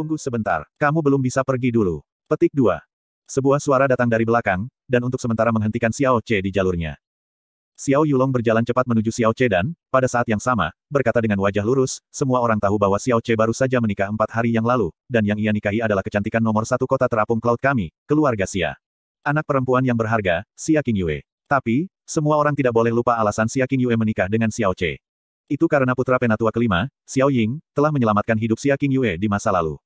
Tunggu sebentar, kamu belum bisa pergi dulu. Petik 2. Sebuah suara datang dari belakang, dan untuk sementara menghentikan Xiao Che di jalurnya. Xiao Yulong berjalan cepat menuju Xiao Che dan, pada saat yang sama, berkata dengan wajah lurus, semua orang tahu bahwa Xiao Che baru saja menikah empat hari yang lalu, dan yang ia nikahi adalah kecantikan nomor satu kota terapung Cloud kami, keluarga Xia. Anak perempuan yang berharga, Xia Yue. Tapi, semua orang tidak boleh lupa alasan Xia Yue menikah dengan Xiao Che. Itu karena putra penatua kelima, Xiao Ying, telah menyelamatkan hidup Xia Yue di masa lalu.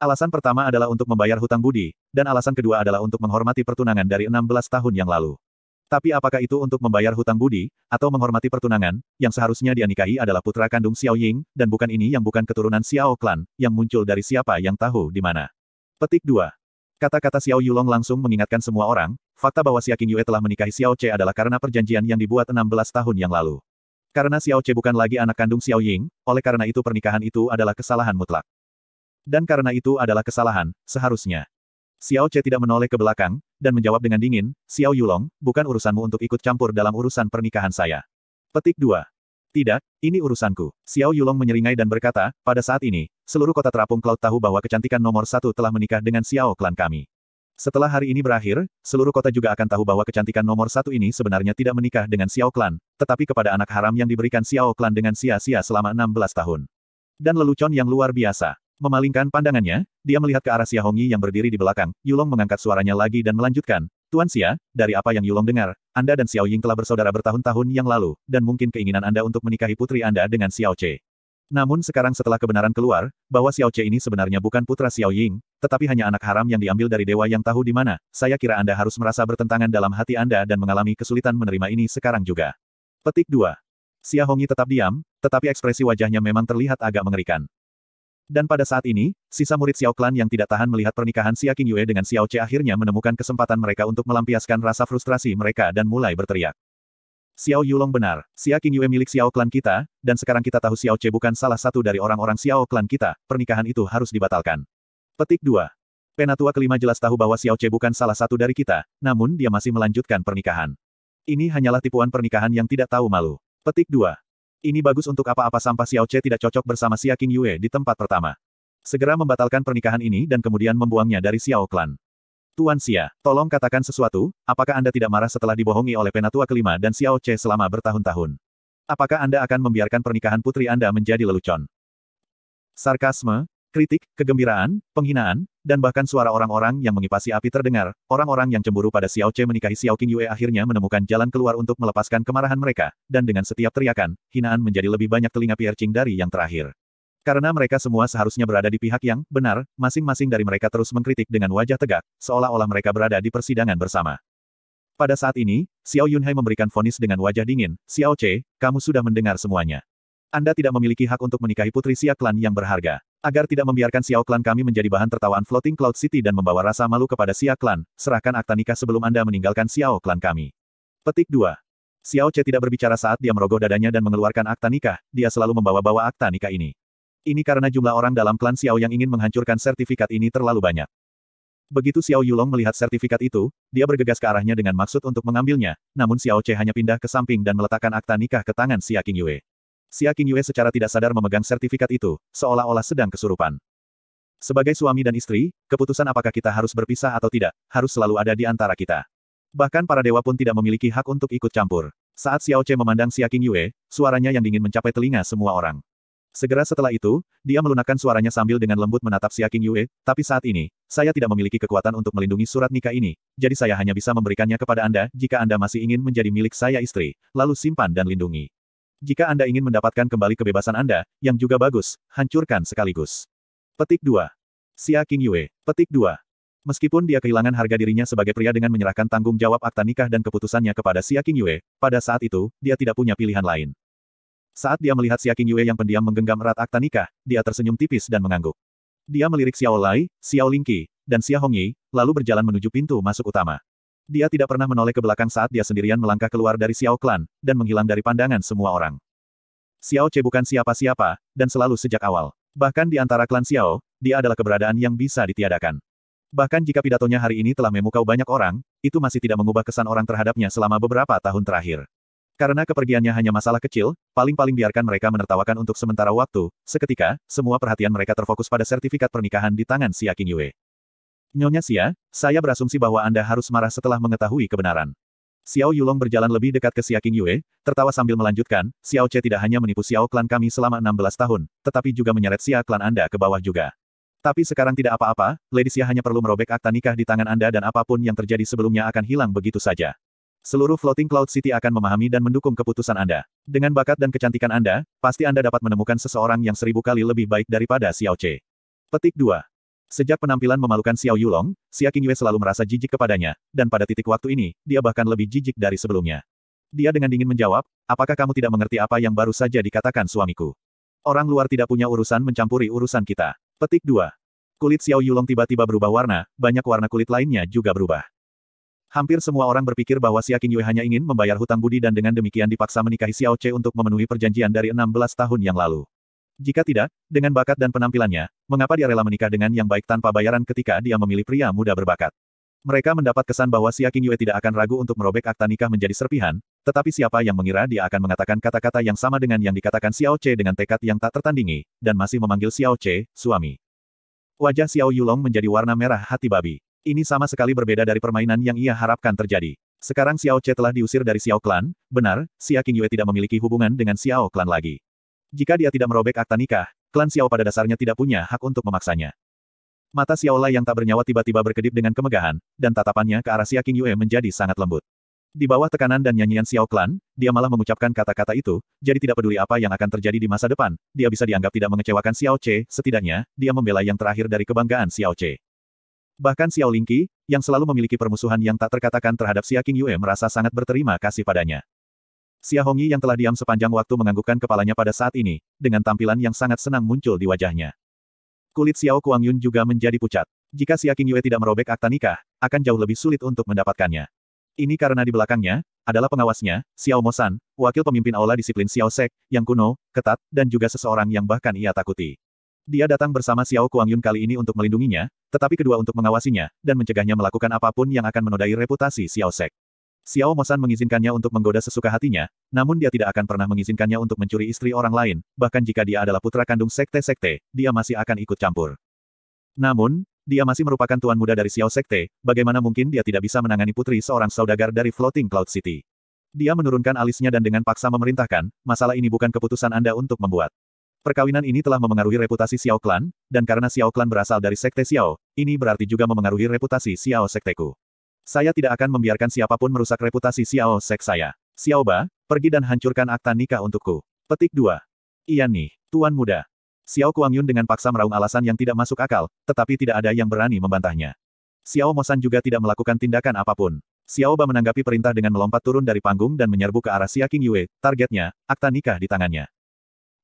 Alasan pertama adalah untuk membayar hutang budi, dan alasan kedua adalah untuk menghormati pertunangan dari 16 tahun yang lalu. Tapi apakah itu untuk membayar hutang budi, atau menghormati pertunangan, yang seharusnya dia nikahi adalah putra kandung Xiao Ying, dan bukan ini yang bukan keturunan Xiao Clan, yang muncul dari siapa yang tahu di mana. Petik 2. Kata-kata Xiao Yulong langsung mengingatkan semua orang, fakta bahwa Xia Qingyue telah menikahi Xiao Che adalah karena perjanjian yang dibuat 16 tahun yang lalu. Karena Xiao Che bukan lagi anak kandung Xiao Ying, oleh karena itu pernikahan itu adalah kesalahan mutlak dan karena itu adalah kesalahan, seharusnya. Xiao Che tidak menoleh ke belakang, dan menjawab dengan dingin, Xiao Yulong, bukan urusanmu untuk ikut campur dalam urusan pernikahan saya. Petik 2. Tidak, ini urusanku. Xiao Yulong menyeringai dan berkata, pada saat ini, seluruh kota terapung Cloud tahu bahwa kecantikan nomor satu telah menikah dengan Xiao klan kami. Setelah hari ini berakhir, seluruh kota juga akan tahu bahwa kecantikan nomor satu ini sebenarnya tidak menikah dengan Xiao Clan, tetapi kepada anak haram yang diberikan Xiao Clan dengan sia-sia selama 16 tahun. Dan lelucon yang luar biasa. Memalingkan pandangannya, dia melihat ke arah Xia Hongyi yang berdiri di belakang. Yulong mengangkat suaranya lagi dan melanjutkan, Tuan Xia, dari apa yang Yulong dengar, Anda dan Xiao Ying telah bersaudara bertahun-tahun yang lalu, dan mungkin keinginan Anda untuk menikahi putri Anda dengan Xiao Che. Namun sekarang setelah kebenaran keluar, bahwa Xiao Che ini sebenarnya bukan putra Xiao Ying, tetapi hanya anak haram yang diambil dari dewa yang tahu di mana, saya kira Anda harus merasa bertentangan dalam hati Anda dan mengalami kesulitan menerima ini sekarang juga. Petik 2. Xia Hongyi tetap diam, tetapi ekspresi wajahnya memang terlihat agak mengerikan. Dan pada saat ini, sisa murid Xiao Clan yang tidak tahan melihat pernikahan Xia King Yue dengan Xiao Che akhirnya menemukan kesempatan mereka untuk melampiaskan rasa frustrasi mereka dan mulai berteriak. Xiao Yulong benar, Xia King Yue milik Xiao Clan kita, dan sekarang kita tahu Xiao Che bukan salah satu dari orang-orang Xiao Clan kita, pernikahan itu harus dibatalkan. Petik 2. Penatua kelima jelas tahu bahwa Xiao Che bukan salah satu dari kita, namun dia masih melanjutkan pernikahan. Ini hanyalah tipuan pernikahan yang tidak tahu malu. Petik 2. Ini bagus untuk apa-apa sampah Xiao Che tidak cocok bersama Xia King Yue di tempat pertama. Segera membatalkan pernikahan ini dan kemudian membuangnya dari Xiao Clan. Tuan Xia, tolong katakan sesuatu, apakah Anda tidak marah setelah dibohongi oleh penatua kelima dan Xiao Che selama bertahun-tahun? Apakah Anda akan membiarkan pernikahan putri Anda menjadi lelucon? Sarkasme, Kritik, kegembiraan, penghinaan, dan bahkan suara orang-orang yang mengipasi api terdengar. Orang-orang yang cemburu pada Xiao Che menikahi Xiao King Yue akhirnya menemukan jalan keluar untuk melepaskan kemarahan mereka, dan dengan setiap teriakan, hinaan menjadi lebih banyak telinga Pierre Qing dari yang terakhir. Karena mereka semua seharusnya berada di pihak yang benar, masing-masing dari mereka terus mengkritik dengan wajah tegak, seolah-olah mereka berada di persidangan bersama. Pada saat ini, Xiao Yunhai memberikan vonis dengan wajah dingin, Xiao Che, kamu sudah mendengar semuanya. Anda tidak memiliki hak untuk menikahi putri Xia Klan yang berharga. Agar tidak membiarkan Xiao Clan kami menjadi bahan tertawaan Floating Cloud City dan membawa rasa malu kepada Xia Clan, serahkan akta nikah sebelum Anda meninggalkan Xiao Clan kami. Petik 2. Xiao Che tidak berbicara saat dia merogoh dadanya dan mengeluarkan akta nikah, dia selalu membawa-bawa akta nikah ini. Ini karena jumlah orang dalam klan Xiao yang ingin menghancurkan sertifikat ini terlalu banyak. Begitu Xiao Yulong melihat sertifikat itu, dia bergegas ke arahnya dengan maksud untuk mengambilnya, namun Xiao Che hanya pindah ke samping dan meletakkan akta nikah ke tangan Xia Qingyue. Xia Qingyue secara tidak sadar memegang sertifikat itu, seolah-olah sedang kesurupan. Sebagai suami dan istri, keputusan apakah kita harus berpisah atau tidak, harus selalu ada di antara kita. Bahkan para dewa pun tidak memiliki hak untuk ikut campur. Saat Xiao Che memandang Xia Qingyue, suaranya yang dingin mencapai telinga semua orang. Segera setelah itu, dia melunakkan suaranya sambil dengan lembut menatap Xia Qingyue, Yue, tapi saat ini, saya tidak memiliki kekuatan untuk melindungi surat nikah ini, jadi saya hanya bisa memberikannya kepada Anda jika Anda masih ingin menjadi milik saya istri, lalu simpan dan lindungi. Jika Anda ingin mendapatkan kembali kebebasan Anda, yang juga bagus, hancurkan sekaligus. Petik 2. Xia King Yue. Petik 2. Meskipun dia kehilangan harga dirinya sebagai pria dengan menyerahkan tanggung jawab akta nikah dan keputusannya kepada Xia King Yue, pada saat itu, dia tidak punya pilihan lain. Saat dia melihat Xia King Yue yang pendiam menggenggam erat akta nikah, dia tersenyum tipis dan mengangguk. Dia melirik Xiao Lai, Xiao Lingqi, dan Xia Hongyi, lalu berjalan menuju pintu masuk utama. Dia tidak pernah menoleh ke belakang saat dia sendirian melangkah keluar dari Xiao Clan, dan menghilang dari pandangan semua orang. Xiao Che bukan siapa-siapa, dan selalu sejak awal. Bahkan di antara klan Xiao, dia adalah keberadaan yang bisa ditiadakan. Bahkan jika pidatonya hari ini telah memukau banyak orang, itu masih tidak mengubah kesan orang terhadapnya selama beberapa tahun terakhir. Karena kepergiannya hanya masalah kecil, paling-paling biarkan mereka menertawakan untuk sementara waktu. Seketika, semua perhatian mereka terfokus pada sertifikat pernikahan di tangan Xia Qingyue. Nyonya Xia, saya berasumsi bahwa Anda harus marah setelah mengetahui kebenaran. Xiao Yulong berjalan lebih dekat ke Xia King Yue, tertawa sambil melanjutkan, Xiao Che tidak hanya menipu Xiao klan kami selama 16 tahun, tetapi juga menyeret Xia klan Anda ke bawah juga. Tapi sekarang tidak apa-apa, Lady Xia hanya perlu merobek akta nikah di tangan Anda dan apapun yang terjadi sebelumnya akan hilang begitu saja. Seluruh Floating Cloud City akan memahami dan mendukung keputusan Anda. Dengan bakat dan kecantikan Anda, pasti Anda dapat menemukan seseorang yang seribu kali lebih baik daripada Xiao Che. Petik 2. Sejak penampilan memalukan Xiao Yulong, Xia Qingyue selalu merasa jijik kepadanya, dan pada titik waktu ini, dia bahkan lebih jijik dari sebelumnya. Dia dengan dingin menjawab, apakah kamu tidak mengerti apa yang baru saja dikatakan suamiku? Orang luar tidak punya urusan mencampuri urusan kita. Petik 2. Kulit Xiao Yulong tiba-tiba berubah warna, banyak warna kulit lainnya juga berubah. Hampir semua orang berpikir bahwa Xia Qingyue hanya ingin membayar hutang budi dan dengan demikian dipaksa menikahi Xiao Che untuk memenuhi perjanjian dari 16 tahun yang lalu. Jika tidak, dengan bakat dan penampilannya, mengapa dia rela menikah dengan yang baik tanpa bayaran ketika dia memilih pria muda berbakat? Mereka mendapat kesan bahwa Xia Qingyue tidak akan ragu untuk merobek akta nikah menjadi serpihan, tetapi siapa yang mengira dia akan mengatakan kata-kata yang sama dengan yang dikatakan Xiao Che dengan tekad yang tak tertandingi, dan masih memanggil Xiao Che, suami. Wajah Xiao Yulong menjadi warna merah hati babi. Ini sama sekali berbeda dari permainan yang ia harapkan terjadi. Sekarang Xiao Che telah diusir dari Xiao Clan, benar, Xia Qingyue tidak memiliki hubungan dengan Xiao Clan lagi. Jika dia tidak merobek akta nikah, klan Xiao pada dasarnya tidak punya hak untuk memaksanya. Mata Xiao Lai yang tak bernyawa tiba-tiba berkedip dengan kemegahan, dan tatapannya ke arah Xia King Yue menjadi sangat lembut. Di bawah tekanan dan nyanyian Xiao Clan, dia malah mengucapkan kata-kata itu, jadi tidak peduli apa yang akan terjadi di masa depan, dia bisa dianggap tidak mengecewakan Xiao Che, setidaknya, dia membela yang terakhir dari kebanggaan Xiao Che. Bahkan Xiao Lingqi, yang selalu memiliki permusuhan yang tak terkatakan terhadap Xia King Yue merasa sangat berterima kasih padanya. Xia Hongyi yang telah diam sepanjang waktu menganggukkan kepalanya pada saat ini, dengan tampilan yang sangat senang muncul di wajahnya. Kulit Xiao Kuang Yun juga menjadi pucat. Jika Xia Qing Yue tidak merobek akta nikah, akan jauh lebih sulit untuk mendapatkannya. Ini karena di belakangnya, adalah pengawasnya, Xiao Mosan, wakil pemimpin aula disiplin Xiao Sek, yang kuno, ketat, dan juga seseorang yang bahkan ia takuti. Dia datang bersama Xiao Kuang Yun kali ini untuk melindunginya, tetapi kedua untuk mengawasinya, dan mencegahnya melakukan apapun yang akan menodai reputasi Xiao Sek. Xiao Mosan mengizinkannya untuk menggoda sesuka hatinya, namun dia tidak akan pernah mengizinkannya untuk mencuri istri orang lain, bahkan jika dia adalah putra kandung sekte-sekte, dia masih akan ikut campur. Namun, dia masih merupakan tuan muda dari Xiao Sekte, bagaimana mungkin dia tidak bisa menangani putri seorang saudagar dari Floating Cloud City. Dia menurunkan alisnya dan dengan paksa memerintahkan, masalah ini bukan keputusan Anda untuk membuat. Perkawinan ini telah memengaruhi reputasi Xiao Clan, dan karena Xiao Clan berasal dari Sekte Xiao, ini berarti juga memengaruhi reputasi Xiao Sekteku. Saya tidak akan membiarkan siapapun merusak reputasi Xiao Sek saya. Xiao Ba, pergi dan hancurkan akta nikah untukku. Petik 2. Iya nih, Tuan Muda. Xiao Kuang Yun dengan paksa meraung alasan yang tidak masuk akal, tetapi tidak ada yang berani membantahnya. Xiao Mosan juga tidak melakukan tindakan apapun. Xiao Ba menanggapi perintah dengan melompat turun dari panggung dan menyerbu ke arah Xia King Yue, targetnya, akta nikah di tangannya.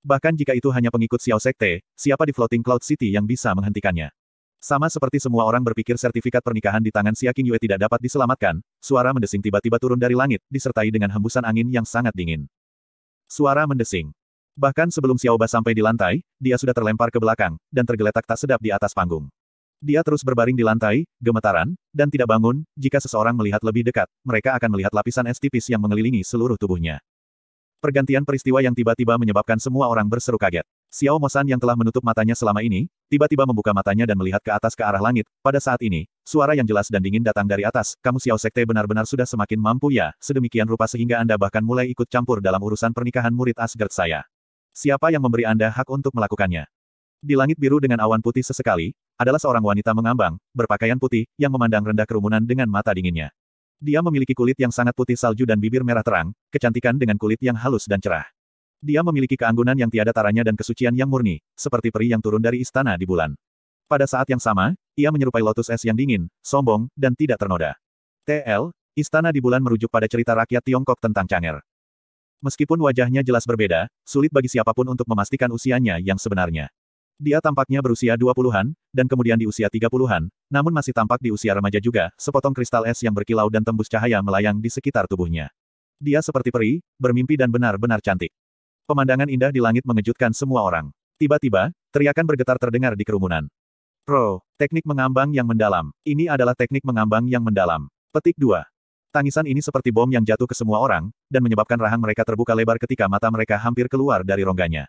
Bahkan jika itu hanya pengikut Xiao Sekte, siapa di Floating Cloud City yang bisa menghentikannya? Sama seperti semua orang berpikir sertifikat pernikahan di tangan Xia Yue tidak dapat diselamatkan, suara mendesing tiba-tiba turun dari langit, disertai dengan hembusan angin yang sangat dingin. Suara mendesing. Bahkan sebelum Xiaoba sampai di lantai, dia sudah terlempar ke belakang, dan tergeletak tak sedap di atas panggung. Dia terus berbaring di lantai, gemetaran, dan tidak bangun, jika seseorang melihat lebih dekat, mereka akan melihat lapisan es tipis yang mengelilingi seluruh tubuhnya. Pergantian peristiwa yang tiba-tiba menyebabkan semua orang berseru kaget. Xiao Mosan yang telah menutup matanya selama ini, tiba-tiba membuka matanya dan melihat ke atas ke arah langit. Pada saat ini, suara yang jelas dan dingin datang dari atas, kamu Xiao Sekte benar-benar sudah semakin mampu ya, sedemikian rupa sehingga Anda bahkan mulai ikut campur dalam urusan pernikahan murid Asgard saya. Siapa yang memberi Anda hak untuk melakukannya? Di langit biru dengan awan putih sesekali, adalah seorang wanita mengambang, berpakaian putih, yang memandang rendah kerumunan dengan mata dinginnya. Dia memiliki kulit yang sangat putih salju dan bibir merah terang, kecantikan dengan kulit yang halus dan cerah. Dia memiliki keanggunan yang tiada taranya dan kesucian yang murni, seperti peri yang turun dari istana di bulan. Pada saat yang sama, ia menyerupai lotus es yang dingin, sombong, dan tidak ternoda. TL, istana di bulan merujuk pada cerita rakyat Tiongkok tentang Chang'er. Meskipun wajahnya jelas berbeda, sulit bagi siapapun untuk memastikan usianya yang sebenarnya. Dia tampaknya berusia 20-an, dan kemudian di usia 30-an, namun masih tampak di usia remaja juga, sepotong kristal es yang berkilau dan tembus cahaya melayang di sekitar tubuhnya. Dia seperti peri, bermimpi dan benar-benar cantik. Pemandangan indah di langit mengejutkan semua orang. Tiba-tiba, teriakan bergetar terdengar di kerumunan. Pro, teknik mengambang yang mendalam. Ini adalah teknik mengambang yang mendalam. Petik 2. Tangisan ini seperti bom yang jatuh ke semua orang, dan menyebabkan rahang mereka terbuka lebar ketika mata mereka hampir keluar dari rongganya.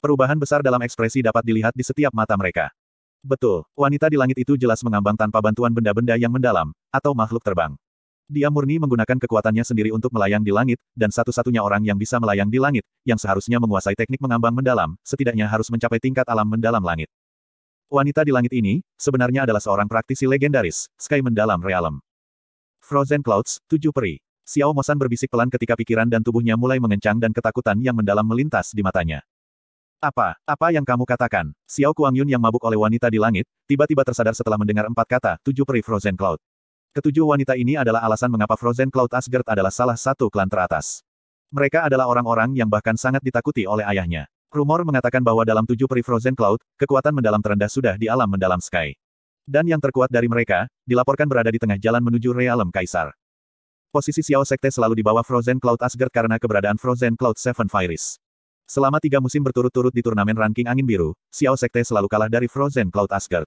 Perubahan besar dalam ekspresi dapat dilihat di setiap mata mereka. Betul, wanita di langit itu jelas mengambang tanpa bantuan benda-benda yang mendalam, atau makhluk terbang. Dia murni menggunakan kekuatannya sendiri untuk melayang di langit, dan satu-satunya orang yang bisa melayang di langit, yang seharusnya menguasai teknik mengambang mendalam, setidaknya harus mencapai tingkat alam mendalam langit. Wanita di langit ini, sebenarnya adalah seorang praktisi legendaris, Sky Mendalam Realm. Frozen Clouds, tujuh peri. Xiao Mosan berbisik pelan ketika pikiran dan tubuhnya mulai mengencang dan ketakutan yang mendalam melintas di matanya. Apa, apa yang kamu katakan? Xiao Kuang Yun yang mabuk oleh wanita di langit, tiba-tiba tersadar setelah mendengar empat kata, tujuh peri Frozen Cloud. Ketujuh wanita ini adalah alasan mengapa Frozen Cloud Asgard adalah salah satu klan teratas. Mereka adalah orang-orang yang bahkan sangat ditakuti oleh ayahnya. Rumor mengatakan bahwa dalam tujuh peri Frozen Cloud, kekuatan mendalam terendah sudah di alam mendalam Sky. Dan yang terkuat dari mereka, dilaporkan berada di tengah jalan menuju realem Kaisar. Posisi Xiao Sekte selalu di bawah Frozen Cloud Asgard karena keberadaan Frozen Cloud Seven Fires. Selama tiga musim berturut-turut di turnamen ranking angin biru, Xiao Sekte selalu kalah dari Frozen Cloud Asgard.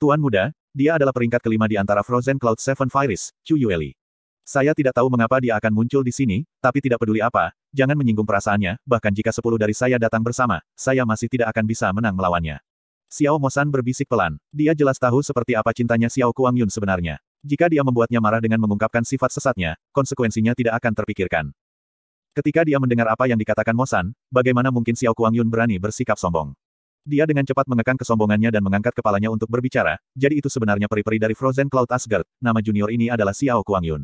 Tuan muda, dia adalah peringkat kelima di antara Frozen Cloud Seven Fires, Chu Yueli. Saya tidak tahu mengapa dia akan muncul di sini, tapi tidak peduli apa, jangan menyinggung perasaannya, bahkan jika sepuluh dari saya datang bersama, saya masih tidak akan bisa menang melawannya. Xiao Mosan berbisik pelan. Dia jelas tahu seperti apa cintanya Xiao Kuang Yun sebenarnya. Jika dia membuatnya marah dengan mengungkapkan sifat sesatnya, konsekuensinya tidak akan terpikirkan. Ketika dia mendengar apa yang dikatakan Mosan, bagaimana mungkin Xiao Kuang Yun berani bersikap sombong? Dia dengan cepat mengekang kesombongannya dan mengangkat kepalanya untuk berbicara, jadi itu sebenarnya peri-peri dari Frozen Cloud Asgard, nama junior ini adalah Xiao Kuang Yun.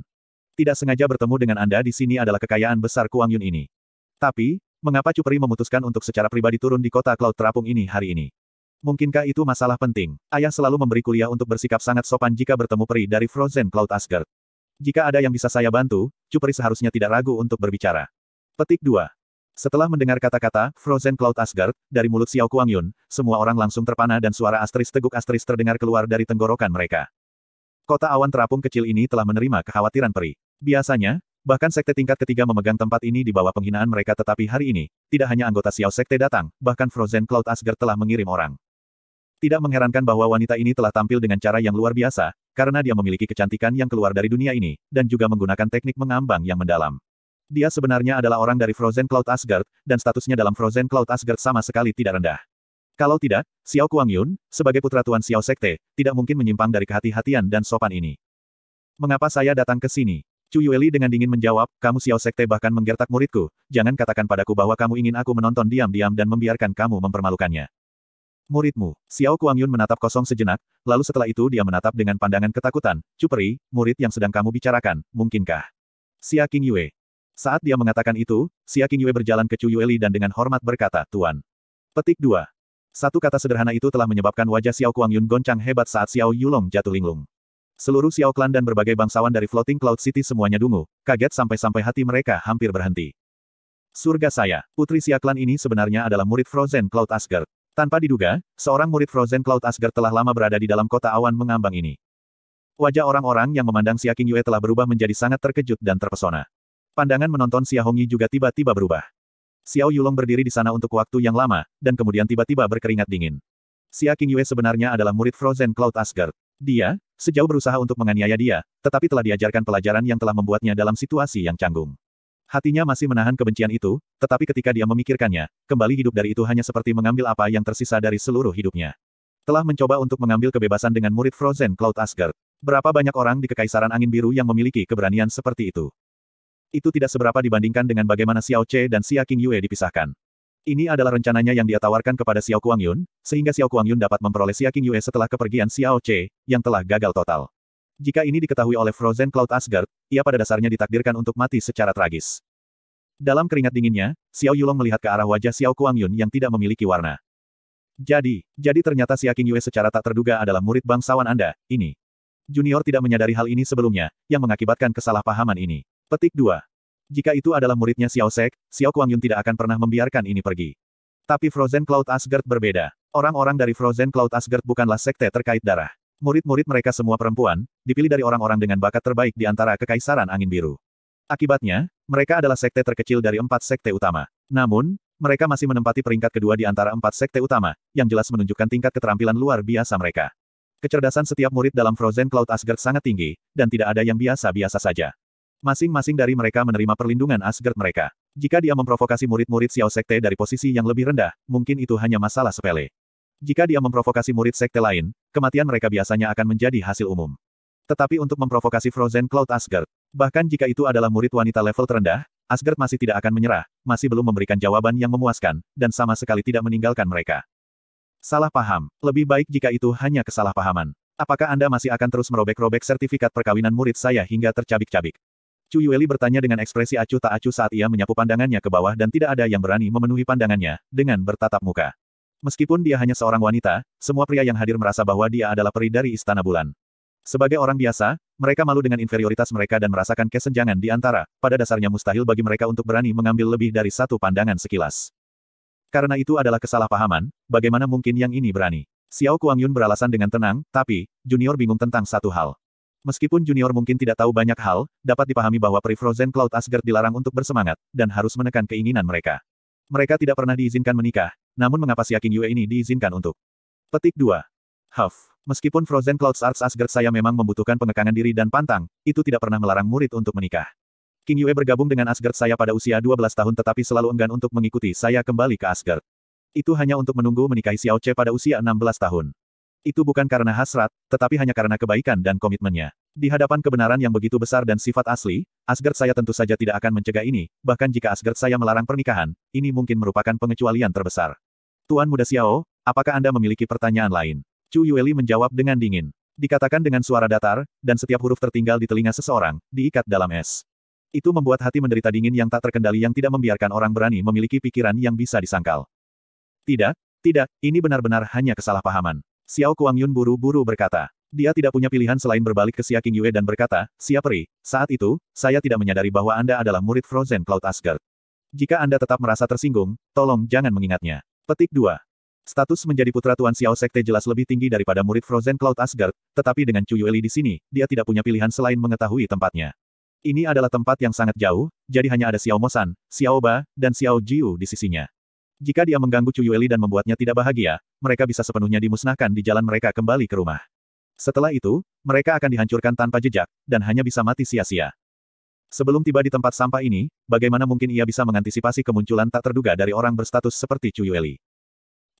Tidak sengaja bertemu dengan Anda di sini adalah kekayaan besar Kuang Yun ini. Tapi, mengapa Cupri memutuskan untuk secara pribadi turun di kota Cloud Terapung ini hari ini? Mungkinkah itu masalah penting? Ayah selalu memberi kuliah untuk bersikap sangat sopan jika bertemu peri dari Frozen Cloud Asgard. Jika ada yang bisa saya bantu, Cupri seharusnya tidak ragu untuk berbicara. Petik 2. Setelah mendengar kata-kata, Frozen Cloud Asgard, dari mulut Xiao Kuang Yun, semua orang langsung terpana dan suara asteris teguk asteris terdengar keluar dari tenggorokan mereka. Kota awan terapung kecil ini telah menerima kekhawatiran peri Biasanya, bahkan sekte tingkat ketiga memegang tempat ini di bawah penghinaan mereka tetapi hari ini, tidak hanya anggota Xiao Sekte datang, bahkan Frozen Cloud Asgard telah mengirim orang. Tidak mengherankan bahwa wanita ini telah tampil dengan cara yang luar biasa, karena dia memiliki kecantikan yang keluar dari dunia ini, dan juga menggunakan teknik mengambang yang mendalam. Dia sebenarnya adalah orang dari Frozen Cloud Asgard, dan statusnya dalam Frozen Cloud Asgard sama sekali tidak rendah. Kalau tidak, Xiao Kuang Yun, sebagai putra Tuan Xiao Sekte, tidak mungkin menyimpang dari kehati-hatian dan sopan ini. Mengapa saya datang ke sini? Chu Yueli dengan dingin menjawab, kamu Xiao Sekte bahkan menggertak muridku, jangan katakan padaku bahwa kamu ingin aku menonton diam-diam dan membiarkan kamu mempermalukannya. Muridmu, Xiao Kuang Yun menatap kosong sejenak, lalu setelah itu dia menatap dengan pandangan ketakutan, Cuperi, murid yang sedang kamu bicarakan, mungkinkah? Xia King Yue, saat dia mengatakan itu, Xia Qingyue berjalan ke Chu Yueli dan dengan hormat berkata, Tuan. Petik 2. Satu kata sederhana itu telah menyebabkan wajah Xiao Kuang Yun goncang hebat saat Xiao Yulong jatuh linglung. Seluruh Xiao Clan dan berbagai bangsawan dari Floating Cloud City semuanya dungu, kaget sampai-sampai hati mereka hampir berhenti. Surga saya, putri Xiao Clan ini sebenarnya adalah murid Frozen Cloud Asgard. Tanpa diduga, seorang murid Frozen Cloud Asgard telah lama berada di dalam kota awan mengambang ini. Wajah orang-orang yang memandang Xia Qingyue telah berubah menjadi sangat terkejut dan terpesona. Pandangan menonton Hongyi juga tiba-tiba berubah. Xiao Yulong berdiri di sana untuk waktu yang lama, dan kemudian tiba-tiba berkeringat dingin. Xia Qingyue sebenarnya adalah murid Frozen Cloud Asgard. Dia, sejauh berusaha untuk menganiaya dia, tetapi telah diajarkan pelajaran yang telah membuatnya dalam situasi yang canggung. Hatinya masih menahan kebencian itu, tetapi ketika dia memikirkannya, kembali hidup dari itu hanya seperti mengambil apa yang tersisa dari seluruh hidupnya. Telah mencoba untuk mengambil kebebasan dengan murid Frozen Cloud Asgard. Berapa banyak orang di Kekaisaran Angin Biru yang memiliki keberanian seperti itu? Itu tidak seberapa dibandingkan dengan bagaimana Xiao Che dan Xia King Yue dipisahkan. Ini adalah rencananya yang dia tawarkan kepada Xiao Kuang Yun, sehingga Xiao Kuang Yun dapat memperoleh Xia King Yue setelah kepergian Xiao Che, yang telah gagal total. Jika ini diketahui oleh Frozen Cloud Asgard, ia pada dasarnya ditakdirkan untuk mati secara tragis. Dalam keringat dinginnya, Xiao Yulong melihat ke arah wajah Xiao Kuang Yun yang tidak memiliki warna. Jadi, jadi ternyata Xia King Yue secara tak terduga adalah murid bangsawan Anda, ini. Junior tidak menyadari hal ini sebelumnya, yang mengakibatkan kesalahpahaman ini. Petik 2. Jika itu adalah muridnya Xiao Sek, Xiao Kuang Yun tidak akan pernah membiarkan ini pergi. Tapi Frozen Cloud Asgard berbeda. Orang-orang dari Frozen Cloud Asgard bukanlah sekte terkait darah. Murid-murid mereka semua perempuan, dipilih dari orang-orang dengan bakat terbaik di antara Kekaisaran Angin Biru. Akibatnya, mereka adalah sekte terkecil dari empat sekte utama. Namun, mereka masih menempati peringkat kedua di antara empat sekte utama, yang jelas menunjukkan tingkat keterampilan luar biasa mereka. Kecerdasan setiap murid dalam Frozen Cloud Asgard sangat tinggi, dan tidak ada yang biasa-biasa saja. Masing-masing dari mereka menerima perlindungan Asgard mereka. Jika dia memprovokasi murid-murid Xiao Sekte dari posisi yang lebih rendah, mungkin itu hanya masalah sepele. Jika dia memprovokasi murid sekte lain, kematian mereka biasanya akan menjadi hasil umum. Tetapi untuk memprovokasi Frozen Cloud Asgard, bahkan jika itu adalah murid wanita level terendah, Asgard masih tidak akan menyerah, masih belum memberikan jawaban yang memuaskan, dan sama sekali tidak meninggalkan mereka. Salah paham, lebih baik jika itu hanya kesalahpahaman. Apakah Anda masih akan terus merobek-robek sertifikat perkawinan murid saya hingga tercabik-cabik? Chu Yueli bertanya dengan ekspresi acuh tak acuh saat ia menyapu pandangannya ke bawah dan tidak ada yang berani memenuhi pandangannya, dengan bertatap muka. Meskipun dia hanya seorang wanita, semua pria yang hadir merasa bahwa dia adalah peri dari Istana Bulan. Sebagai orang biasa, mereka malu dengan inferioritas mereka dan merasakan kesenjangan di antara, pada dasarnya mustahil bagi mereka untuk berani mengambil lebih dari satu pandangan sekilas. Karena itu adalah kesalahpahaman, bagaimana mungkin yang ini berani? Xiao Kuangyun beralasan dengan tenang, tapi, Junior bingung tentang satu hal. Meskipun junior mungkin tidak tahu banyak hal, dapat dipahami bahwa peri Frozen Cloud Asgard dilarang untuk bersemangat, dan harus menekan keinginan mereka. Mereka tidak pernah diizinkan menikah, namun mengapa si Yakin Yue ini diizinkan untuk? Petik 2. Huff. Meskipun Frozen Clouds Arts Asgard saya memang membutuhkan pengekangan diri dan pantang, itu tidak pernah melarang murid untuk menikah. King Yue bergabung dengan Asgard saya pada usia 12 tahun tetapi selalu enggan untuk mengikuti saya kembali ke Asgard. Itu hanya untuk menunggu menikahi Xiao Che pada usia 16 tahun. Itu bukan karena hasrat, tetapi hanya karena kebaikan dan komitmennya. Di hadapan kebenaran yang begitu besar dan sifat asli, Asgard saya tentu saja tidak akan mencegah ini, bahkan jika Asgard saya melarang pernikahan, ini mungkin merupakan pengecualian terbesar. Tuan Muda Xiao, apakah Anda memiliki pertanyaan lain? Chu Yueli menjawab dengan dingin. Dikatakan dengan suara datar, dan setiap huruf tertinggal di telinga seseorang, diikat dalam es. Itu membuat hati menderita dingin yang tak terkendali yang tidak membiarkan orang berani memiliki pikiran yang bisa disangkal. Tidak, tidak, ini benar-benar hanya kesalahpahaman. Xiao Kuangyun buru-buru berkata. Dia tidak punya pilihan selain berbalik ke Xia King Yue dan berkata, Xia Peri, saat itu, saya tidak menyadari bahwa Anda adalah murid Frozen Cloud Asgard. Jika Anda tetap merasa tersinggung, tolong jangan mengingatnya. Petik 2. Status menjadi putra Tuan Xiao Sekte jelas lebih tinggi daripada murid Frozen Cloud Asgard, tetapi dengan Chu Yueli di sini, dia tidak punya pilihan selain mengetahui tempatnya. Ini adalah tempat yang sangat jauh, jadi hanya ada Xiao Mosan, Xiao Ba, dan Xiao Jiu di sisinya. Jika dia mengganggu Cuyueli dan membuatnya tidak bahagia, mereka bisa sepenuhnya dimusnahkan di jalan mereka kembali ke rumah. Setelah itu, mereka akan dihancurkan tanpa jejak, dan hanya bisa mati sia-sia. Sebelum tiba di tempat sampah ini, bagaimana mungkin ia bisa mengantisipasi kemunculan tak terduga dari orang berstatus seperti Cuyueli?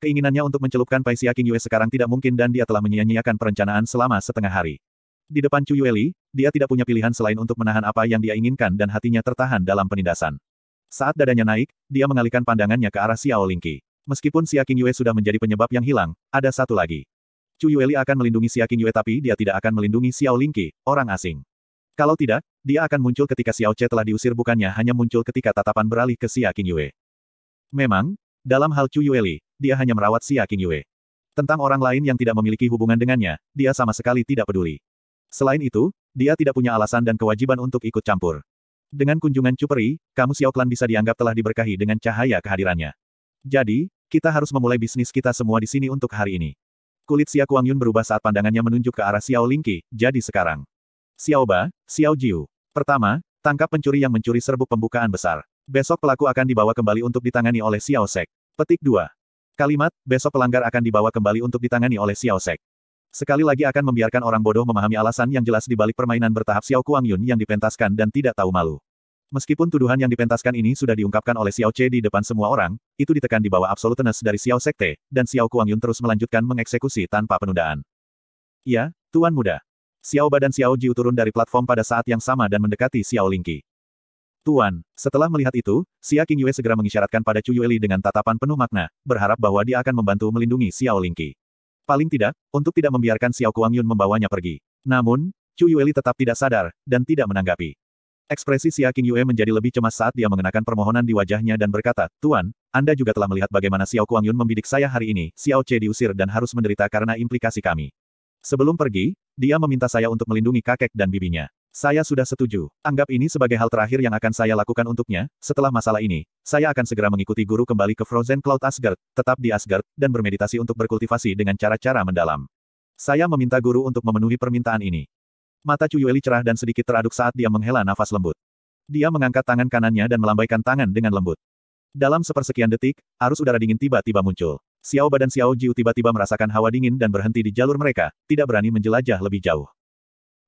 Keinginannya untuk mencelupkan Paisia King Yue sekarang tidak mungkin dan dia telah menyia-nyiakan perencanaan selama setengah hari. Di depan Cuyueli, dia tidak punya pilihan selain untuk menahan apa yang dia inginkan dan hatinya tertahan dalam penindasan. Saat dadanya naik, dia mengalihkan pandangannya ke arah Xiao Lingqi. Meskipun Xia Qingyue sudah menjadi penyebab yang hilang, ada satu lagi. Chu Yueli akan melindungi Xia Qingyue, tapi dia tidak akan melindungi Xiao Lingqi, orang asing. Kalau tidak, dia akan muncul ketika Xiao Che telah diusir bukannya hanya muncul ketika tatapan beralih ke Xia Qingyue. Memang, dalam hal Chu Yueli, dia hanya merawat Xia Qingyue. Tentang orang lain yang tidak memiliki hubungan dengannya, dia sama sekali tidak peduli. Selain itu, dia tidak punya alasan dan kewajiban untuk ikut campur. Dengan kunjungan Cuperi, kamu Xiaoklan bisa dianggap telah diberkahi dengan cahaya kehadirannya. Jadi, kita harus memulai bisnis kita semua di sini untuk hari ini. Kulit Xia Kuang Yun berubah saat pandangannya menunjuk ke arah Xiao Lingqi, jadi sekarang. Xiao Ba, Xiao Jiu. Pertama, tangkap pencuri yang mencuri serbuk pembukaan besar. Besok pelaku akan dibawa kembali untuk ditangani oleh Xiao Sek. Petik 2. Kalimat, besok pelanggar akan dibawa kembali untuk ditangani oleh Xiao Sek. Sekali lagi akan membiarkan orang bodoh memahami alasan yang jelas di balik permainan bertahap Xiao Kuang Yun yang dipentaskan dan tidak tahu malu. Meskipun tuduhan yang dipentaskan ini sudah diungkapkan oleh Xiao Che di depan semua orang, itu ditekan di bawah absoluteness dari Xiao Sekte, dan Xiao Kuang Yun terus melanjutkan mengeksekusi tanpa penundaan. Ya, Tuan Muda. Xiao Ba dan Xiao Jiu turun dari platform pada saat yang sama dan mendekati Xiao Lingqi. Tuan, setelah melihat itu, Xia Yue segera mengisyaratkan pada Chu Yueli dengan tatapan penuh makna, berharap bahwa dia akan membantu melindungi Xiao Lingqi. Paling tidak, untuk tidak membiarkan Xiao Kuang Yun membawanya pergi. Namun, Chu Yueli tetap tidak sadar, dan tidak menanggapi. Ekspresi Xia King Yue menjadi lebih cemas saat dia mengenakan permohonan di wajahnya dan berkata, Tuan, Anda juga telah melihat bagaimana Xiao Kuang Yun membidik saya hari ini, Xiao Che diusir dan harus menderita karena implikasi kami. Sebelum pergi, dia meminta saya untuk melindungi kakek dan bibinya. Saya sudah setuju. Anggap ini sebagai hal terakhir yang akan saya lakukan untuknya, setelah masalah ini, saya akan segera mengikuti guru kembali ke Frozen Cloud Asgard, tetap di Asgard, dan bermeditasi untuk berkultivasi dengan cara-cara mendalam. Saya meminta guru untuk memenuhi permintaan ini. Mata Yueli cerah dan sedikit teraduk saat dia menghela nafas lembut. Dia mengangkat tangan kanannya dan melambaikan tangan dengan lembut. Dalam sepersekian detik, arus udara dingin tiba-tiba muncul. Xiao dan Xiao Jiu tiba-tiba merasakan hawa dingin dan berhenti di jalur mereka, tidak berani menjelajah lebih jauh.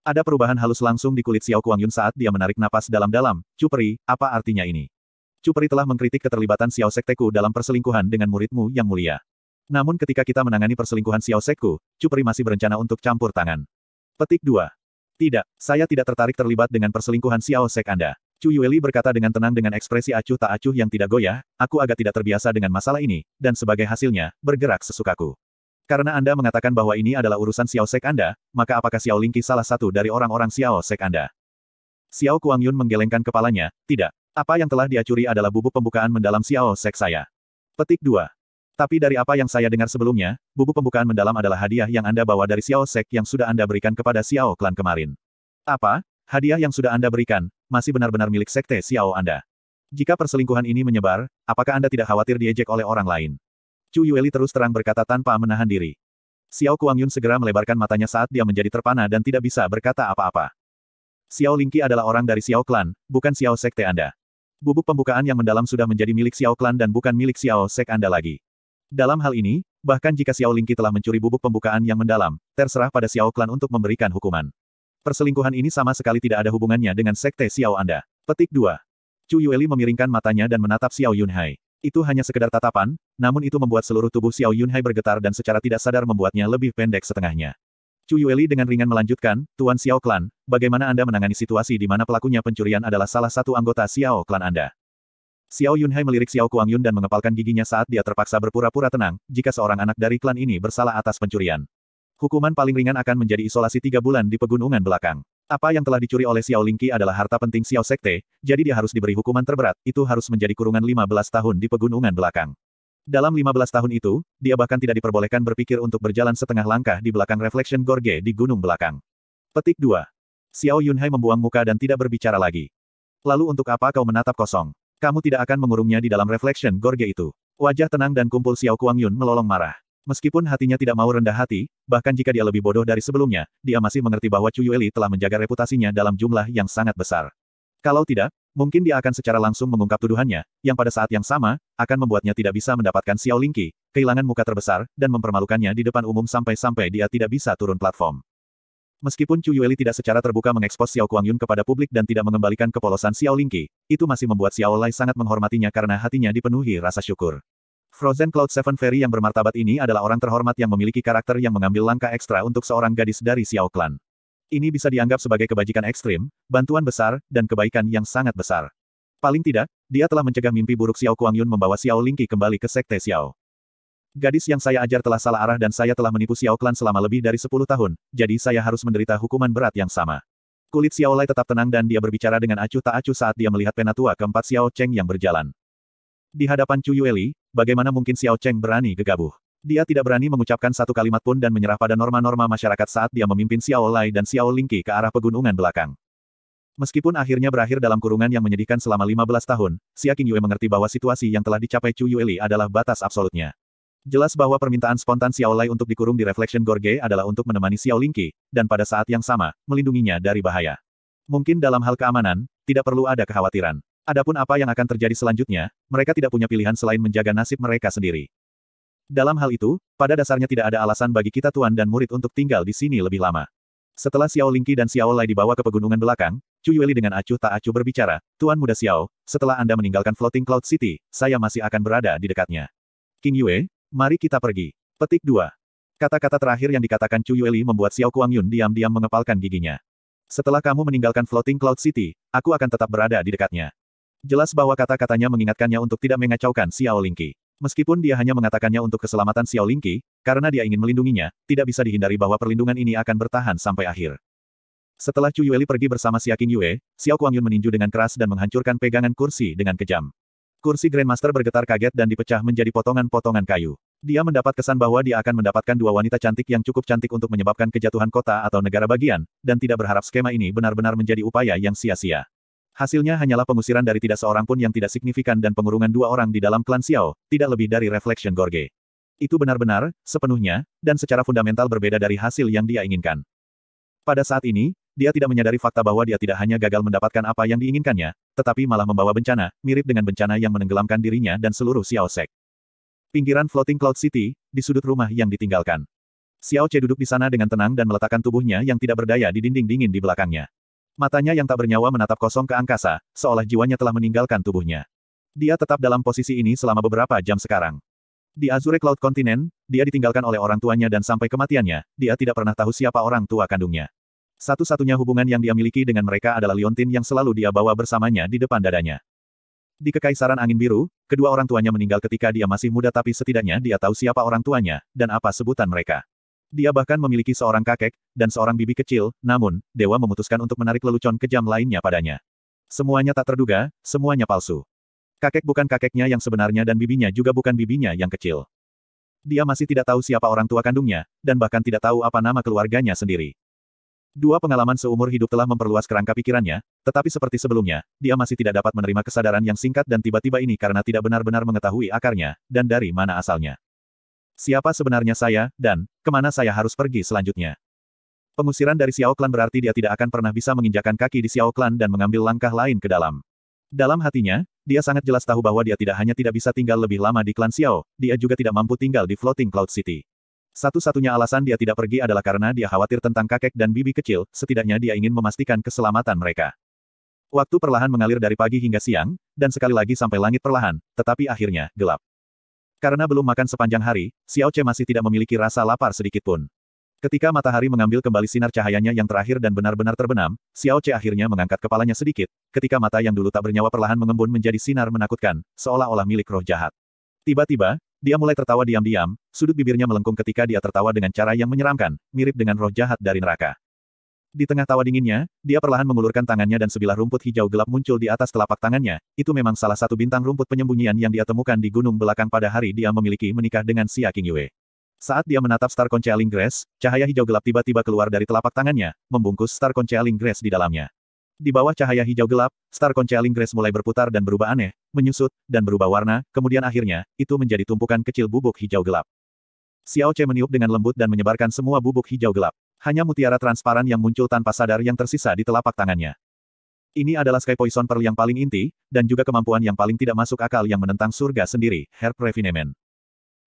Ada perubahan halus langsung di kulit Xiao Kuang Yun saat dia menarik napas dalam-dalam. Cuperi, apa artinya ini? Cuperi telah mengkritik keterlibatan Xiao Sekteku dalam perselingkuhan dengan muridmu yang mulia. Namun ketika kita menangani perselingkuhan Xiao Sekku, Cuperi masih berencana untuk campur tangan. Petik 2. Tidak, saya tidak tertarik terlibat dengan perselingkuhan Xiao Sek Anda. Chu Yueli berkata dengan tenang dengan ekspresi acuh tak acuh yang tidak goyah, aku agak tidak terbiasa dengan masalah ini, dan sebagai hasilnya, bergerak sesukaku. Karena Anda mengatakan bahwa ini adalah urusan Xiao Sek Anda, maka apakah Xiao Lingqi salah satu dari orang-orang Xiao Sek Anda? Xiao Kuang Yun menggelengkan kepalanya, tidak. Apa yang telah diacuri adalah bubuk pembukaan mendalam Xiao Sek saya. Petik 2. Tapi dari apa yang saya dengar sebelumnya, bubuk pembukaan mendalam adalah hadiah yang Anda bawa dari Xiao Sek yang sudah Anda berikan kepada Xiao Klan kemarin. Apa? Hadiah yang sudah Anda berikan, masih benar-benar milik sekte Xiao Anda. Jika perselingkuhan ini menyebar, apakah Anda tidak khawatir diejek oleh orang lain? Chu Yueli terus terang berkata tanpa menahan diri. Xiao Kuang Yun segera melebarkan matanya saat dia menjadi terpana dan tidak bisa berkata apa-apa. Xiao Lingqi adalah orang dari Xiao Klan, bukan Xiao Sekte Anda. Bubuk pembukaan yang mendalam sudah menjadi milik Xiao Klan dan bukan milik Xiao Sek Anda lagi. Dalam hal ini, bahkan jika Xiao Lingqi telah mencuri bubuk pembukaan yang mendalam, terserah pada Xiao Klan untuk memberikan hukuman. Perselingkuhan ini sama sekali tidak ada hubungannya dengan sekte Xiao Anda. Petik 2. Chu Yueli memiringkan matanya dan menatap Xiao Yunhai. Itu hanya sekedar tatapan, namun itu membuat seluruh tubuh Xiao Yunhai bergetar dan secara tidak sadar membuatnya lebih pendek setengahnya. Chu Yueli dengan ringan melanjutkan, Tuan Xiao Klan, bagaimana Anda menangani situasi di mana pelakunya pencurian adalah salah satu anggota Xiao Klan Anda? Xiao Yunhai melirik Xiao Kuang Yun dan mengepalkan giginya saat dia terpaksa berpura-pura tenang, jika seorang anak dari klan ini bersalah atas pencurian. Hukuman paling ringan akan menjadi isolasi tiga bulan di pegunungan belakang. Apa yang telah dicuri oleh Xiao Lingqi adalah harta penting Xiao Sekte, jadi dia harus diberi hukuman terberat, itu harus menjadi kurungan 15 tahun di pegunungan belakang. Dalam 15 tahun itu, dia bahkan tidak diperbolehkan berpikir untuk berjalan setengah langkah di belakang Reflection Gorge di gunung belakang. Petik 2. Xiao Yunhai membuang muka dan tidak berbicara lagi. Lalu untuk apa kau menatap kosong? Kamu tidak akan mengurungnya di dalam reflection gorge itu. Wajah tenang dan kumpul Xiao Kuang Yun melolong marah. Meskipun hatinya tidak mau rendah hati, bahkan jika dia lebih bodoh dari sebelumnya, dia masih mengerti bahwa Chu Yueli telah menjaga reputasinya dalam jumlah yang sangat besar. Kalau tidak, mungkin dia akan secara langsung mengungkap tuduhannya, yang pada saat yang sama, akan membuatnya tidak bisa mendapatkan Xiao Lingqi, kehilangan muka terbesar, dan mempermalukannya di depan umum sampai-sampai dia tidak bisa turun platform. Meskipun Chu Yueli tidak secara terbuka mengekspos Xiao Kuang Yun kepada publik dan tidak mengembalikan kepolosan Xiao Lingqi, itu masih membuat Xiao Lai sangat menghormatinya karena hatinya dipenuhi rasa syukur. Frozen Cloud Seven Fairy yang bermartabat ini adalah orang terhormat yang memiliki karakter yang mengambil langkah ekstra untuk seorang gadis dari Xiao Clan. Ini bisa dianggap sebagai kebajikan ekstrim, bantuan besar, dan kebaikan yang sangat besar. Paling tidak, dia telah mencegah mimpi buruk Xiao Kuang Yun membawa Xiao Lingqi kembali ke Sekte Xiao. Gadis yang saya ajar telah salah arah dan saya telah menipu Xiao Clan selama lebih dari 10 tahun, jadi saya harus menderita hukuman berat yang sama. Kulit Xiao Lai tetap tenang dan dia berbicara dengan acuh tak acuh saat dia melihat penatua keempat Xiao Cheng yang berjalan. Di hadapan Chu Yueli, bagaimana mungkin Xiao Cheng berani gegabah? Dia tidak berani mengucapkan satu kalimat pun dan menyerah pada norma-norma masyarakat saat dia memimpin Xiao Lai dan Xiao Lingqi ke arah pegunungan belakang. Meskipun akhirnya berakhir dalam kurungan yang menyedihkan selama 15 tahun, Xia Qingyue mengerti bahwa situasi yang telah dicapai Chu Yueli adalah batas absolutnya. Jelas bahwa permintaan spontan Xiao Lai untuk dikurung di Reflection Gorge adalah untuk menemani Xiao Lingqi, dan pada saat yang sama, melindunginya dari bahaya. Mungkin dalam hal keamanan, tidak perlu ada kekhawatiran. Adapun apa yang akan terjadi selanjutnya, mereka tidak punya pilihan selain menjaga nasib mereka sendiri. Dalam hal itu, pada dasarnya tidak ada alasan bagi kita tuan dan murid untuk tinggal di sini lebih lama. Setelah Xiao Lingqi dan Xiao Lai dibawa ke pegunungan belakang, Chu Yueli dengan acuh tak acuh berbicara, Tuan Muda Xiao, setelah Anda meninggalkan Floating Cloud City, saya masih akan berada di dekatnya. King Yue, Mari kita pergi. Petik 2. Kata-kata terakhir yang dikatakan Chu Yueli membuat Xiao Kuang Yun diam-diam mengepalkan giginya. Setelah kamu meninggalkan Floating Cloud City, aku akan tetap berada di dekatnya. Jelas bahwa kata-katanya mengingatkannya untuk tidak mengacaukan Xiao Lingqi. Meskipun dia hanya mengatakannya untuk keselamatan Xiao Lingqi, karena dia ingin melindunginya, tidak bisa dihindari bahwa perlindungan ini akan bertahan sampai akhir. Setelah Chu Yueli pergi bersama Xia Qing Yue, Xiao Kuang Yun meninju dengan keras dan menghancurkan pegangan kursi dengan kejam. Kursi Grandmaster bergetar kaget dan dipecah menjadi potongan-potongan kayu. Dia mendapat kesan bahwa dia akan mendapatkan dua wanita cantik yang cukup cantik untuk menyebabkan kejatuhan kota atau negara bagian, dan tidak berharap skema ini benar-benar menjadi upaya yang sia-sia. Hasilnya hanyalah pengusiran dari tidak seorang pun yang tidak signifikan dan pengurungan dua orang di dalam klan Xiao, tidak lebih dari Reflection Gorge. Itu benar-benar, sepenuhnya, dan secara fundamental berbeda dari hasil yang dia inginkan. Pada saat ini, dia tidak menyadari fakta bahwa dia tidak hanya gagal mendapatkan apa yang diinginkannya, tetapi malah membawa bencana, mirip dengan bencana yang menenggelamkan dirinya dan seluruh Xiao Sek. Pinggiran Floating Cloud City, di sudut rumah yang ditinggalkan. Xiao Che duduk di sana dengan tenang dan meletakkan tubuhnya yang tidak berdaya di dinding dingin di belakangnya. Matanya yang tak bernyawa menatap kosong ke angkasa, seolah jiwanya telah meninggalkan tubuhnya. Dia tetap dalam posisi ini selama beberapa jam sekarang. Di Azure Cloud Continent, dia ditinggalkan oleh orang tuanya dan sampai kematiannya, dia tidak pernah tahu siapa orang tua kandungnya. Satu-satunya hubungan yang dia miliki dengan mereka adalah liontin yang selalu dia bawa bersamanya di depan dadanya. Di Kekaisaran Angin Biru, kedua orang tuanya meninggal ketika dia masih muda tapi setidaknya dia tahu siapa orang tuanya, dan apa sebutan mereka. Dia bahkan memiliki seorang kakek, dan seorang bibi kecil, namun, Dewa memutuskan untuk menarik lelucon kejam lainnya padanya. Semuanya tak terduga, semuanya palsu. Kakek bukan kakeknya yang sebenarnya dan bibinya juga bukan bibinya yang kecil. Dia masih tidak tahu siapa orang tua kandungnya, dan bahkan tidak tahu apa nama keluarganya sendiri. Dua pengalaman seumur hidup telah memperluas kerangka pikirannya, tetapi seperti sebelumnya, dia masih tidak dapat menerima kesadaran yang singkat dan tiba-tiba ini karena tidak benar-benar mengetahui akarnya, dan dari mana asalnya. Siapa sebenarnya saya, dan kemana saya harus pergi selanjutnya. Pengusiran dari Xiao Clan berarti dia tidak akan pernah bisa menginjakan kaki di Xiao Clan dan mengambil langkah lain ke dalam. Dalam hatinya, dia sangat jelas tahu bahwa dia tidak hanya tidak bisa tinggal lebih lama di klan Xiao, dia juga tidak mampu tinggal di Floating Cloud City. Satu-satunya alasan dia tidak pergi adalah karena dia khawatir tentang kakek dan bibi kecil, setidaknya dia ingin memastikan keselamatan mereka. Waktu perlahan mengalir dari pagi hingga siang, dan sekali lagi sampai langit perlahan, tetapi akhirnya, gelap. Karena belum makan sepanjang hari, Xiao Che masih tidak memiliki rasa lapar sedikitpun. Ketika matahari mengambil kembali sinar cahayanya yang terakhir dan benar-benar terbenam, Xiao Che akhirnya mengangkat kepalanya sedikit, ketika mata yang dulu tak bernyawa perlahan mengembun menjadi sinar menakutkan, seolah-olah milik roh jahat. Tiba-tiba, dia mulai tertawa diam-diam, sudut bibirnya melengkung ketika dia tertawa dengan cara yang menyeramkan, mirip dengan roh jahat dari neraka. Di tengah tawa dinginnya, dia perlahan mengulurkan tangannya dan sebilah rumput hijau gelap muncul di atas telapak tangannya. Itu memang salah satu bintang rumput penyembunyian yang dia temukan di gunung belakang pada hari dia memiliki menikah dengan Xia King Yue. Saat dia menatap Star Concealing Grass, cahaya hijau gelap tiba-tiba keluar dari telapak tangannya, membungkus Star Concealing Grass di dalamnya. Di bawah cahaya hijau gelap, Star Concealing Grass mulai berputar dan berubah aneh, menyusut, dan berubah warna, kemudian akhirnya, itu menjadi tumpukan kecil bubuk hijau gelap. Xiao Che meniup dengan lembut dan menyebarkan semua bubuk hijau gelap. Hanya mutiara transparan yang muncul tanpa sadar yang tersisa di telapak tangannya. Ini adalah Sky Poison Pearl yang paling inti, dan juga kemampuan yang paling tidak masuk akal yang menentang surga sendiri, Herb Refinement.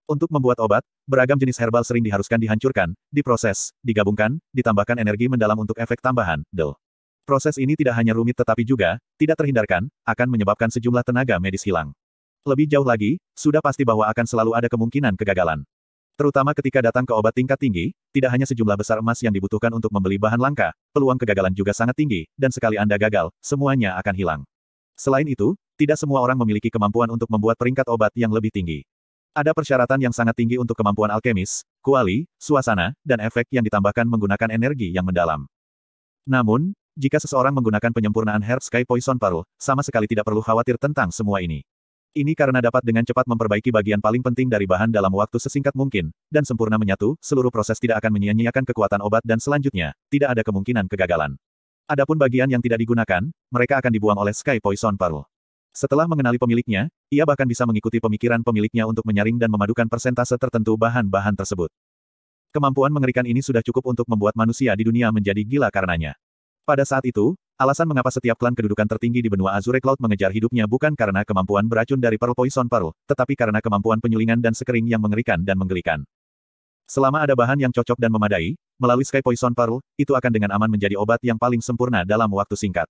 Untuk membuat obat, beragam jenis herbal sering diharuskan dihancurkan, diproses, digabungkan, ditambahkan energi mendalam untuk efek tambahan, del. Proses ini tidak hanya rumit tetapi juga, tidak terhindarkan, akan menyebabkan sejumlah tenaga medis hilang. Lebih jauh lagi, sudah pasti bahwa akan selalu ada kemungkinan kegagalan. Terutama ketika datang ke obat tingkat tinggi, tidak hanya sejumlah besar emas yang dibutuhkan untuk membeli bahan langka, peluang kegagalan juga sangat tinggi, dan sekali Anda gagal, semuanya akan hilang. Selain itu, tidak semua orang memiliki kemampuan untuk membuat peringkat obat yang lebih tinggi. Ada persyaratan yang sangat tinggi untuk kemampuan alkemis, kuali, suasana, dan efek yang ditambahkan menggunakan energi yang mendalam. Namun, jika seseorang menggunakan penyempurnaan Herb Sky Poison Pearl, sama sekali tidak perlu khawatir tentang semua ini. Ini karena dapat dengan cepat memperbaiki bagian paling penting dari bahan dalam waktu sesingkat mungkin, dan sempurna menyatu, seluruh proses tidak akan menyia-nyiakan kekuatan obat dan selanjutnya, tidak ada kemungkinan kegagalan. Adapun bagian yang tidak digunakan, mereka akan dibuang oleh Sky Poison Pearl. Setelah mengenali pemiliknya, ia bahkan bisa mengikuti pemikiran pemiliknya untuk menyaring dan memadukan persentase tertentu bahan-bahan tersebut. Kemampuan mengerikan ini sudah cukup untuk membuat manusia di dunia menjadi gila karenanya. Pada saat itu, alasan mengapa setiap klan kedudukan tertinggi di benua Azure Cloud mengejar hidupnya bukan karena kemampuan beracun dari Pearl Poison Pearl, tetapi karena kemampuan penyulingan dan sekering yang mengerikan dan menggelikan. Selama ada bahan yang cocok dan memadai, melalui Sky Poison Pearl, itu akan dengan aman menjadi obat yang paling sempurna dalam waktu singkat.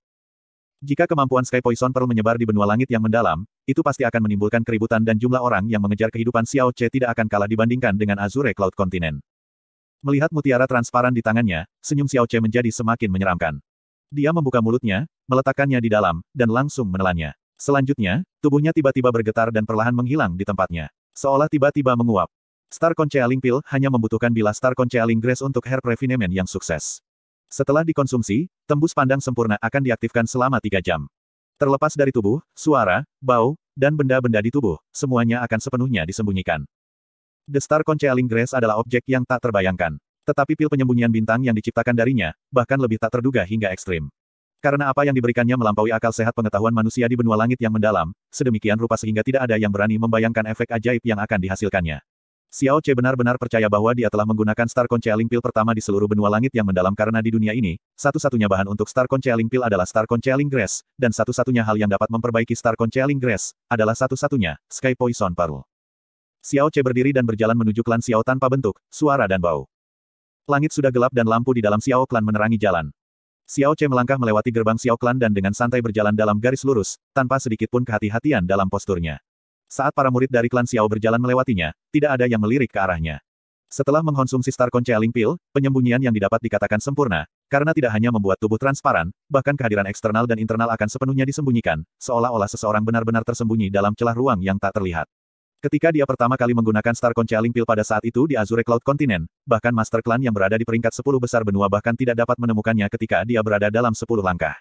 Jika kemampuan Sky Poison Pearl menyebar di benua langit yang mendalam, itu pasti akan menimbulkan keributan dan jumlah orang yang mengejar kehidupan Xiao Che tidak akan kalah dibandingkan dengan Azure Cloud Continent. Melihat mutiara transparan di tangannya, senyum Xiao Che menjadi semakin menyeramkan. Dia membuka mulutnya, meletakkannya di dalam, dan langsung menelannya. Selanjutnya, tubuhnya tiba-tiba bergetar dan perlahan menghilang di tempatnya. Seolah tiba-tiba menguap. Star Concealing Pill hanya membutuhkan bila Star Concealing Grace untuk Hair refinement yang sukses. Setelah dikonsumsi, tembus pandang sempurna akan diaktifkan selama tiga jam. Terlepas dari tubuh, suara, bau, dan benda-benda di tubuh, semuanya akan sepenuhnya disembunyikan. The Star Concealing Grace adalah objek yang tak terbayangkan. Tetapi pil penyembunyian bintang yang diciptakan darinya, bahkan lebih tak terduga hingga ekstrim. Karena apa yang diberikannya melampaui akal sehat pengetahuan manusia di benua langit yang mendalam, sedemikian rupa sehingga tidak ada yang berani membayangkan efek ajaib yang akan dihasilkannya. Xiao Che benar-benar percaya bahwa dia telah menggunakan Star Concealing Pill pertama di seluruh benua langit yang mendalam karena di dunia ini, satu-satunya bahan untuk Star Concealing Pill adalah Star Concealing Grass, dan satu-satunya hal yang dapat memperbaiki Star Concealing Grass, adalah satu-satunya, Sky Poison Pearl. Xiao Che berdiri dan berjalan menuju klan Xiao tanpa bentuk, suara dan bau. Langit sudah gelap dan lampu di dalam Xiao klan menerangi jalan. Xiao Che melangkah melewati gerbang Xiao klan dan dengan santai berjalan dalam garis lurus, tanpa sedikit pun kehati-hatian dalam posturnya. Saat para murid dari klan Xiao berjalan melewatinya, tidak ada yang melirik ke arahnya. Setelah mengkonsumsi Star Concealing Pill, penyembunyian yang didapat dikatakan sempurna, karena tidak hanya membuat tubuh transparan, bahkan kehadiran eksternal dan internal akan sepenuhnya disembunyikan, seolah-olah seseorang benar-benar tersembunyi dalam celah ruang yang tak terlihat. Ketika dia pertama kali menggunakan Star Conchaling Pill pada saat itu di Azure Cloud Continent, bahkan Master Clan yang berada di peringkat 10 besar benua bahkan tidak dapat menemukannya ketika dia berada dalam 10 langkah.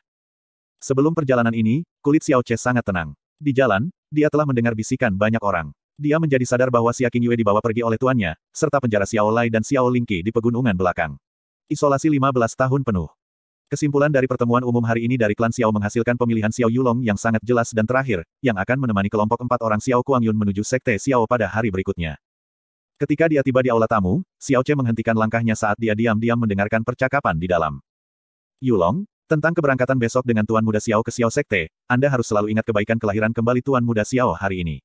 Sebelum perjalanan ini, kulit Xiao Che sangat tenang. Di jalan, dia telah mendengar bisikan banyak orang. Dia menjadi sadar bahwa Xia Qingyue dibawa pergi oleh tuannya, serta penjara Xiao Lai dan Xiao Lingqi di pegunungan belakang. Isolasi 15 tahun penuh. Kesimpulan dari pertemuan umum hari ini dari klan Xiao menghasilkan pemilihan Xiao Yulong yang sangat jelas dan terakhir, yang akan menemani kelompok empat orang Xiao Kuang Yun menuju sekte Xiao pada hari berikutnya. Ketika dia tiba di aula tamu, Xiao Che menghentikan langkahnya saat dia diam-diam mendengarkan percakapan di dalam. Yulong, tentang keberangkatan besok dengan Tuan Muda Xiao ke Xiao Sekte, Anda harus selalu ingat kebaikan kelahiran kembali Tuan Muda Xiao hari ini.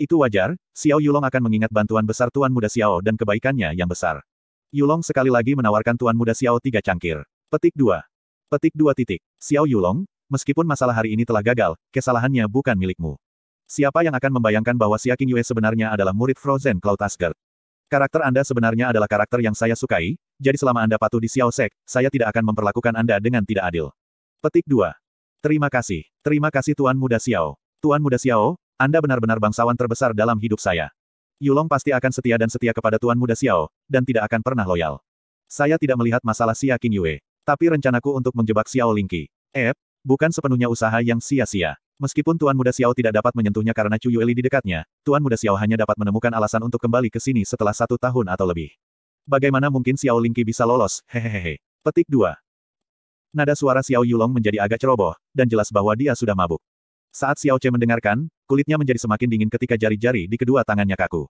Itu wajar, Xiao Yulong akan mengingat bantuan besar Tuan Muda Xiao dan kebaikannya yang besar. Yulong sekali lagi menawarkan Tuan Muda Xiao tiga cangkir. Petik 2. Petik 2 titik. Xiao Yulong, meskipun masalah hari ini telah gagal, kesalahannya bukan milikmu. Siapa yang akan membayangkan bahwa Xia King Yue sebenarnya adalah murid Frozen Cloud Asgard? Karakter Anda sebenarnya adalah karakter yang saya sukai, jadi selama Anda patuh di Xiao Sek, saya tidak akan memperlakukan Anda dengan tidak adil. Petik 2. Terima kasih. Terima kasih Tuan Muda Xiao. Tuan Muda Xiao, Anda benar-benar bangsawan terbesar dalam hidup saya. Yulong pasti akan setia dan setia kepada Tuan Muda Xiao, dan tidak akan pernah loyal. Saya tidak melihat masalah Xia King Yue. Tapi rencanaku untuk menjebak Xiao Lingqi. eh, bukan sepenuhnya usaha yang sia-sia. Meskipun Tuan Muda Xiao tidak dapat menyentuhnya karena Chu Yueli di dekatnya, Tuan Muda Xiao hanya dapat menemukan alasan untuk kembali ke sini setelah satu tahun atau lebih. Bagaimana mungkin Xiao Lingqi bisa lolos, hehehe. Petik dua. Nada suara Xiao Yulong menjadi agak ceroboh, dan jelas bahwa dia sudah mabuk. Saat Xiao Che mendengarkan, kulitnya menjadi semakin dingin ketika jari-jari di kedua tangannya kaku.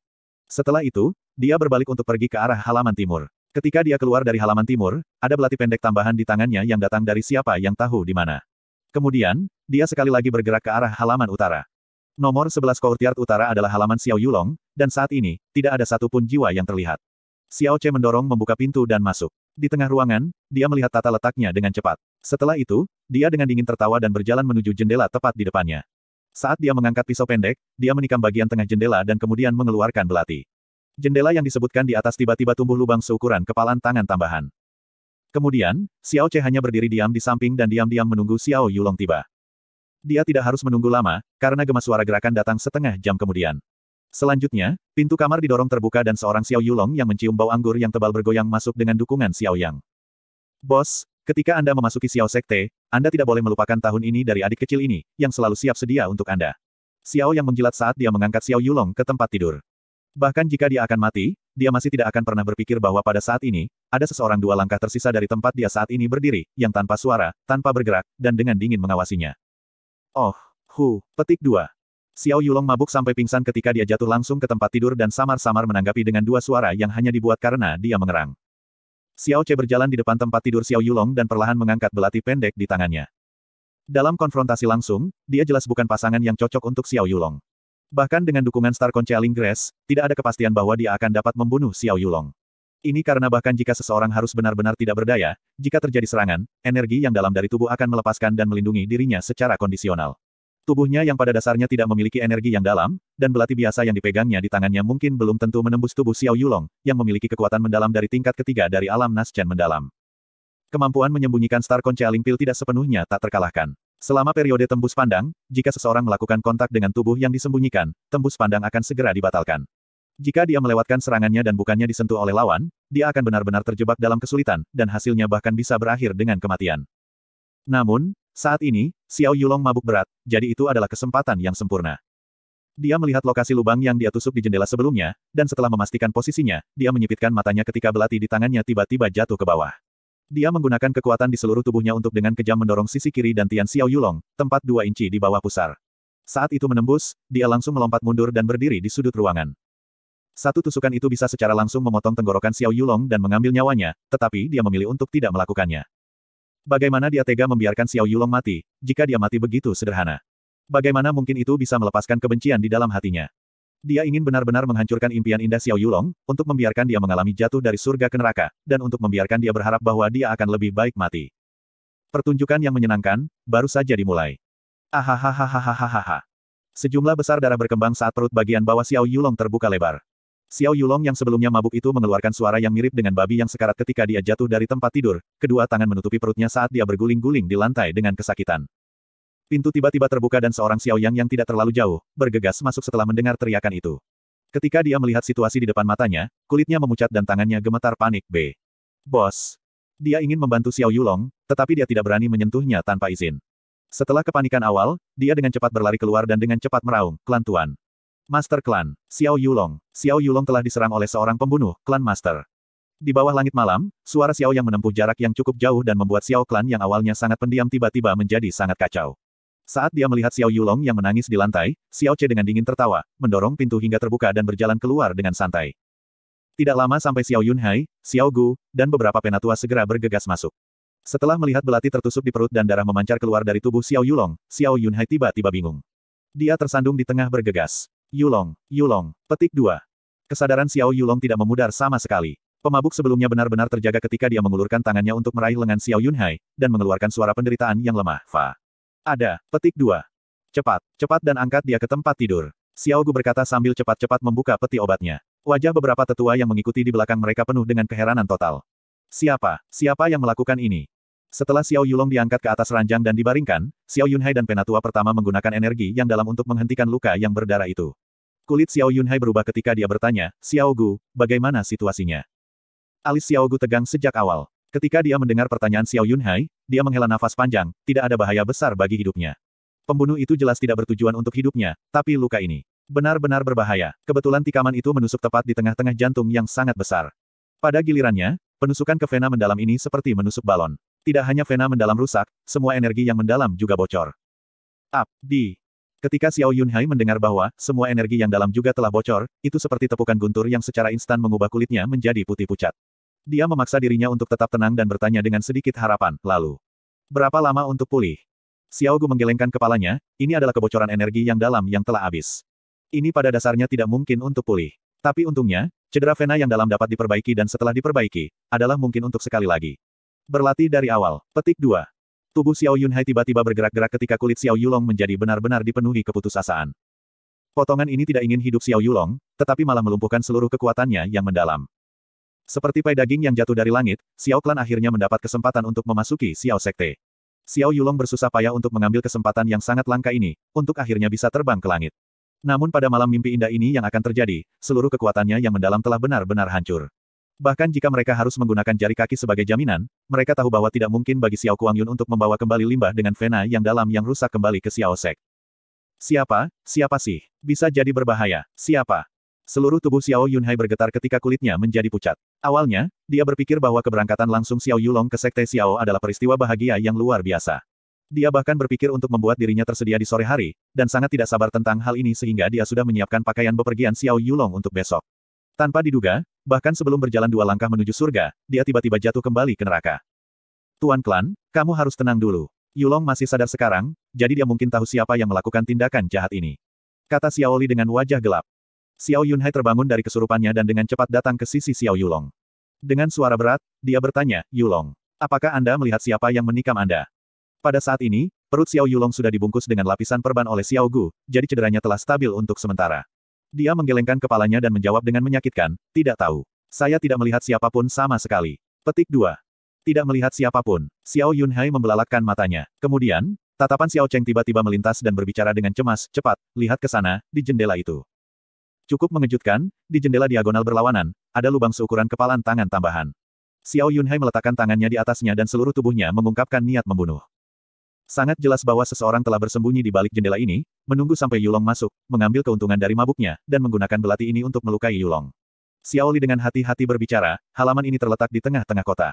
Setelah itu, dia berbalik untuk pergi ke arah halaman timur. Ketika dia keluar dari halaman timur, ada belati pendek tambahan di tangannya yang datang dari siapa yang tahu di mana. Kemudian, dia sekali lagi bergerak ke arah halaman utara. Nomor 11 Courtyard Utara adalah halaman Xiao Yulong, dan saat ini, tidak ada satupun jiwa yang terlihat. Xiao Che mendorong membuka pintu dan masuk. Di tengah ruangan, dia melihat tata letaknya dengan cepat. Setelah itu, dia dengan dingin tertawa dan berjalan menuju jendela tepat di depannya. Saat dia mengangkat pisau pendek, dia menikam bagian tengah jendela dan kemudian mengeluarkan belati jendela yang disebutkan di atas tiba-tiba tumbuh lubang seukuran kepalan tangan tambahan. Kemudian, Xiao Che hanya berdiri diam di samping dan diam-diam menunggu Xiao Yulong tiba. Dia tidak harus menunggu lama, karena gemas suara gerakan datang setengah jam kemudian. Selanjutnya, pintu kamar didorong terbuka dan seorang Xiao Yulong yang mencium bau anggur yang tebal bergoyang masuk dengan dukungan Xiao Yang. Bos, ketika Anda memasuki Xiao Sekte, Anda tidak boleh melupakan tahun ini dari adik kecil ini, yang selalu siap sedia untuk Anda. Xiao yang menjilat saat dia mengangkat Xiao Yulong ke tempat tidur. Bahkan jika dia akan mati, dia masih tidak akan pernah berpikir bahwa pada saat ini, ada seseorang dua langkah tersisa dari tempat dia saat ini berdiri, yang tanpa suara, tanpa bergerak, dan dengan dingin mengawasinya. Oh, hu, petik dua. Xiao Yulong mabuk sampai pingsan ketika dia jatuh langsung ke tempat tidur dan samar-samar menanggapi dengan dua suara yang hanya dibuat karena dia mengerang. Xiao Che berjalan di depan tempat tidur Xiao Yulong dan perlahan mengangkat belati pendek di tangannya. Dalam konfrontasi langsung, dia jelas bukan pasangan yang cocok untuk Xiao Yulong. Bahkan dengan dukungan Star Concealing Grass, tidak ada kepastian bahwa dia akan dapat membunuh Xiao Yulong. Ini karena bahkan jika seseorang harus benar-benar tidak berdaya, jika terjadi serangan, energi yang dalam dari tubuh akan melepaskan dan melindungi dirinya secara kondisional. Tubuhnya yang pada dasarnya tidak memiliki energi yang dalam, dan belati biasa yang dipegangnya di tangannya mungkin belum tentu menembus tubuh Xiao Yulong, yang memiliki kekuatan mendalam dari tingkat ketiga dari alam Naschen mendalam. Kemampuan menyembunyikan Star Concealing Pil tidak sepenuhnya tak terkalahkan. Selama periode tembus pandang, jika seseorang melakukan kontak dengan tubuh yang disembunyikan, tembus pandang akan segera dibatalkan. Jika dia melewatkan serangannya dan bukannya disentuh oleh lawan, dia akan benar-benar terjebak dalam kesulitan, dan hasilnya bahkan bisa berakhir dengan kematian. Namun, saat ini, Xiao Yulong mabuk berat, jadi itu adalah kesempatan yang sempurna. Dia melihat lokasi lubang yang dia tusuk di jendela sebelumnya, dan setelah memastikan posisinya, dia menyipitkan matanya ketika belati di tangannya tiba-tiba jatuh ke bawah. Dia menggunakan kekuatan di seluruh tubuhnya untuk dengan kejam mendorong sisi kiri dan Tian Xiao Yulong, tempat dua inci di bawah pusar. Saat itu menembus, dia langsung melompat mundur dan berdiri di sudut ruangan. Satu tusukan itu bisa secara langsung memotong tenggorokan Xiao Yulong dan mengambil nyawanya, tetapi dia memilih untuk tidak melakukannya. Bagaimana dia tega membiarkan Xiao Yulong mati, jika dia mati begitu sederhana? Bagaimana mungkin itu bisa melepaskan kebencian di dalam hatinya? Dia ingin benar-benar menghancurkan impian indah Xiao Yulong, untuk membiarkan dia mengalami jatuh dari surga ke neraka, dan untuk membiarkan dia berharap bahwa dia akan lebih baik mati. Pertunjukan yang menyenangkan, baru saja dimulai. Ahahahahahahaha! Sejumlah besar darah berkembang saat perut bagian bawah Xiao Yulong terbuka lebar. Xiao Yulong yang sebelumnya mabuk itu mengeluarkan suara yang mirip dengan babi yang sekarat ketika dia jatuh dari tempat tidur, kedua tangan menutupi perutnya saat dia berguling-guling di lantai dengan kesakitan. Pintu tiba-tiba terbuka dan seorang Yang yang tidak terlalu jauh, bergegas masuk setelah mendengar teriakan itu. Ketika dia melihat situasi di depan matanya, kulitnya memucat dan tangannya gemetar panik B. Bos. Dia ingin membantu Xiao Yulong, tetapi dia tidak berani menyentuhnya tanpa izin. Setelah kepanikan awal, dia dengan cepat berlari keluar dan dengan cepat meraung, klan tuan. Master klan, Xiao Yulong. Xiao Yulong telah diserang oleh seorang pembunuh, klan master. Di bawah langit malam, suara Xiao yang menempuh jarak yang cukup jauh dan membuat Xiao klan yang awalnya sangat pendiam tiba-tiba menjadi sangat kacau. Saat dia melihat Xiao Yulong yang menangis di lantai, Xiao Che dengan dingin tertawa, mendorong pintu hingga terbuka dan berjalan keluar dengan santai. Tidak lama sampai Xiao Yunhai, Xiao Gu, dan beberapa penatua segera bergegas masuk. Setelah melihat belati tertusuk di perut dan darah memancar keluar dari tubuh Xiao Yulong, Xiao Yunhai tiba-tiba bingung. Dia tersandung di tengah bergegas. Yulong, Yulong, petik dua. Kesadaran Xiao Yulong tidak memudar sama sekali. Pemabuk sebelumnya benar-benar terjaga ketika dia mengulurkan tangannya untuk meraih lengan Xiao Yunhai, dan mengeluarkan suara penderitaan yang lemah, Fa. Ada, petik dua. Cepat, cepat dan angkat dia ke tempat tidur. Xiao Gu berkata sambil cepat-cepat membuka peti obatnya. Wajah beberapa tetua yang mengikuti di belakang mereka penuh dengan keheranan total. Siapa, siapa yang melakukan ini? Setelah Xiao Yulong diangkat ke atas ranjang dan dibaringkan, Xiao Yunhai dan penatua pertama menggunakan energi yang dalam untuk menghentikan luka yang berdarah itu. Kulit Xiao Yunhai berubah ketika dia bertanya, Xiao Gu, bagaimana situasinya? Alis Xiao Gu tegang sejak awal. Ketika dia mendengar pertanyaan Xiao Yunhai, dia menghela nafas panjang, tidak ada bahaya besar bagi hidupnya. Pembunuh itu jelas tidak bertujuan untuk hidupnya, tapi luka ini benar-benar berbahaya. Kebetulan tikaman itu menusuk tepat di tengah-tengah jantung yang sangat besar. Pada gilirannya, penusukan ke vena mendalam ini seperti menusuk balon. Tidak hanya vena mendalam rusak, semua energi yang mendalam juga bocor. Up, di. Ketika Xiao Yunhai mendengar bahwa semua energi yang dalam juga telah bocor, itu seperti tepukan guntur yang secara instan mengubah kulitnya menjadi putih pucat. Dia memaksa dirinya untuk tetap tenang dan bertanya dengan sedikit harapan, lalu. Berapa lama untuk pulih? Xiao Gu menggelengkan kepalanya, ini adalah kebocoran energi yang dalam yang telah habis. Ini pada dasarnya tidak mungkin untuk pulih. Tapi untungnya, cedera vena yang dalam dapat diperbaiki dan setelah diperbaiki, adalah mungkin untuk sekali lagi. Berlatih dari awal. Petik 2. Tubuh Xiao Yunhai tiba-tiba bergerak-gerak ketika kulit Xiao Yulong menjadi benar-benar dipenuhi keputusasaan. Potongan ini tidak ingin hidup Xiao Yulong, tetapi malah melumpuhkan seluruh kekuatannya yang mendalam. Seperti pai daging yang jatuh dari langit, Xiao Clan akhirnya mendapat kesempatan untuk memasuki Xiao Sekte. Xiao Yulong bersusah payah untuk mengambil kesempatan yang sangat langka ini, untuk akhirnya bisa terbang ke langit. Namun pada malam mimpi indah ini yang akan terjadi, seluruh kekuatannya yang mendalam telah benar-benar hancur. Bahkan jika mereka harus menggunakan jari kaki sebagai jaminan, mereka tahu bahwa tidak mungkin bagi Xiao Kuang Yun untuk membawa kembali limbah dengan vena yang dalam yang rusak kembali ke Xiao Sek. Siapa? Siapa sih? Bisa jadi berbahaya. Siapa? Seluruh tubuh Xiao Yunhai bergetar ketika kulitnya menjadi pucat. Awalnya, dia berpikir bahwa keberangkatan langsung Xiao Yulong ke Sekte Xiao adalah peristiwa bahagia yang luar biasa. Dia bahkan berpikir untuk membuat dirinya tersedia di sore hari, dan sangat tidak sabar tentang hal ini sehingga dia sudah menyiapkan pakaian bepergian Xiao Yulong untuk besok. Tanpa diduga, bahkan sebelum berjalan dua langkah menuju surga, dia tiba-tiba jatuh kembali ke neraka. Tuan Klan, kamu harus tenang dulu. Yulong masih sadar sekarang, jadi dia mungkin tahu siapa yang melakukan tindakan jahat ini. Kata Xiaoli dengan wajah gelap. Xiao Yunhai terbangun dari kesurupannya dan dengan cepat datang ke sisi Xiao Yulong. Dengan suara berat, dia bertanya, Yulong, apakah Anda melihat siapa yang menikam Anda? Pada saat ini, perut Xiao Yulong sudah dibungkus dengan lapisan perban oleh Xiao Gu, jadi cederanya telah stabil untuk sementara. Dia menggelengkan kepalanya dan menjawab dengan menyakitkan, tidak tahu. Saya tidak melihat siapapun sama sekali. Petik 2. Tidak melihat siapapun. Xiao Yunhai membelalakkan matanya. Kemudian, tatapan Xiao Cheng tiba-tiba melintas dan berbicara dengan cemas, cepat, lihat ke sana, di jendela itu. Cukup mengejutkan, di jendela diagonal berlawanan, ada lubang seukuran kepalan tangan tambahan. Xiao Yunhai meletakkan tangannya di atasnya dan seluruh tubuhnya mengungkapkan niat membunuh. Sangat jelas bahwa seseorang telah bersembunyi di balik jendela ini, menunggu sampai Yulong masuk, mengambil keuntungan dari mabuknya, dan menggunakan belati ini untuk melukai Yulong. Xiao Li dengan hati-hati berbicara, halaman ini terletak di tengah-tengah kota.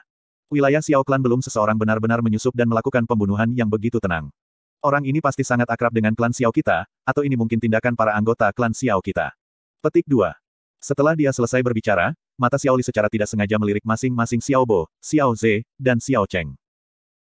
Wilayah Xiao Clan belum seseorang benar-benar menyusup dan melakukan pembunuhan yang begitu tenang. Orang ini pasti sangat akrab dengan klan Xiao kita, atau ini mungkin tindakan para anggota klan Xiao kita. Petik 2. Setelah dia selesai berbicara, mata Xiaoli secara tidak sengaja melirik masing-masing Xiaobo, Xiao Ze, dan Xiao Cheng.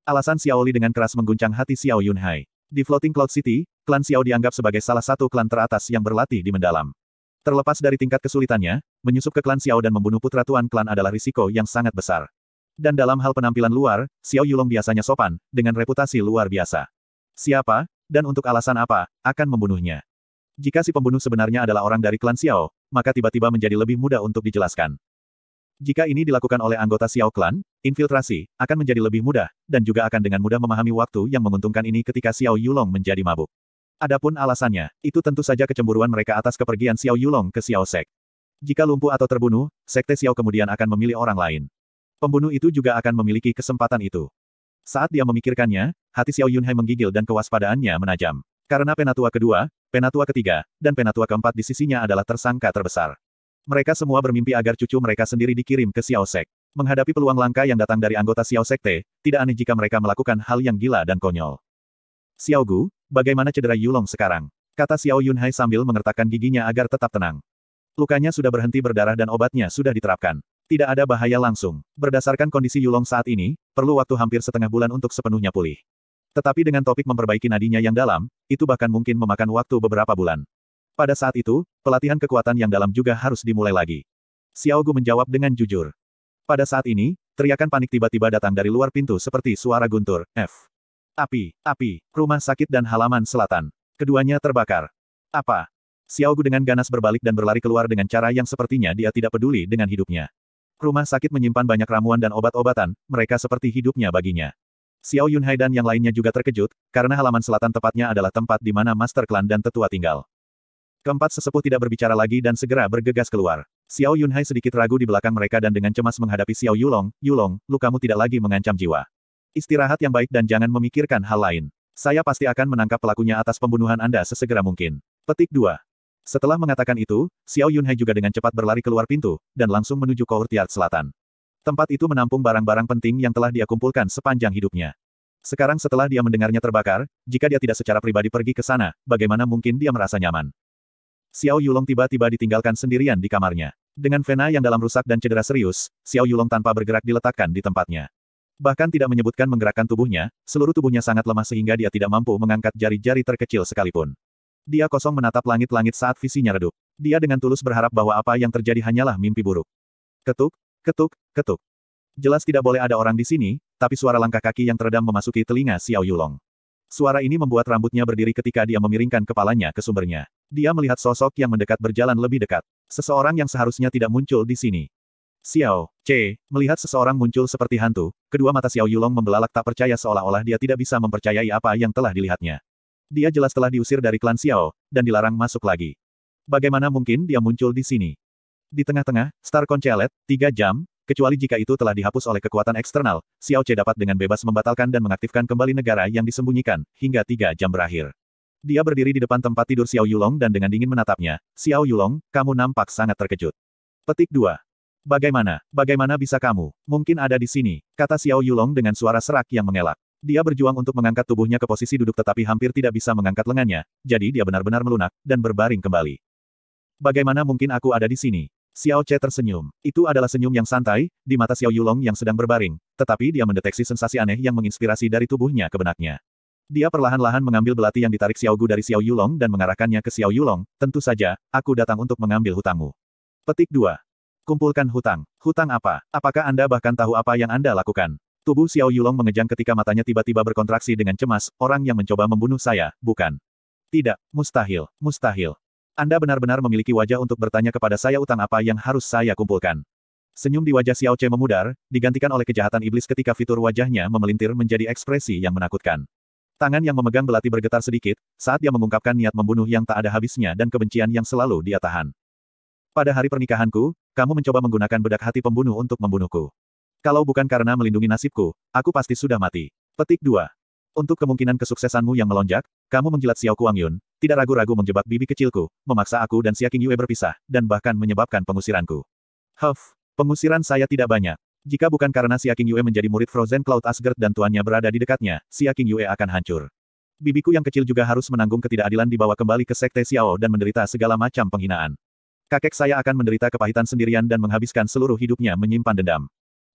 Alasan Xiaoli dengan keras mengguncang hati Xiao Yunhai. Di Floating Cloud City, klan Xiao dianggap sebagai salah satu klan teratas yang berlatih di mendalam. Terlepas dari tingkat kesulitannya, menyusup ke klan Xiao dan membunuh putra tuan klan adalah risiko yang sangat besar. Dan dalam hal penampilan luar, Xiao Yulong biasanya sopan, dengan reputasi luar biasa. Siapa, dan untuk alasan apa, akan membunuhnya. Jika si pembunuh sebenarnya adalah orang dari klan Xiao, maka tiba-tiba menjadi lebih mudah untuk dijelaskan. Jika ini dilakukan oleh anggota Xiao Clan, infiltrasi akan menjadi lebih mudah, dan juga akan dengan mudah memahami waktu yang menguntungkan ini ketika Xiao Yulong menjadi mabuk. Adapun alasannya, itu tentu saja kecemburuan mereka atas kepergian Xiao Yulong ke Xiao Sek. Jika lumpuh atau terbunuh, Sekte Xiao kemudian akan memilih orang lain. Pembunuh itu juga akan memiliki kesempatan itu. Saat dia memikirkannya, hati Xiao Yunhai menggigil dan kewaspadaannya menajam. Karena penatua kedua, penatua ketiga, dan penatua keempat di sisinya adalah tersangka terbesar. Mereka semua bermimpi agar cucu mereka sendiri dikirim ke Xiao Sek. Menghadapi peluang langka yang datang dari anggota Xiao Sekte, tidak aneh jika mereka melakukan hal yang gila dan konyol. Xiao Gu, bagaimana cedera Yulong sekarang? Kata Xiao Yunhai sambil mengertakkan giginya agar tetap tenang. Lukanya sudah berhenti berdarah dan obatnya sudah diterapkan. Tidak ada bahaya langsung. Berdasarkan kondisi Yulong saat ini, perlu waktu hampir setengah bulan untuk sepenuhnya pulih. Tetapi dengan topik memperbaiki nadinya yang dalam, itu bahkan mungkin memakan waktu beberapa bulan. Pada saat itu, pelatihan kekuatan yang dalam juga harus dimulai lagi. Xiao Gu menjawab dengan jujur. Pada saat ini, teriakan panik tiba-tiba datang dari luar pintu seperti suara guntur, F. Api, api, rumah sakit dan halaman selatan. Keduanya terbakar. Apa? Xiao Gu dengan ganas berbalik dan berlari keluar dengan cara yang sepertinya dia tidak peduli dengan hidupnya. Rumah sakit menyimpan banyak ramuan dan obat-obatan, mereka seperti hidupnya baginya. Xiao Yunhai dan yang lainnya juga terkejut, karena halaman selatan tepatnya adalah tempat di mana Master Klan dan tetua tinggal. Keempat sesepuh tidak berbicara lagi dan segera bergegas keluar. Xiao Yunhai sedikit ragu di belakang mereka dan dengan cemas menghadapi Xiao Yulong, Yulong, lukamu tidak lagi mengancam jiwa. Istirahat yang baik dan jangan memikirkan hal lain. Saya pasti akan menangkap pelakunya atas pembunuhan Anda sesegera mungkin. Petik 2. Setelah mengatakan itu, Xiao Yunhai juga dengan cepat berlari keluar pintu, dan langsung menuju kohortiat selatan. Tempat itu menampung barang-barang penting yang telah dia kumpulkan sepanjang hidupnya. Sekarang setelah dia mendengarnya terbakar, jika dia tidak secara pribadi pergi ke sana, bagaimana mungkin dia merasa nyaman? Xiao Yulong tiba-tiba ditinggalkan sendirian di kamarnya. Dengan vena yang dalam rusak dan cedera serius, Xiao Yulong tanpa bergerak diletakkan di tempatnya. Bahkan tidak menyebutkan menggerakkan tubuhnya, seluruh tubuhnya sangat lemah sehingga dia tidak mampu mengangkat jari-jari terkecil sekalipun. Dia kosong menatap langit-langit saat visinya redup. Dia dengan tulus berharap bahwa apa yang terjadi hanyalah mimpi buruk. Ketuk, Ketuk, ketuk. Jelas tidak boleh ada orang di sini, tapi suara langkah kaki yang teredam memasuki telinga Xiao Yulong. Suara ini membuat rambutnya berdiri ketika dia memiringkan kepalanya ke sumbernya. Dia melihat sosok yang mendekat berjalan lebih dekat. Seseorang yang seharusnya tidak muncul di sini. Xiao, C, melihat seseorang muncul seperti hantu, kedua mata Xiao Yulong membelalak tak percaya seolah-olah dia tidak bisa mempercayai apa yang telah dilihatnya. Dia jelas telah diusir dari klan Xiao, dan dilarang masuk lagi. Bagaimana mungkin dia muncul di sini? Di tengah-tengah, Star Concelet, 3 jam, kecuali jika itu telah dihapus oleh kekuatan eksternal, Xiao Che dapat dengan bebas membatalkan dan mengaktifkan kembali negara yang disembunyikan, hingga 3 jam berakhir. Dia berdiri di depan tempat tidur Xiao Yulong dan dengan dingin menatapnya, Xiao Yulong, kamu nampak sangat terkejut. Petik 2. Bagaimana, bagaimana bisa kamu? Mungkin ada di sini, kata Xiao Yulong dengan suara serak yang mengelak. Dia berjuang untuk mengangkat tubuhnya ke posisi duduk tetapi hampir tidak bisa mengangkat lengannya, jadi dia benar-benar melunak, dan berbaring kembali. Bagaimana mungkin aku ada di sini? Xiao Che tersenyum. Itu adalah senyum yang santai, di mata Xiao Yulong yang sedang berbaring, tetapi dia mendeteksi sensasi aneh yang menginspirasi dari tubuhnya ke benaknya. Dia perlahan-lahan mengambil belati yang ditarik Xiao Gu dari Xiao Yulong dan mengarahkannya ke Xiao Yulong, tentu saja, aku datang untuk mengambil hutangmu. Petik 2. Kumpulkan hutang. Hutang apa? Apakah Anda bahkan tahu apa yang Anda lakukan? Tubuh Xiao Yulong mengejang ketika matanya tiba-tiba berkontraksi dengan cemas, orang yang mencoba membunuh saya, bukan. Tidak, mustahil, mustahil. Anda benar-benar memiliki wajah untuk bertanya kepada saya utang apa yang harus saya kumpulkan. Senyum di wajah Xiao Che memudar, digantikan oleh kejahatan iblis ketika fitur wajahnya memelintir menjadi ekspresi yang menakutkan. Tangan yang memegang belati bergetar sedikit, saat dia mengungkapkan niat membunuh yang tak ada habisnya dan kebencian yang selalu dia tahan. Pada hari pernikahanku, kamu mencoba menggunakan bedak hati pembunuh untuk membunuhku. Kalau bukan karena melindungi nasibku, aku pasti sudah mati. Petik 2. Untuk kemungkinan kesuksesanmu yang melonjak, kamu menjilat Xiao Kuang Yun, tidak ragu-ragu menjebak bibi kecilku, memaksa aku dan Xia Yue berpisah, dan bahkan menyebabkan pengusiranku. Huff, pengusiran saya tidak banyak. Jika bukan karena Xia Yue menjadi murid Frozen Cloud Asgard dan tuannya berada di dekatnya, Xia Yue akan hancur. Bibiku yang kecil juga harus menanggung ketidakadilan dibawa kembali ke Sekte Xiao dan menderita segala macam penghinaan. Kakek saya akan menderita kepahitan sendirian dan menghabiskan seluruh hidupnya menyimpan dendam.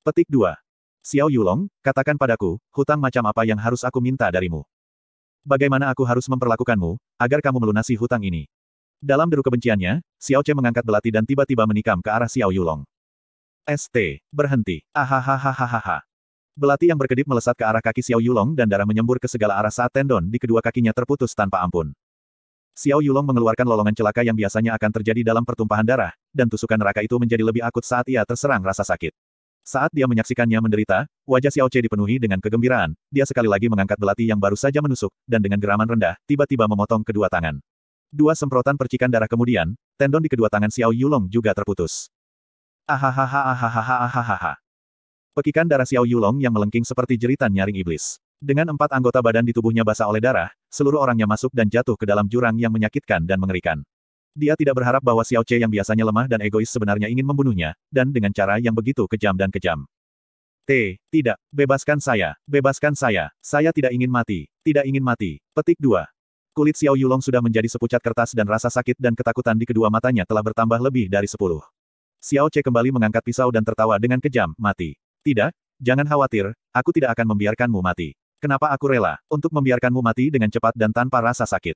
Petik 2. Xiao Yulong, katakan padaku, hutang macam apa yang harus aku minta darimu? Bagaimana aku harus memperlakukanmu, agar kamu melunasi hutang ini? Dalam deru kebenciannya, Xiao Che mengangkat belati dan tiba-tiba menikam ke arah Xiao Yulong. ST, berhenti, ahahahahaha. Belati yang berkedip melesat ke arah kaki Xiao Yulong dan darah menyembur ke segala arah saat tendon di kedua kakinya terputus tanpa ampun. Xiao Yulong mengeluarkan lolongan celaka yang biasanya akan terjadi dalam pertumpahan darah, dan tusukan neraka itu menjadi lebih akut saat ia terserang rasa sakit. Saat dia menyaksikannya menderita, wajah Xiao Che dipenuhi dengan kegembiraan, dia sekali lagi mengangkat belati yang baru saja menusuk, dan dengan geraman rendah, tiba-tiba memotong kedua tangan. Dua semprotan percikan darah kemudian, tendon di kedua tangan Xiao Yulong juga terputus. ahahaha. Pekikan darah Xiao Yulong yang melengking seperti jeritan nyaring iblis. Dengan empat anggota badan di tubuhnya basah oleh darah, seluruh orangnya masuk dan jatuh ke dalam jurang yang menyakitkan dan mengerikan. Dia tidak berharap bahwa Xiao Che yang biasanya lemah dan egois sebenarnya ingin membunuhnya, dan dengan cara yang begitu kejam dan kejam. T. Tidak, bebaskan saya, bebaskan saya, saya tidak ingin mati, tidak ingin mati. Petik 2. Kulit Xiao Yulong sudah menjadi sepucat kertas dan rasa sakit dan ketakutan di kedua matanya telah bertambah lebih dari sepuluh. Xiao Che kembali mengangkat pisau dan tertawa dengan kejam, mati. Tidak, jangan khawatir, aku tidak akan membiarkanmu mati. Kenapa aku rela untuk membiarkanmu mati dengan cepat dan tanpa rasa sakit?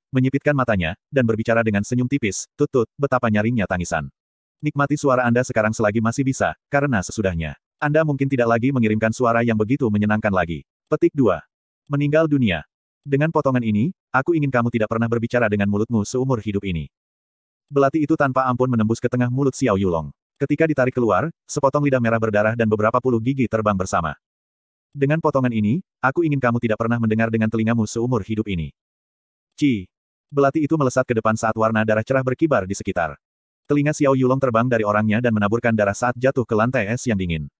menyipitkan matanya, dan berbicara dengan senyum tipis, tutut, betapa nyaringnya tangisan. Nikmati suara Anda sekarang selagi masih bisa, karena sesudahnya. Anda mungkin tidak lagi mengirimkan suara yang begitu menyenangkan lagi. Petik 2. Meninggal dunia. Dengan potongan ini, aku ingin kamu tidak pernah berbicara dengan mulutmu seumur hidup ini. Belati itu tanpa ampun menembus ke tengah mulut Xiao Yulong. Ketika ditarik keluar, sepotong lidah merah berdarah dan beberapa puluh gigi terbang bersama. Dengan potongan ini, aku ingin kamu tidak pernah mendengar dengan telingamu seumur hidup ini. Cii. Belati itu melesat ke depan saat warna darah cerah berkibar di sekitar. Telinga Xiao Yulong terbang dari orangnya dan menaburkan darah saat jatuh ke lantai es yang dingin.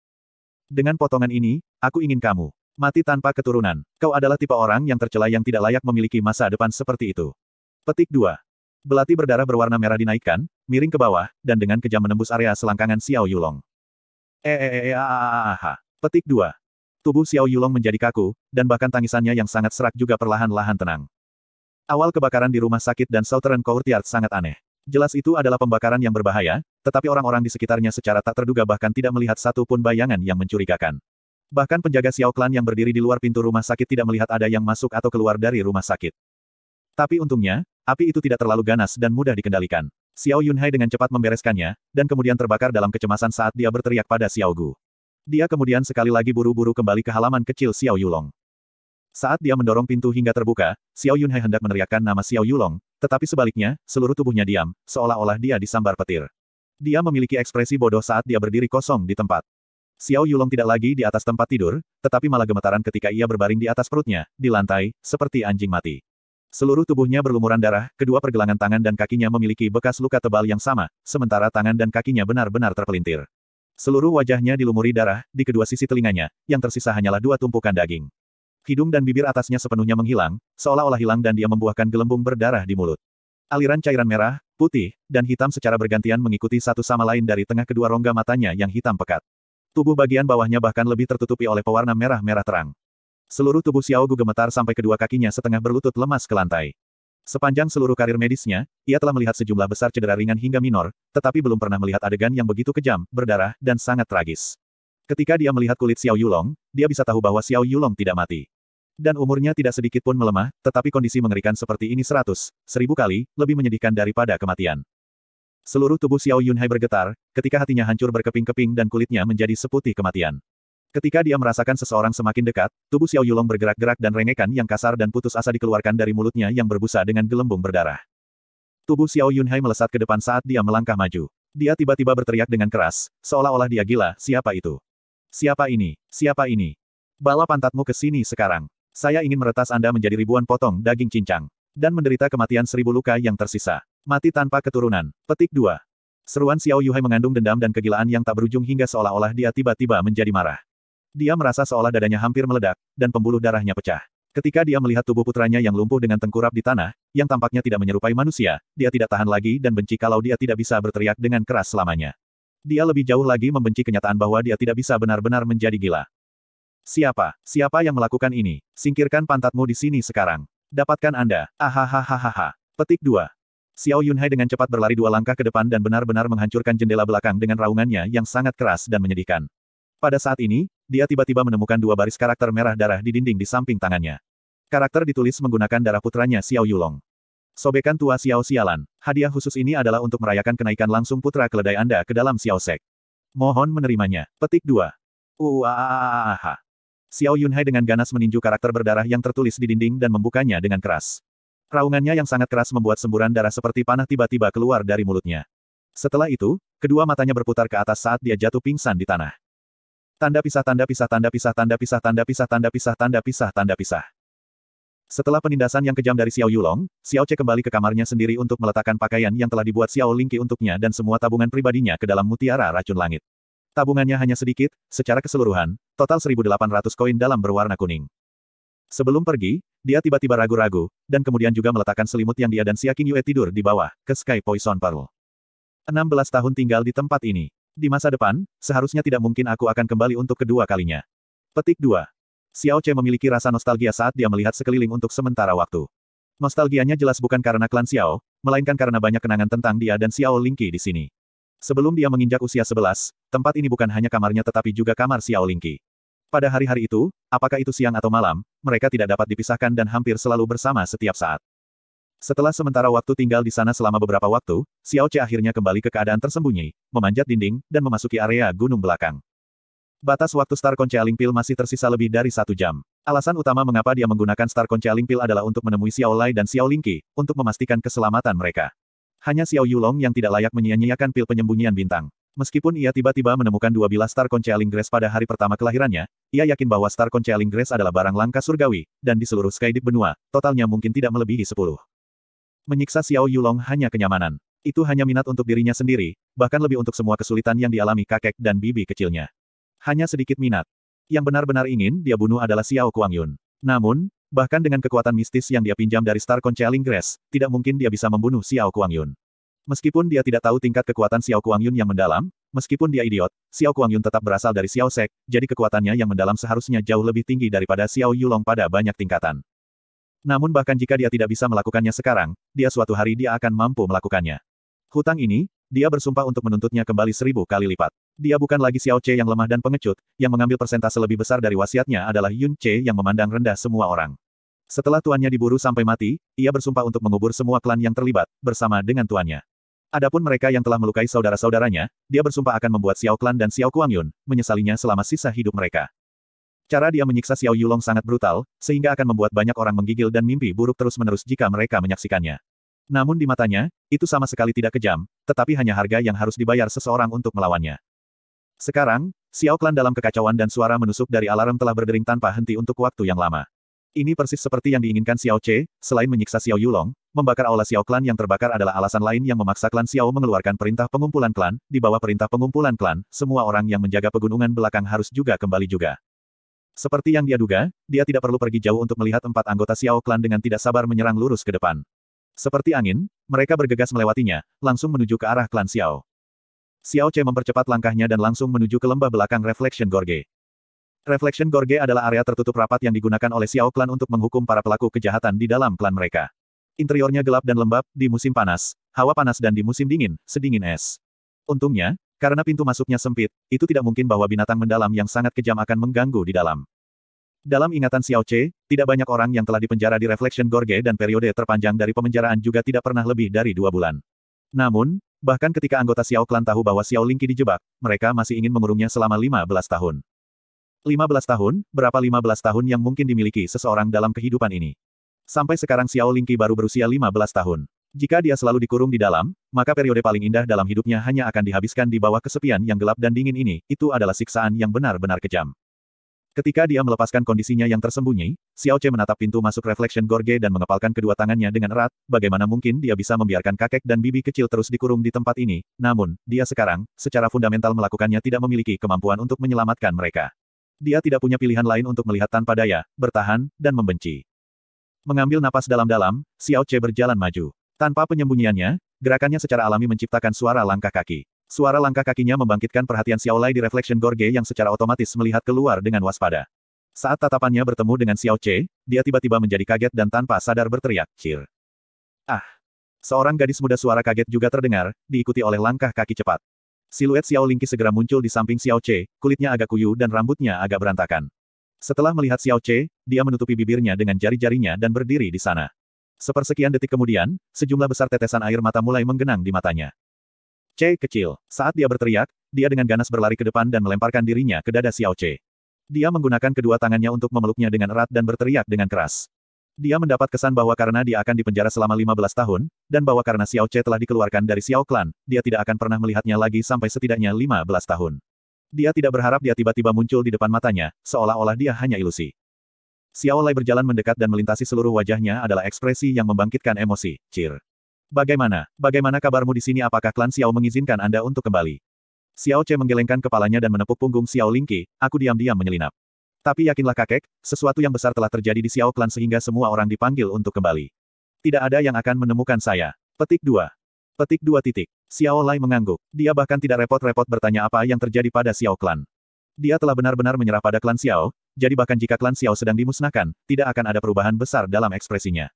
Dengan potongan ini, aku ingin kamu. Mati tanpa keturunan. Kau adalah tipe orang yang tercela yang tidak layak memiliki masa depan seperti itu. Petik 2. Belati berdarah berwarna merah dinaikkan, miring ke bawah, dan dengan kejam menembus area selangkangan Xiao Yulong. E, e, e, a Petik 2. Tubuh Xiao Yulong menjadi kaku, dan bahkan tangisannya yang sangat serak juga perlahan-lahan tenang. Awal kebakaran di rumah sakit dan Southern Courtyard sangat aneh. Jelas itu adalah pembakaran yang berbahaya, tetapi orang-orang di sekitarnya secara tak terduga bahkan tidak melihat satu pun bayangan yang mencurigakan. Bahkan penjaga Xiao Clan yang berdiri di luar pintu rumah sakit tidak melihat ada yang masuk atau keluar dari rumah sakit. Tapi untungnya, api itu tidak terlalu ganas dan mudah dikendalikan. Xiao Yunhai dengan cepat membereskannya, dan kemudian terbakar dalam kecemasan saat dia berteriak pada Xiao Gu. Dia kemudian sekali lagi buru-buru kembali ke halaman kecil Xiao Yulong. Saat dia mendorong pintu hingga terbuka, Xiao Yunhai hendak meneriakkan nama Xiao Yulong, tetapi sebaliknya, seluruh tubuhnya diam, seolah-olah dia disambar petir. Dia memiliki ekspresi bodoh saat dia berdiri kosong di tempat. Xiao Yulong tidak lagi di atas tempat tidur, tetapi malah gemetaran ketika ia berbaring di atas perutnya, di lantai, seperti anjing mati. Seluruh tubuhnya berlumuran darah, kedua pergelangan tangan dan kakinya memiliki bekas luka tebal yang sama, sementara tangan dan kakinya benar-benar terpelintir. Seluruh wajahnya dilumuri darah, di kedua sisi telinganya, yang tersisa hanyalah dua tumpukan daging. Hidung dan bibir atasnya sepenuhnya menghilang, seolah-olah hilang dan dia membuahkan gelembung berdarah di mulut. Aliran cairan merah, putih, dan hitam secara bergantian mengikuti satu sama lain dari tengah kedua rongga matanya yang hitam pekat. Tubuh bagian bawahnya bahkan lebih tertutupi oleh pewarna merah-merah terang. Seluruh tubuh Xiao Gu gemetar sampai kedua kakinya setengah berlutut lemas ke lantai. Sepanjang seluruh karir medisnya, ia telah melihat sejumlah besar cedera ringan hingga minor, tetapi belum pernah melihat adegan yang begitu kejam, berdarah, dan sangat tragis. Ketika dia melihat kulit Xiao Yulong, dia bisa tahu bahwa Xiao Yulong tidak mati. Dan umurnya tidak sedikit pun melemah, tetapi kondisi mengerikan seperti ini seratus, seribu kali, lebih menyedihkan daripada kematian. Seluruh tubuh Xiao Yunhai bergetar, ketika hatinya hancur berkeping-keping dan kulitnya menjadi seputih kematian. Ketika dia merasakan seseorang semakin dekat, tubuh Xiao Yulong bergerak-gerak dan rengekan yang kasar dan putus asa dikeluarkan dari mulutnya yang berbusa dengan gelembung berdarah. Tubuh Xiao Yunhai melesat ke depan saat dia melangkah maju. Dia tiba-tiba berteriak dengan keras, seolah-olah dia gila, siapa itu? Siapa ini? Siapa ini? Bala pantatmu ke sini sekarang. Saya ingin meretas Anda menjadi ribuan potong daging cincang. Dan menderita kematian seribu luka yang tersisa. Mati tanpa keturunan. Petik 2. Seruan Xiao Yuhai mengandung dendam dan kegilaan yang tak berujung hingga seolah-olah dia tiba-tiba menjadi marah. Dia merasa seolah dadanya hampir meledak, dan pembuluh darahnya pecah. Ketika dia melihat tubuh putranya yang lumpuh dengan tengkurap di tanah, yang tampaknya tidak menyerupai manusia, dia tidak tahan lagi dan benci kalau dia tidak bisa berteriak dengan keras selamanya. Dia lebih jauh lagi membenci kenyataan bahwa dia tidak bisa benar-benar menjadi gila. Siapa? Siapa yang melakukan ini? Singkirkan pantatmu di sini sekarang. Dapatkan Anda. Ahahahaha. Petik 2. Xiao Yunhai dengan cepat berlari dua langkah ke depan dan benar-benar menghancurkan jendela belakang dengan raungannya yang sangat keras dan menyedihkan. Pada saat ini, dia tiba-tiba menemukan dua baris karakter merah darah di dinding di samping tangannya. Karakter ditulis menggunakan darah putranya Xiao Yulong. Sobekan tua Xiao Xialan, hadiah khusus ini adalah untuk merayakan kenaikan langsung putra keledai Anda ke dalam Xiao Sek. Mohon menerimanya. Petik 2. Uuaaaaaaha. Xiao Yunhai dengan ganas meninju karakter berdarah yang tertulis di dinding dan membukanya dengan keras. Raungannya yang sangat keras membuat semburan darah seperti panah tiba-tiba keluar dari mulutnya. Setelah itu, kedua matanya berputar ke atas saat dia jatuh pingsan di tanah. Tanda pisah tanda pisah tanda pisah tanda pisah tanda pisah tanda pisah tanda pisah tanda pisah. Setelah penindasan yang kejam dari Xiao Yulong, Xiao Che kembali ke kamarnya sendiri untuk meletakkan pakaian yang telah dibuat Xiao Lingqi untuknya dan semua tabungan pribadinya ke dalam mutiara racun langit. Tabungannya hanya sedikit, secara keseluruhan, total 1.800 koin dalam berwarna kuning. Sebelum pergi, dia tiba-tiba ragu-ragu, dan kemudian juga meletakkan selimut yang dia dan Xia Yue tidur di bawah, ke Sky Poison Pearl. 16 tahun tinggal di tempat ini. Di masa depan, seharusnya tidak mungkin aku akan kembali untuk kedua kalinya. Petik 2. Xiao Che memiliki rasa nostalgia saat dia melihat sekeliling untuk sementara waktu. Nostalgianya jelas bukan karena klan Xiao, melainkan karena banyak kenangan tentang dia dan Xiao Lingqi di sini. Sebelum dia menginjak usia sebelas, tempat ini bukan hanya kamarnya tetapi juga kamar Xiao Lingqi. Pada hari-hari itu, apakah itu siang atau malam, mereka tidak dapat dipisahkan dan hampir selalu bersama setiap saat. Setelah sementara waktu tinggal di sana selama beberapa waktu, Xiao Che akhirnya kembali ke keadaan tersembunyi, memanjat dinding, dan memasuki area gunung belakang. Batas waktu Star Conchaling Pill masih tersisa lebih dari satu jam. Alasan utama mengapa dia menggunakan Star Conchaling Pill adalah untuk menemui Xiao Lai dan Xiao Lingqi, untuk memastikan keselamatan mereka. Hanya Xiao Yulong yang tidak layak menyia-nyiakan pil penyembunyian bintang. Meskipun ia tiba-tiba menemukan dua bilah Star Conchaling Grace pada hari pertama kelahirannya, ia yakin bahwa Star Conchaling Grace adalah barang langka surgawi, dan di seluruh Skydeep benua, totalnya mungkin tidak melebihi sepuluh. Menyiksa Xiao Yulong hanya kenyamanan. Itu hanya minat untuk dirinya sendiri, bahkan lebih untuk semua kesulitan yang dialami kakek dan bibi kecilnya. Hanya sedikit minat. Yang benar-benar ingin dia bunuh adalah Xiao Kuangyun. Namun, bahkan dengan kekuatan mistis yang dia pinjam dari Star Concealing Grass, tidak mungkin dia bisa membunuh Xiao Kuangyun. Meskipun dia tidak tahu tingkat kekuatan Xiao Kuangyun yang mendalam, meskipun dia idiot, Xiao Kuangyun tetap berasal dari Xiao Sek, jadi kekuatannya yang mendalam seharusnya jauh lebih tinggi daripada Xiao Yulong pada banyak tingkatan. Namun bahkan jika dia tidak bisa melakukannya sekarang, dia suatu hari dia akan mampu melakukannya. Hutang ini, dia bersumpah untuk menuntutnya kembali seribu kali lipat. Dia bukan lagi Xiao Che yang lemah dan pengecut, yang mengambil persentase lebih besar dari wasiatnya adalah Yun Che yang memandang rendah semua orang. Setelah tuannya diburu sampai mati, ia bersumpah untuk mengubur semua klan yang terlibat, bersama dengan tuannya. Adapun mereka yang telah melukai saudara-saudaranya, dia bersumpah akan membuat Xiao Klan dan Xiao Kuang Yun, menyesalinya selama sisa hidup mereka. Cara dia menyiksa Xiao Yulong sangat brutal, sehingga akan membuat banyak orang menggigil dan mimpi buruk terus-menerus jika mereka menyaksikannya. Namun di matanya, itu sama sekali tidak kejam, tetapi hanya harga yang harus dibayar seseorang untuk melawannya. Sekarang, Xiao Klan dalam kekacauan dan suara menusuk dari alarm telah berdering tanpa henti untuk waktu yang lama. Ini persis seperti yang diinginkan Xiao Che, selain menyiksa Xiao Yulong, membakar aula Xiao Klan yang terbakar adalah alasan lain yang memaksa klan Xiao mengeluarkan perintah pengumpulan klan, di bawah perintah pengumpulan klan, semua orang yang menjaga pegunungan belakang harus juga kembali juga. Seperti yang dia duga, dia tidak perlu pergi jauh untuk melihat empat anggota Xiao Clan dengan tidak sabar menyerang lurus ke depan. Seperti angin, mereka bergegas melewatinya, langsung menuju ke arah klan Xiao. Xiao Che mempercepat langkahnya dan langsung menuju ke lembah belakang Reflection Gorge. Reflection Gorge adalah area tertutup rapat yang digunakan oleh Xiao Clan untuk menghukum para pelaku kejahatan di dalam klan mereka. Interiornya gelap dan lembab, di musim panas, hawa panas dan di musim dingin, sedingin es. Untungnya, karena pintu masuknya sempit, itu tidak mungkin bahwa binatang mendalam yang sangat kejam akan mengganggu di dalam. Dalam ingatan Xiao Che, tidak banyak orang yang telah dipenjara di Reflection Gorge dan periode terpanjang dari pemenjaraan juga tidak pernah lebih dari dua bulan. Namun, Bahkan ketika anggota Xiao Clan tahu bahwa Xiao Lingqi dijebak, mereka masih ingin mengurungnya selama 15 tahun. 15 tahun, berapa 15 tahun yang mungkin dimiliki seseorang dalam kehidupan ini? Sampai sekarang Xiao Lingqi baru berusia 15 tahun. Jika dia selalu dikurung di dalam, maka periode paling indah dalam hidupnya hanya akan dihabiskan di bawah kesepian yang gelap dan dingin ini, itu adalah siksaan yang benar-benar kejam. Ketika dia melepaskan kondisinya yang tersembunyi, Xiao Che menatap pintu masuk Reflection Gorge dan mengepalkan kedua tangannya dengan erat, bagaimana mungkin dia bisa membiarkan kakek dan bibi kecil terus dikurung di tempat ini, namun, dia sekarang, secara fundamental melakukannya tidak memiliki kemampuan untuk menyelamatkan mereka. Dia tidak punya pilihan lain untuk melihat tanpa daya, bertahan, dan membenci. Mengambil napas dalam-dalam, Xiao Che berjalan maju. Tanpa penyembunyiannya, gerakannya secara alami menciptakan suara langkah kaki. Suara langkah kakinya membangkitkan perhatian Xiao Lai di Reflection Gorge yang secara otomatis melihat keluar dengan waspada. Saat tatapannya bertemu dengan Xiao Che, dia tiba-tiba menjadi kaget dan tanpa sadar berteriak, "Cir!" Ah! Seorang gadis muda suara kaget juga terdengar, diikuti oleh langkah kaki cepat. Siluet Xiao Lingqi segera muncul di samping Xiao Che, kulitnya agak kuyu dan rambutnya agak berantakan. Setelah melihat Xiao Che, dia menutupi bibirnya dengan jari-jarinya dan berdiri di sana. Sepersekian detik kemudian, sejumlah besar tetesan air mata mulai menggenang di matanya. C. Kecil. Saat dia berteriak, dia dengan ganas berlari ke depan dan melemparkan dirinya ke dada Xiao C. Dia menggunakan kedua tangannya untuk memeluknya dengan erat dan berteriak dengan keras. Dia mendapat kesan bahwa karena dia akan dipenjara selama 15 tahun, dan bahwa karena Xiao Che telah dikeluarkan dari Xiao Clan, dia tidak akan pernah melihatnya lagi sampai setidaknya 15 tahun. Dia tidak berharap dia tiba-tiba muncul di depan matanya, seolah-olah dia hanya ilusi. Xiao Lai berjalan mendekat dan melintasi seluruh wajahnya adalah ekspresi yang membangkitkan emosi, cir. Bagaimana, bagaimana kabarmu di sini apakah klan Xiao mengizinkan Anda untuk kembali? Xiao Che menggelengkan kepalanya dan menepuk punggung Xiao Lingqi, aku diam-diam menyelinap. Tapi yakinlah kakek, sesuatu yang besar telah terjadi di Xiao klan sehingga semua orang dipanggil untuk kembali. Tidak ada yang akan menemukan saya. Petik 2. Petik 2 titik. Xiao Lai mengangguk. Dia bahkan tidak repot-repot bertanya apa yang terjadi pada Xiao klan. Dia telah benar-benar menyerah pada klan Xiao, jadi bahkan jika klan Xiao sedang dimusnahkan, tidak akan ada perubahan besar dalam ekspresinya.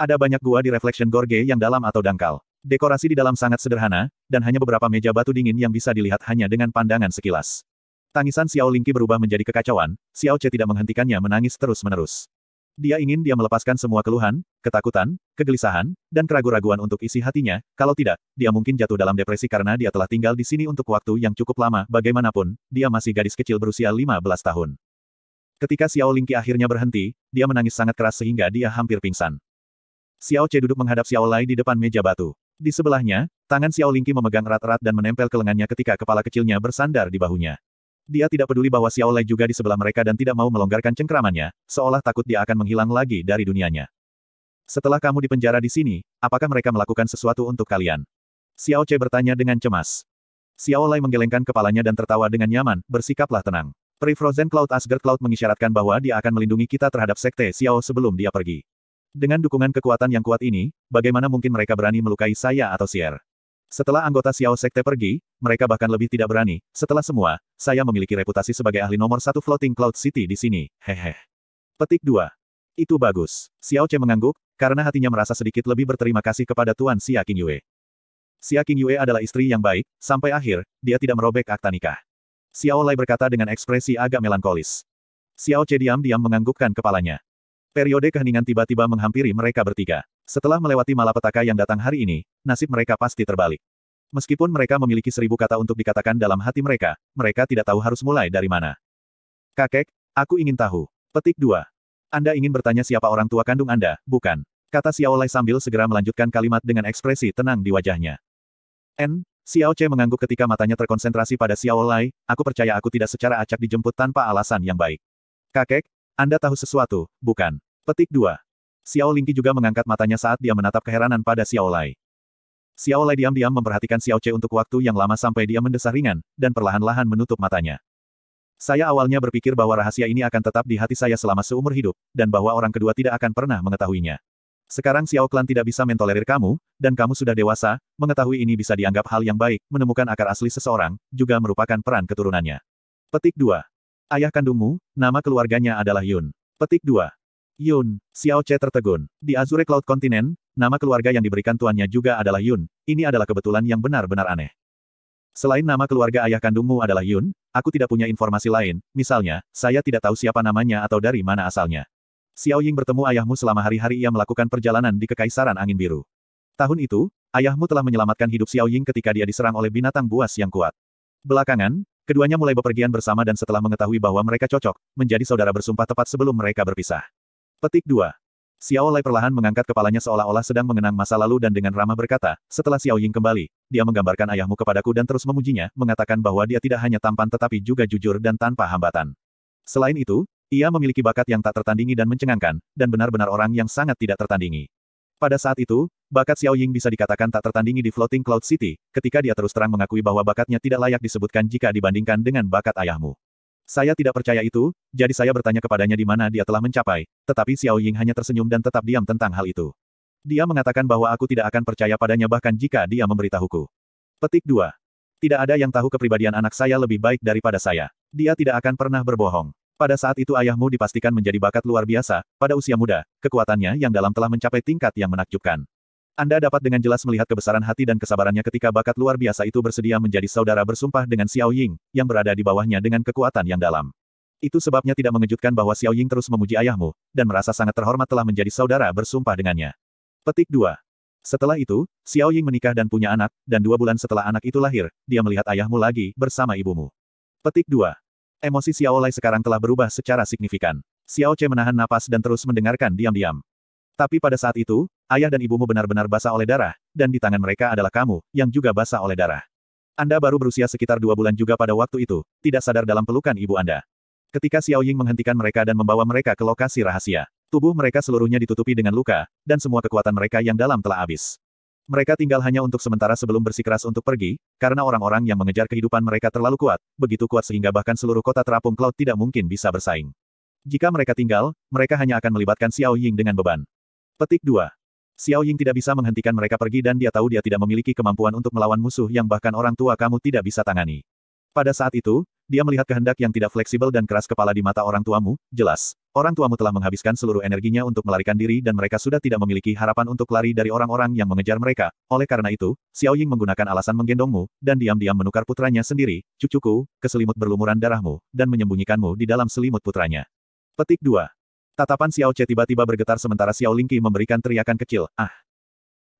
Ada banyak gua di Reflection Gorge yang dalam atau dangkal. Dekorasi di dalam sangat sederhana, dan hanya beberapa meja batu dingin yang bisa dilihat hanya dengan pandangan sekilas. Tangisan Xiao Lingqi berubah menjadi kekacauan, Xiao Che tidak menghentikannya menangis terus-menerus. Dia ingin dia melepaskan semua keluhan, ketakutan, kegelisahan, dan keraguan-raguan untuk isi hatinya, kalau tidak, dia mungkin jatuh dalam depresi karena dia telah tinggal di sini untuk waktu yang cukup lama, bagaimanapun, dia masih gadis kecil berusia 15 tahun. Ketika Xiao Lingqi akhirnya berhenti, dia menangis sangat keras sehingga dia hampir pingsan. Xiao Che duduk menghadap Xiao Lai di depan meja batu. Di sebelahnya, tangan Xiao Lingqi memegang erat-erat dan menempel ke lengannya ketika kepala kecilnya bersandar di bahunya. Dia tidak peduli bahwa Xiao Lai juga di sebelah mereka dan tidak mau melonggarkan cengkramannya, seolah takut dia akan menghilang lagi dari dunianya. Setelah kamu dipenjara di sini, apakah mereka melakukan sesuatu untuk kalian? Xiao Che bertanya dengan cemas. Xiao Lai menggelengkan kepalanya dan tertawa dengan nyaman, bersikaplah tenang. Pre-Frozen Cloud Asgard Cloud mengisyaratkan bahwa dia akan melindungi kita terhadap Sekte Xiao sebelum dia pergi. Dengan dukungan kekuatan yang kuat ini, bagaimana mungkin mereka berani melukai saya atau Sier? Setelah anggota Xiao Sekte pergi, mereka bahkan lebih tidak berani. Setelah semua, saya memiliki reputasi sebagai ahli nomor satu Floating Cloud City di sini, hehe. Petik 2. Itu bagus. Xiao Che mengangguk, karena hatinya merasa sedikit lebih berterima kasih kepada Tuan Xia Yue. Xia Yue adalah istri yang baik, sampai akhir, dia tidak merobek akta nikah. Xiao Lai berkata dengan ekspresi agak melankolis. Xiao Che diam-diam menganggukkan kepalanya. Periode keheningan tiba-tiba menghampiri mereka bertiga. Setelah melewati malapetaka yang datang hari ini, nasib mereka pasti terbalik. Meskipun mereka memiliki seribu kata untuk dikatakan dalam hati mereka, mereka tidak tahu harus mulai dari mana. Kakek, aku ingin tahu. Petik 2. Anda ingin bertanya siapa orang tua kandung Anda, bukan? Kata Xiao Lai sambil segera melanjutkan kalimat dengan ekspresi tenang di wajahnya. N, Xiao Che mengangguk ketika matanya terkonsentrasi pada Xiao Lai, aku percaya aku tidak secara acak dijemput tanpa alasan yang baik. Kakek, anda tahu sesuatu, bukan? Petik 2. Xiao Lingqi juga mengangkat matanya saat dia menatap keheranan pada Xiao Lai. Xiao Lai diam-diam memperhatikan Xiao Che untuk waktu yang lama sampai dia mendesah ringan, dan perlahan-lahan menutup matanya. Saya awalnya berpikir bahwa rahasia ini akan tetap di hati saya selama seumur hidup, dan bahwa orang kedua tidak akan pernah mengetahuinya. Sekarang Xiao Klan tidak bisa mentolerir kamu, dan kamu sudah dewasa, mengetahui ini bisa dianggap hal yang baik, menemukan akar asli seseorang, juga merupakan peran keturunannya. Petik 2. Ayah kandungmu, nama keluarganya adalah Yun. Petik 2. Yun, Xiao Che tertegun. Di Azure Cloud Continent, nama keluarga yang diberikan tuannya juga adalah Yun, ini adalah kebetulan yang benar-benar aneh. Selain nama keluarga ayah kandungmu adalah Yun, aku tidak punya informasi lain, misalnya, saya tidak tahu siapa namanya atau dari mana asalnya. Xiao Ying bertemu ayahmu selama hari-hari ia melakukan perjalanan di Kekaisaran Angin Biru. Tahun itu, ayahmu telah menyelamatkan hidup Xiao Ying ketika dia diserang oleh binatang buas yang kuat. Belakangan, Keduanya mulai bepergian bersama dan setelah mengetahui bahwa mereka cocok, menjadi saudara bersumpah tepat sebelum mereka berpisah. Petik 2. Xiao Lai perlahan mengangkat kepalanya seolah-olah sedang mengenang masa lalu dan dengan ramah berkata, setelah Xiao Ying kembali, dia menggambarkan ayahmu kepadaku dan terus memujinya, mengatakan bahwa dia tidak hanya tampan tetapi juga jujur dan tanpa hambatan. Selain itu, ia memiliki bakat yang tak tertandingi dan mencengangkan, dan benar-benar orang yang sangat tidak tertandingi. Pada saat itu, bakat Xiao Ying bisa dikatakan tak tertandingi di Floating Cloud City, ketika dia terus terang mengakui bahwa bakatnya tidak layak disebutkan jika dibandingkan dengan bakat ayahmu. Saya tidak percaya itu, jadi saya bertanya kepadanya di mana dia telah mencapai, tetapi Xiao Ying hanya tersenyum dan tetap diam tentang hal itu. Dia mengatakan bahwa aku tidak akan percaya padanya bahkan jika dia memberitahuku. Petik 2. Tidak ada yang tahu kepribadian anak saya lebih baik daripada saya. Dia tidak akan pernah berbohong. Pada saat itu ayahmu dipastikan menjadi bakat luar biasa, pada usia muda, kekuatannya yang dalam telah mencapai tingkat yang menakjubkan. Anda dapat dengan jelas melihat kebesaran hati dan kesabarannya ketika bakat luar biasa itu bersedia menjadi saudara bersumpah dengan Xiao Ying, yang berada di bawahnya dengan kekuatan yang dalam. Itu sebabnya tidak mengejutkan bahwa Xiao Ying terus memuji ayahmu, dan merasa sangat terhormat telah menjadi saudara bersumpah dengannya. Petik 2. Setelah itu, Xiao Ying menikah dan punya anak, dan dua bulan setelah anak itu lahir, dia melihat ayahmu lagi, bersama ibumu. Petik 2. Emosi Xiao Lai sekarang telah berubah secara signifikan. Xiao Che menahan napas dan terus mendengarkan diam-diam. Tapi pada saat itu, ayah dan ibumu benar-benar basah oleh darah, dan di tangan mereka adalah kamu, yang juga basah oleh darah. Anda baru berusia sekitar dua bulan juga pada waktu itu, tidak sadar dalam pelukan ibu Anda. Ketika Xiao Ying menghentikan mereka dan membawa mereka ke lokasi rahasia, tubuh mereka seluruhnya ditutupi dengan luka, dan semua kekuatan mereka yang dalam telah habis. Mereka tinggal hanya untuk sementara sebelum bersikeras untuk pergi, karena orang-orang yang mengejar kehidupan mereka terlalu kuat, begitu kuat sehingga bahkan seluruh kota terapung Cloud tidak mungkin bisa bersaing. Jika mereka tinggal, mereka hanya akan melibatkan Xiao Ying dengan beban. Petik 2. Xiao Ying tidak bisa menghentikan mereka pergi dan dia tahu dia tidak memiliki kemampuan untuk melawan musuh yang bahkan orang tua kamu tidak bisa tangani. Pada saat itu, dia melihat kehendak yang tidak fleksibel dan keras kepala di mata orang tuamu, jelas. Orang tuamu telah menghabiskan seluruh energinya untuk melarikan diri dan mereka sudah tidak memiliki harapan untuk lari dari orang-orang yang mengejar mereka. Oleh karena itu, Xiao Ying menggunakan alasan menggendongmu, dan diam-diam menukar putranya sendiri, cucuku, ke selimut berlumuran darahmu, dan menyembunyikanmu di dalam selimut putranya. Petik 2. Tatapan Xiao Che tiba-tiba bergetar sementara Xiao Lingqi memberikan teriakan kecil, ah.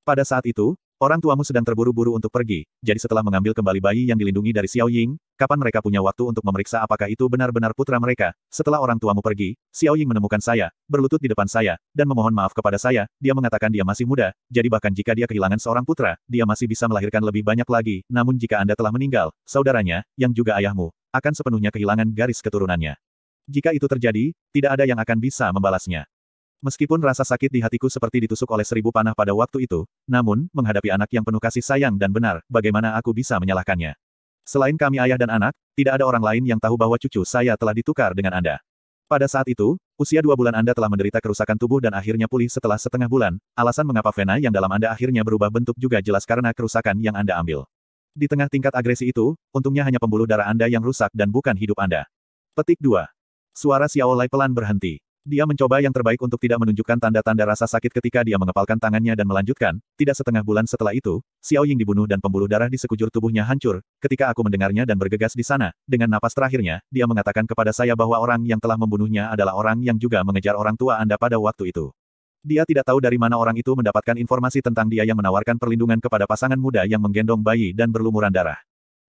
Pada saat itu, Orang tuamu sedang terburu-buru untuk pergi, jadi setelah mengambil kembali bayi yang dilindungi dari Xiao Ying, kapan mereka punya waktu untuk memeriksa apakah itu benar-benar putra mereka? Setelah orang tuamu pergi, Xiao Ying menemukan saya, berlutut di depan saya, dan memohon maaf kepada saya, dia mengatakan dia masih muda, jadi bahkan jika dia kehilangan seorang putra, dia masih bisa melahirkan lebih banyak lagi, namun jika Anda telah meninggal, saudaranya, yang juga ayahmu, akan sepenuhnya kehilangan garis keturunannya. Jika itu terjadi, tidak ada yang akan bisa membalasnya. Meskipun rasa sakit di hatiku seperti ditusuk oleh seribu panah pada waktu itu, namun, menghadapi anak yang penuh kasih sayang dan benar, bagaimana aku bisa menyalahkannya? Selain kami ayah dan anak, tidak ada orang lain yang tahu bahwa cucu saya telah ditukar dengan Anda. Pada saat itu, usia dua bulan Anda telah menderita kerusakan tubuh dan akhirnya pulih setelah setengah bulan, alasan mengapa vena yang dalam Anda akhirnya berubah bentuk juga jelas karena kerusakan yang Anda ambil. Di tengah tingkat agresi itu, untungnya hanya pembuluh darah Anda yang rusak dan bukan hidup Anda. Petik 2. Suara Xiao Lai pelan berhenti. Dia mencoba yang terbaik untuk tidak menunjukkan tanda-tanda rasa sakit ketika dia mengepalkan tangannya dan melanjutkan, tidak setengah bulan setelah itu, Xiao Ying dibunuh dan pembuluh darah di sekujur tubuhnya hancur, ketika aku mendengarnya dan bergegas di sana, dengan napas terakhirnya, dia mengatakan kepada saya bahwa orang yang telah membunuhnya adalah orang yang juga mengejar orang tua Anda pada waktu itu. Dia tidak tahu dari mana orang itu mendapatkan informasi tentang dia yang menawarkan perlindungan kepada pasangan muda yang menggendong bayi dan berlumuran darah.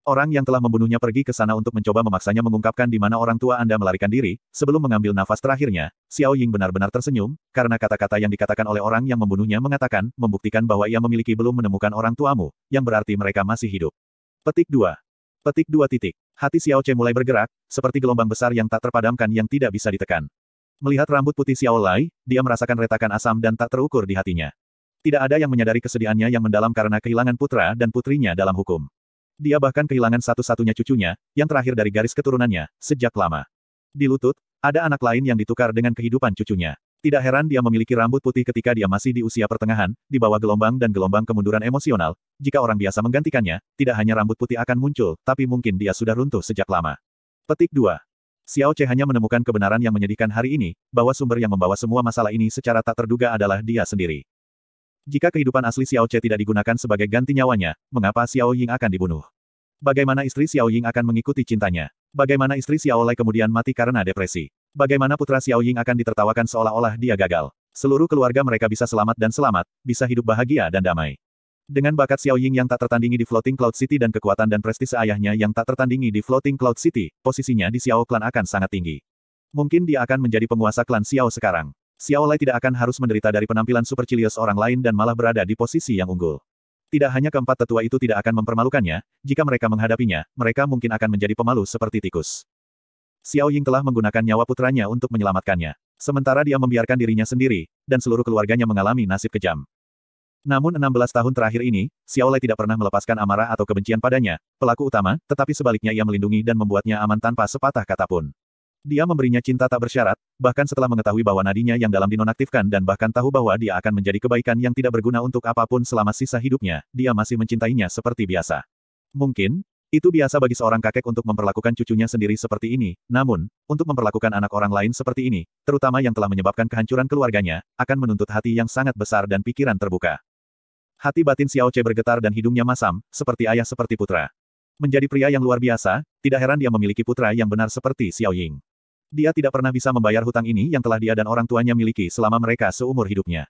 Orang yang telah membunuhnya pergi ke sana untuk mencoba memaksanya mengungkapkan di mana orang tua Anda melarikan diri, sebelum mengambil nafas terakhirnya, Xiao Ying benar-benar tersenyum, karena kata-kata yang dikatakan oleh orang yang membunuhnya mengatakan, membuktikan bahwa ia memiliki belum menemukan orang tuamu, yang berarti mereka masih hidup. Petik 2. Petik 2 titik. Hati Xiao Che mulai bergerak, seperti gelombang besar yang tak terpadamkan yang tidak bisa ditekan. Melihat rambut putih Xiao Lai, dia merasakan retakan asam dan tak terukur di hatinya. Tidak ada yang menyadari kesedihannya yang mendalam karena kehilangan putra dan putrinya dalam hukum. Dia bahkan kehilangan satu-satunya cucunya, yang terakhir dari garis keturunannya, sejak lama. Di lutut, ada anak lain yang ditukar dengan kehidupan cucunya. Tidak heran dia memiliki rambut putih ketika dia masih di usia pertengahan, di bawah gelombang dan gelombang kemunduran emosional. Jika orang biasa menggantikannya, tidak hanya rambut putih akan muncul, tapi mungkin dia sudah runtuh sejak lama. Petik 2. Xiao Che hanya menemukan kebenaran yang menyedihkan hari ini, bahwa sumber yang membawa semua masalah ini secara tak terduga adalah dia sendiri. Jika kehidupan asli Xiao Che tidak digunakan sebagai ganti nyawanya, mengapa Xiao Ying akan dibunuh? Bagaimana istri Xiao Ying akan mengikuti cintanya? Bagaimana istri Xiao Lai kemudian mati karena depresi? Bagaimana putra Xiao Ying akan ditertawakan seolah-olah dia gagal? Seluruh keluarga mereka bisa selamat dan selamat, bisa hidup bahagia dan damai. Dengan bakat Xiao Ying yang tak tertandingi di Floating Cloud City dan kekuatan dan prestise ayahnya yang tak tertandingi di Floating Cloud City, posisinya di Xiao Clan akan sangat tinggi. Mungkin dia akan menjadi penguasa klan Xiao sekarang. Xiao Lai tidak akan harus menderita dari penampilan supercilious orang lain dan malah berada di posisi yang unggul. Tidak hanya keempat tetua itu tidak akan mempermalukannya, jika mereka menghadapinya, mereka mungkin akan menjadi pemalu seperti tikus. Xiao Ying telah menggunakan nyawa putranya untuk menyelamatkannya. Sementara dia membiarkan dirinya sendiri, dan seluruh keluarganya mengalami nasib kejam. Namun 16 tahun terakhir ini, Xiao Lai tidak pernah melepaskan amarah atau kebencian padanya, pelaku utama, tetapi sebaliknya ia melindungi dan membuatnya aman tanpa sepatah kata pun. Dia memberinya cinta tak bersyarat, bahkan setelah mengetahui bahwa nadinya yang dalam dinonaktifkan dan bahkan tahu bahwa dia akan menjadi kebaikan yang tidak berguna untuk apapun selama sisa hidupnya, dia masih mencintainya seperti biasa. Mungkin, itu biasa bagi seorang kakek untuk memperlakukan cucunya sendiri seperti ini, namun, untuk memperlakukan anak orang lain seperti ini, terutama yang telah menyebabkan kehancuran keluarganya, akan menuntut hati yang sangat besar dan pikiran terbuka. Hati batin Xiao Che bergetar dan hidungnya masam, seperti ayah seperti putra. Menjadi pria yang luar biasa, tidak heran dia memiliki putra yang benar seperti Xiao Ying. Dia tidak pernah bisa membayar hutang ini yang telah dia dan orang tuanya miliki selama mereka seumur hidupnya.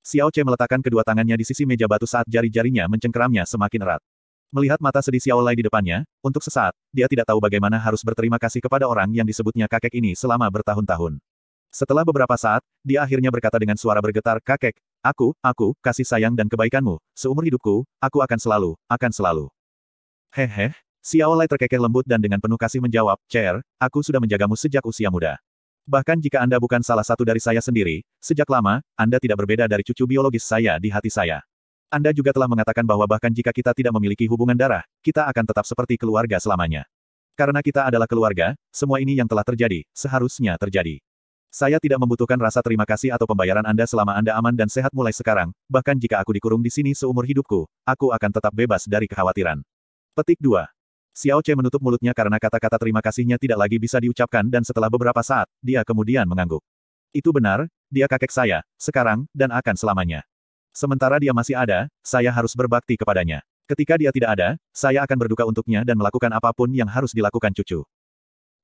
Xiao Che meletakkan kedua tangannya di sisi meja batu saat jari-jarinya mencengkeramnya semakin erat. Melihat mata sedih Xiao Lai di depannya, untuk sesaat, dia tidak tahu bagaimana harus berterima kasih kepada orang yang disebutnya kakek ini selama bertahun-tahun. Setelah beberapa saat, dia akhirnya berkata dengan suara bergetar, Kakek, aku, aku, kasih sayang dan kebaikanmu, seumur hidupku, aku akan selalu, akan selalu. Hehe, Xiao Lai terkekeh lembut dan dengan penuh kasih menjawab, Chair, aku sudah menjagamu sejak usia muda. Bahkan jika Anda bukan salah satu dari saya sendiri, sejak lama, Anda tidak berbeda dari cucu biologis saya di hati saya. Anda juga telah mengatakan bahwa bahkan jika kita tidak memiliki hubungan darah, kita akan tetap seperti keluarga selamanya. Karena kita adalah keluarga, semua ini yang telah terjadi, seharusnya terjadi. Saya tidak membutuhkan rasa terima kasih atau pembayaran Anda selama Anda aman dan sehat mulai sekarang, bahkan jika aku dikurung di sini seumur hidupku, aku akan tetap bebas dari kekhawatiran. Petik 2. Xiao Che menutup mulutnya karena kata-kata terima kasihnya tidak lagi bisa diucapkan dan setelah beberapa saat, dia kemudian mengangguk. Itu benar, dia kakek saya, sekarang, dan akan selamanya. Sementara dia masih ada, saya harus berbakti kepadanya. Ketika dia tidak ada, saya akan berduka untuknya dan melakukan apapun yang harus dilakukan cucu.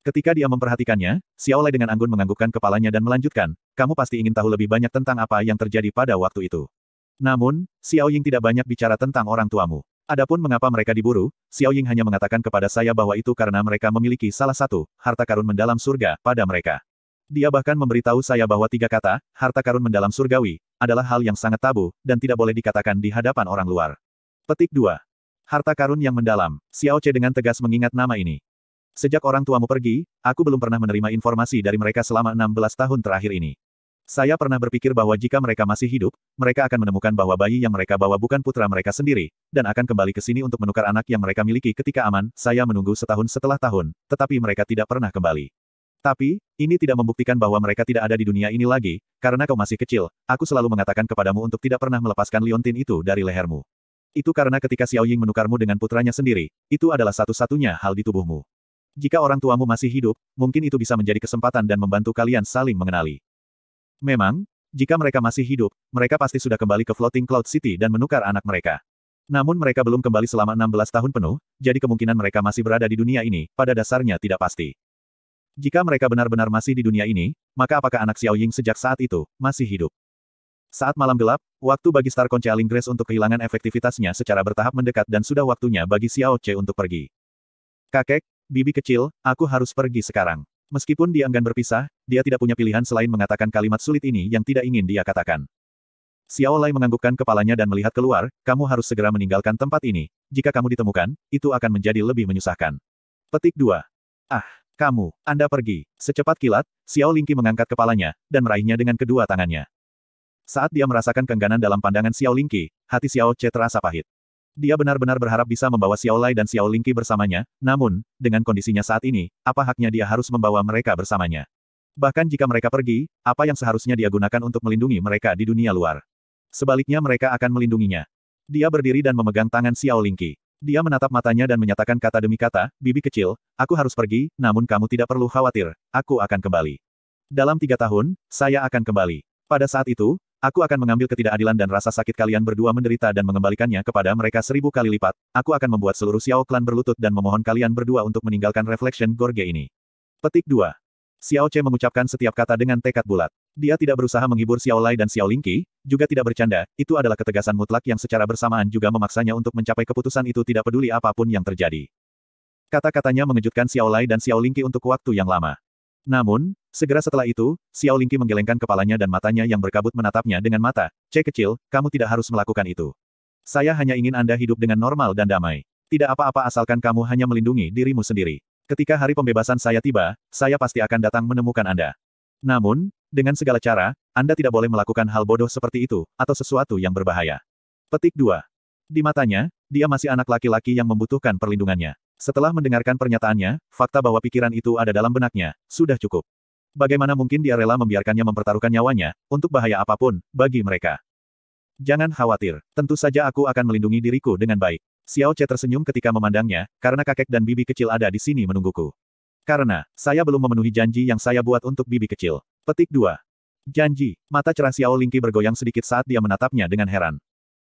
Ketika dia memperhatikannya, Xiao Lei dengan anggun menganggukkan kepalanya dan melanjutkan, kamu pasti ingin tahu lebih banyak tentang apa yang terjadi pada waktu itu. Namun, Xiao Ying tidak banyak bicara tentang orang tuamu. Adapun mengapa mereka diburu, Xiao Ying hanya mengatakan kepada saya bahwa itu karena mereka memiliki salah satu, harta karun mendalam surga, pada mereka. Dia bahkan memberitahu saya bahwa tiga kata, harta karun mendalam surgawi, adalah hal yang sangat tabu, dan tidak boleh dikatakan di hadapan orang luar. Petik 2. Harta karun yang mendalam, Xiao Che dengan tegas mengingat nama ini. Sejak orang tuamu pergi, aku belum pernah menerima informasi dari mereka selama 16 tahun terakhir ini. Saya pernah berpikir bahwa jika mereka masih hidup, mereka akan menemukan bahwa bayi yang mereka bawa bukan putra mereka sendiri, dan akan kembali ke sini untuk menukar anak yang mereka miliki ketika aman. Saya menunggu setahun setelah tahun, tetapi mereka tidak pernah kembali. Tapi, ini tidak membuktikan bahwa mereka tidak ada di dunia ini lagi, karena kau masih kecil, aku selalu mengatakan kepadamu untuk tidak pernah melepaskan liontin itu dari lehermu. Itu karena ketika Xiao Ying menukarmu dengan putranya sendiri, itu adalah satu-satunya hal di tubuhmu. Jika orang tuamu masih hidup, mungkin itu bisa menjadi kesempatan dan membantu kalian saling mengenali. Memang, jika mereka masih hidup, mereka pasti sudah kembali ke Floating Cloud City dan menukar anak mereka. Namun mereka belum kembali selama 16 tahun penuh, jadi kemungkinan mereka masih berada di dunia ini, pada dasarnya tidak pasti. Jika mereka benar-benar masih di dunia ini, maka apakah anak Xiao Ying sejak saat itu, masih hidup? Saat malam gelap, waktu bagi Star Conchaling Grace untuk kehilangan efektivitasnya secara bertahap mendekat dan sudah waktunya bagi Xiao Che untuk pergi. Kakek, bibi kecil, aku harus pergi sekarang. Meskipun dia enggan berpisah, dia tidak punya pilihan selain mengatakan kalimat sulit ini yang tidak ingin dia katakan. Xiao Lai menganggukkan kepalanya dan melihat keluar, kamu harus segera meninggalkan tempat ini. Jika kamu ditemukan, itu akan menjadi lebih menyusahkan. Petik 2. Ah, kamu, Anda pergi. Secepat kilat, Xiao Lingqi mengangkat kepalanya, dan meraihnya dengan kedua tangannya. Saat dia merasakan kengganan dalam pandangan Xiao Lingqi, hati Xiao Che terasa pahit. Dia benar-benar berharap bisa membawa Xiao Lai dan Xiao Lingqi bersamanya, namun, dengan kondisinya saat ini, apa haknya dia harus membawa mereka bersamanya? Bahkan jika mereka pergi, apa yang seharusnya dia gunakan untuk melindungi mereka di dunia luar? Sebaliknya mereka akan melindunginya. Dia berdiri dan memegang tangan Xiao Lingqi. Dia menatap matanya dan menyatakan kata demi kata, bibi kecil, aku harus pergi, namun kamu tidak perlu khawatir, aku akan kembali. Dalam tiga tahun, saya akan kembali. Pada saat itu, Aku akan mengambil ketidakadilan dan rasa sakit kalian berdua menderita dan mengembalikannya kepada mereka seribu kali lipat. Aku akan membuat seluruh Xiao Clan berlutut dan memohon kalian berdua untuk meninggalkan Reflection Gorge ini. Petik 2. Xiao Che mengucapkan setiap kata dengan tekad bulat. Dia tidak berusaha menghibur Xiao Lai dan Xiao Lingqi, juga tidak bercanda, itu adalah ketegasan mutlak yang secara bersamaan juga memaksanya untuk mencapai keputusan itu tidak peduli apapun yang terjadi. Kata-katanya mengejutkan Xiao Lai dan Xiao Lingqi untuk waktu yang lama. Namun, segera setelah itu, Xiao Lingqi menggelengkan kepalanya dan matanya yang berkabut menatapnya dengan mata, C kecil, kamu tidak harus melakukan itu. Saya hanya ingin Anda hidup dengan normal dan damai. Tidak apa-apa asalkan kamu hanya melindungi dirimu sendiri. Ketika hari pembebasan saya tiba, saya pasti akan datang menemukan Anda. Namun, dengan segala cara, Anda tidak boleh melakukan hal bodoh seperti itu, atau sesuatu yang berbahaya. Petik 2. Di matanya, dia masih anak laki-laki yang membutuhkan perlindungannya. Setelah mendengarkan pernyataannya, fakta bahwa pikiran itu ada dalam benaknya, sudah cukup. Bagaimana mungkin dia rela membiarkannya mempertaruhkan nyawanya, untuk bahaya apapun, bagi mereka. Jangan khawatir, tentu saja aku akan melindungi diriku dengan baik. Xiao Che tersenyum ketika memandangnya, karena kakek dan bibi kecil ada di sini menungguku. Karena, saya belum memenuhi janji yang saya buat untuk bibi kecil. Petik 2. Janji, mata cerah Xiao Lingqi bergoyang sedikit saat dia menatapnya dengan heran.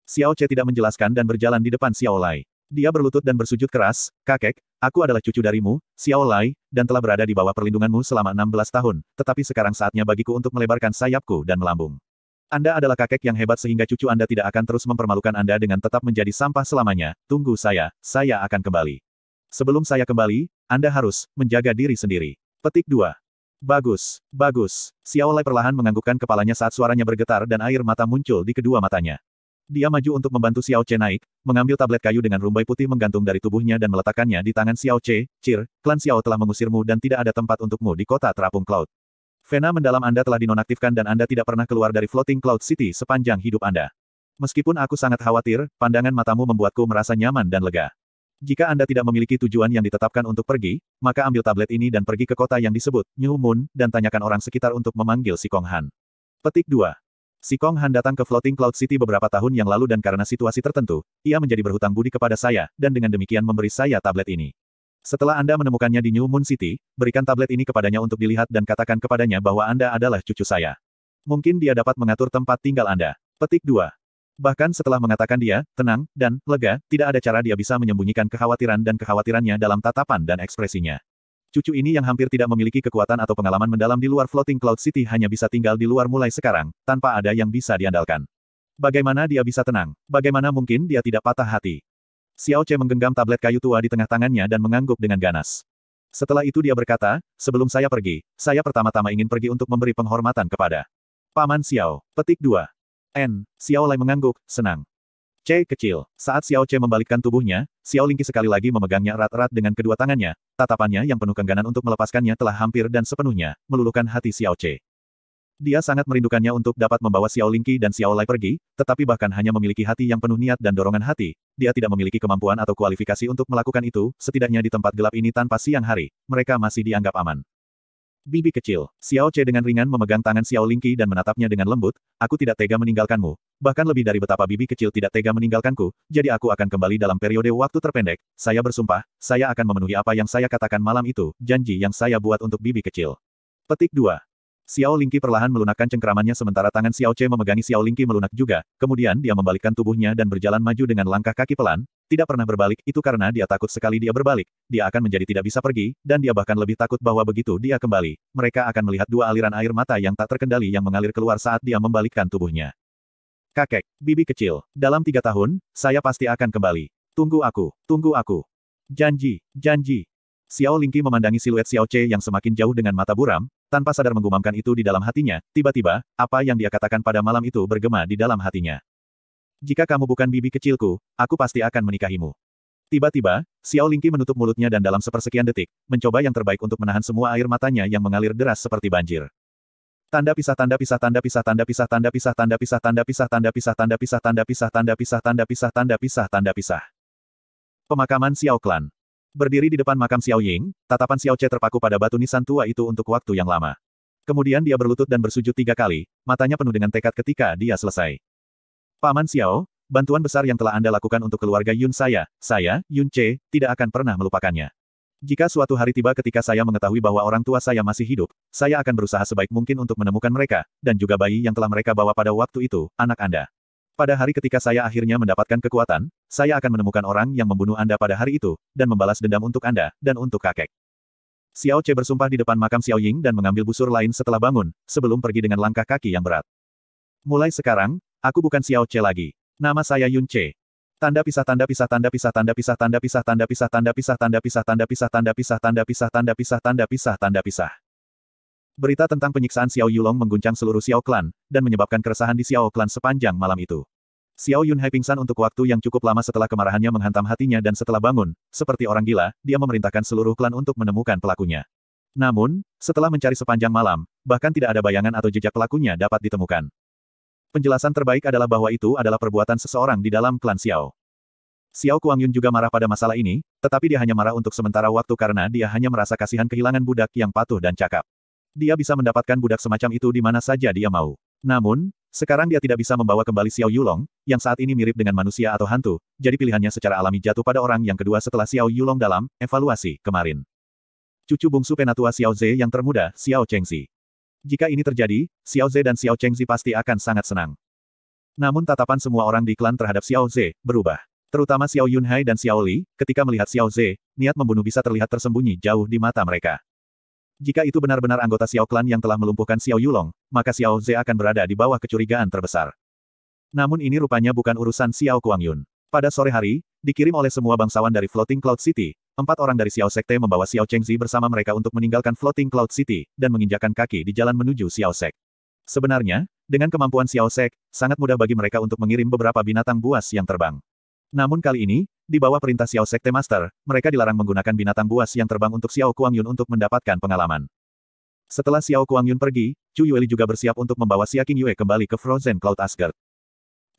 Xiao Che tidak menjelaskan dan berjalan di depan Xiao Lai. Dia berlutut dan bersujud keras, kakek, aku adalah cucu darimu, Xiao Lai, dan telah berada di bawah perlindunganmu selama 16 tahun, tetapi sekarang saatnya bagiku untuk melebarkan sayapku dan melambung. Anda adalah kakek yang hebat sehingga cucu Anda tidak akan terus mempermalukan Anda dengan tetap menjadi sampah selamanya, tunggu saya, saya akan kembali. Sebelum saya kembali, Anda harus menjaga diri sendiri. Petik 2. Bagus, bagus. Xiao Lai perlahan menganggukkan kepalanya saat suaranya bergetar dan air mata muncul di kedua matanya. Dia maju untuk membantu Xiao Che naik, mengambil tablet kayu dengan rumbai putih menggantung dari tubuhnya dan meletakkannya di tangan Xiao Che, Cir, klan Xiao telah mengusirmu dan tidak ada tempat untukmu di kota terapung cloud. Vena mendalam Anda telah dinonaktifkan dan Anda tidak pernah keluar dari floating cloud city sepanjang hidup Anda. Meskipun aku sangat khawatir, pandangan matamu membuatku merasa nyaman dan lega. Jika Anda tidak memiliki tujuan yang ditetapkan untuk pergi, maka ambil tablet ini dan pergi ke kota yang disebut New Moon, dan tanyakan orang sekitar untuk memanggil si Kong Han. Petik 2. Si Kong Han datang ke Floating Cloud City beberapa tahun yang lalu dan karena situasi tertentu, ia menjadi berhutang budi kepada saya, dan dengan demikian memberi saya tablet ini. Setelah Anda menemukannya di New Moon City, berikan tablet ini kepadanya untuk dilihat dan katakan kepadanya bahwa Anda adalah cucu saya. Mungkin dia dapat mengatur tempat tinggal Anda. Petik 2. Bahkan setelah mengatakan dia, tenang, dan, lega, tidak ada cara dia bisa menyembunyikan kekhawatiran dan kekhawatirannya dalam tatapan dan ekspresinya. Cucu ini yang hampir tidak memiliki kekuatan atau pengalaman mendalam di luar Floating Cloud City hanya bisa tinggal di luar mulai sekarang, tanpa ada yang bisa diandalkan. Bagaimana dia bisa tenang? Bagaimana mungkin dia tidak patah hati? Xiao Che menggenggam tablet kayu tua di tengah tangannya dan mengangguk dengan ganas. Setelah itu dia berkata, sebelum saya pergi, saya pertama-tama ingin pergi untuk memberi penghormatan kepada Paman Xiao. Petik 2. N. Xiao Lai mengangguk, senang. C. Kecil. Saat Xiao C membalikkan tubuhnya, Xiao Lingqi sekali lagi memegangnya erat-erat dengan kedua tangannya. Tatapannya yang penuh kengganan untuk melepaskannya telah hampir dan sepenuhnya, meluluhkan hati Xiao C. Dia sangat merindukannya untuk dapat membawa Xiao Lingqi dan Xiao Lai pergi, tetapi bahkan hanya memiliki hati yang penuh niat dan dorongan hati. Dia tidak memiliki kemampuan atau kualifikasi untuk melakukan itu, setidaknya di tempat gelap ini tanpa siang hari. Mereka masih dianggap aman. Bibi kecil, Xiao Che dengan ringan memegang tangan Xiao Lingqi dan menatapnya dengan lembut, aku tidak tega meninggalkanmu. Bahkan lebih dari betapa bibi kecil tidak tega meninggalkanku, jadi aku akan kembali dalam periode waktu terpendek. Saya bersumpah, saya akan memenuhi apa yang saya katakan malam itu, janji yang saya buat untuk bibi kecil. Petik 2. Xiao Lingqi perlahan melunakkan cengkeramannya sementara tangan Xiao Che memegangi Xiao Lingqi melunak juga, kemudian dia membalikkan tubuhnya dan berjalan maju dengan langkah kaki pelan, tidak pernah berbalik, itu karena dia takut sekali dia berbalik, dia akan menjadi tidak bisa pergi, dan dia bahkan lebih takut bahwa begitu dia kembali, mereka akan melihat dua aliran air mata yang tak terkendali yang mengalir keluar saat dia membalikkan tubuhnya. Kakek, bibi kecil, dalam tiga tahun, saya pasti akan kembali. Tunggu aku, tunggu aku. Janji, janji. Xiao Lingqi memandangi siluet Xiao Che yang semakin jauh dengan mata buram, tanpa sadar menggumamkan itu di dalam hatinya, tiba-tiba, apa yang dia katakan pada malam itu bergema di dalam hatinya. Jika kamu bukan bibi kecilku, aku pasti akan menikahimu. Tiba-tiba, Xiao Lingqi menutup mulutnya dan dalam sepersekian detik, mencoba yang terbaik untuk menahan semua air matanya yang mengalir deras seperti banjir. Tanda pisah tanda pisah tanda pisah tanda pisah tanda pisah tanda pisah tanda pisah tanda pisah tanda pisah tanda pisah tanda pisah tanda pisah tanda pisah tanda pisah. Pemakaman Xiao Clan. Berdiri di depan makam Xiao Ying, tatapan Xiao Che terpaku pada batu nisan tua itu untuk waktu yang lama. Kemudian dia berlutut dan bersujud tiga kali, matanya penuh dengan tekad ketika dia selesai. Paman Xiao, bantuan besar yang telah Anda lakukan untuk keluarga Yun saya, saya, Yun Che, tidak akan pernah melupakannya. Jika suatu hari tiba ketika saya mengetahui bahwa orang tua saya masih hidup, saya akan berusaha sebaik mungkin untuk menemukan mereka, dan juga bayi yang telah mereka bawa pada waktu itu, anak Anda. Pada hari ketika saya akhirnya mendapatkan kekuatan, saya akan menemukan orang yang membunuh Anda pada hari itu, dan membalas dendam untuk Anda, dan untuk kakek. Xiao Che bersumpah di depan makam Xiao Ying dan mengambil busur lain setelah bangun, sebelum pergi dengan langkah kaki yang berat. Mulai sekarang, Aku bukan Xiao Che lagi. Nama saya Yun Che. Tanda pisah tanda pisah tanda pisah tanda pisah tanda pisah tanda pisah tanda pisah tanda pisah tanda pisah tanda pisah tanda pisah tanda pisah tanda pisah tanda pisah. Berita tentang penyiksaan Xiao Yulong mengguncang seluruh Xiao Clan, dan menyebabkan keresahan di Xiao Clan sepanjang malam itu. Xiao Yunhai pingsan untuk waktu yang cukup lama setelah kemarahannya menghantam hatinya dan setelah bangun, seperti orang gila, dia memerintahkan seluruh klan untuk menemukan pelakunya. Namun, setelah mencari sepanjang malam, bahkan tidak ada bayangan atau jejak pelakunya dapat ditemukan. Penjelasan terbaik adalah bahwa itu adalah perbuatan seseorang di dalam klan Xiao. Xiao Kuang Yun juga marah pada masalah ini, tetapi dia hanya marah untuk sementara waktu karena dia hanya merasa kasihan kehilangan budak yang patuh dan cakap. Dia bisa mendapatkan budak semacam itu di mana saja dia mau. Namun, sekarang dia tidak bisa membawa kembali Xiao Yulong, yang saat ini mirip dengan manusia atau hantu, jadi pilihannya secara alami jatuh pada orang yang kedua setelah Xiao Yulong dalam evaluasi kemarin. Cucu bungsu penatua Xiao Ze yang termuda, Xiao Chengxi. Jika ini terjadi, Xiao Ze dan Xiao Chengzi pasti akan sangat senang. Namun tatapan semua orang di klan terhadap Xiao Ze, berubah. Terutama Xiao Yunhai dan Xiao Li, ketika melihat Xiao Ze, niat membunuh bisa terlihat tersembunyi jauh di mata mereka. Jika itu benar-benar anggota Xiao Klan yang telah melumpuhkan Xiao Yulong, maka Xiao Ze akan berada di bawah kecurigaan terbesar. Namun ini rupanya bukan urusan Xiao Kuang Yun. Pada sore hari, dikirim oleh semua bangsawan dari Floating Cloud City, Empat orang dari Xiao Sekte membawa Xiao Chengzi bersama mereka untuk meninggalkan Floating Cloud City, dan menginjakan kaki di jalan menuju Xiao Sek. Sebenarnya, dengan kemampuan Xiao Sek, sangat mudah bagi mereka untuk mengirim beberapa binatang buas yang terbang. Namun kali ini, di bawah perintah Xiao Sekte Master, mereka dilarang menggunakan binatang buas yang terbang untuk Xiao Kuang Yun untuk mendapatkan pengalaman. Setelah Xiao Kuang Yun pergi, Chu Yueli juga bersiap untuk membawa Xia King Yue kembali ke Frozen Cloud Asgard.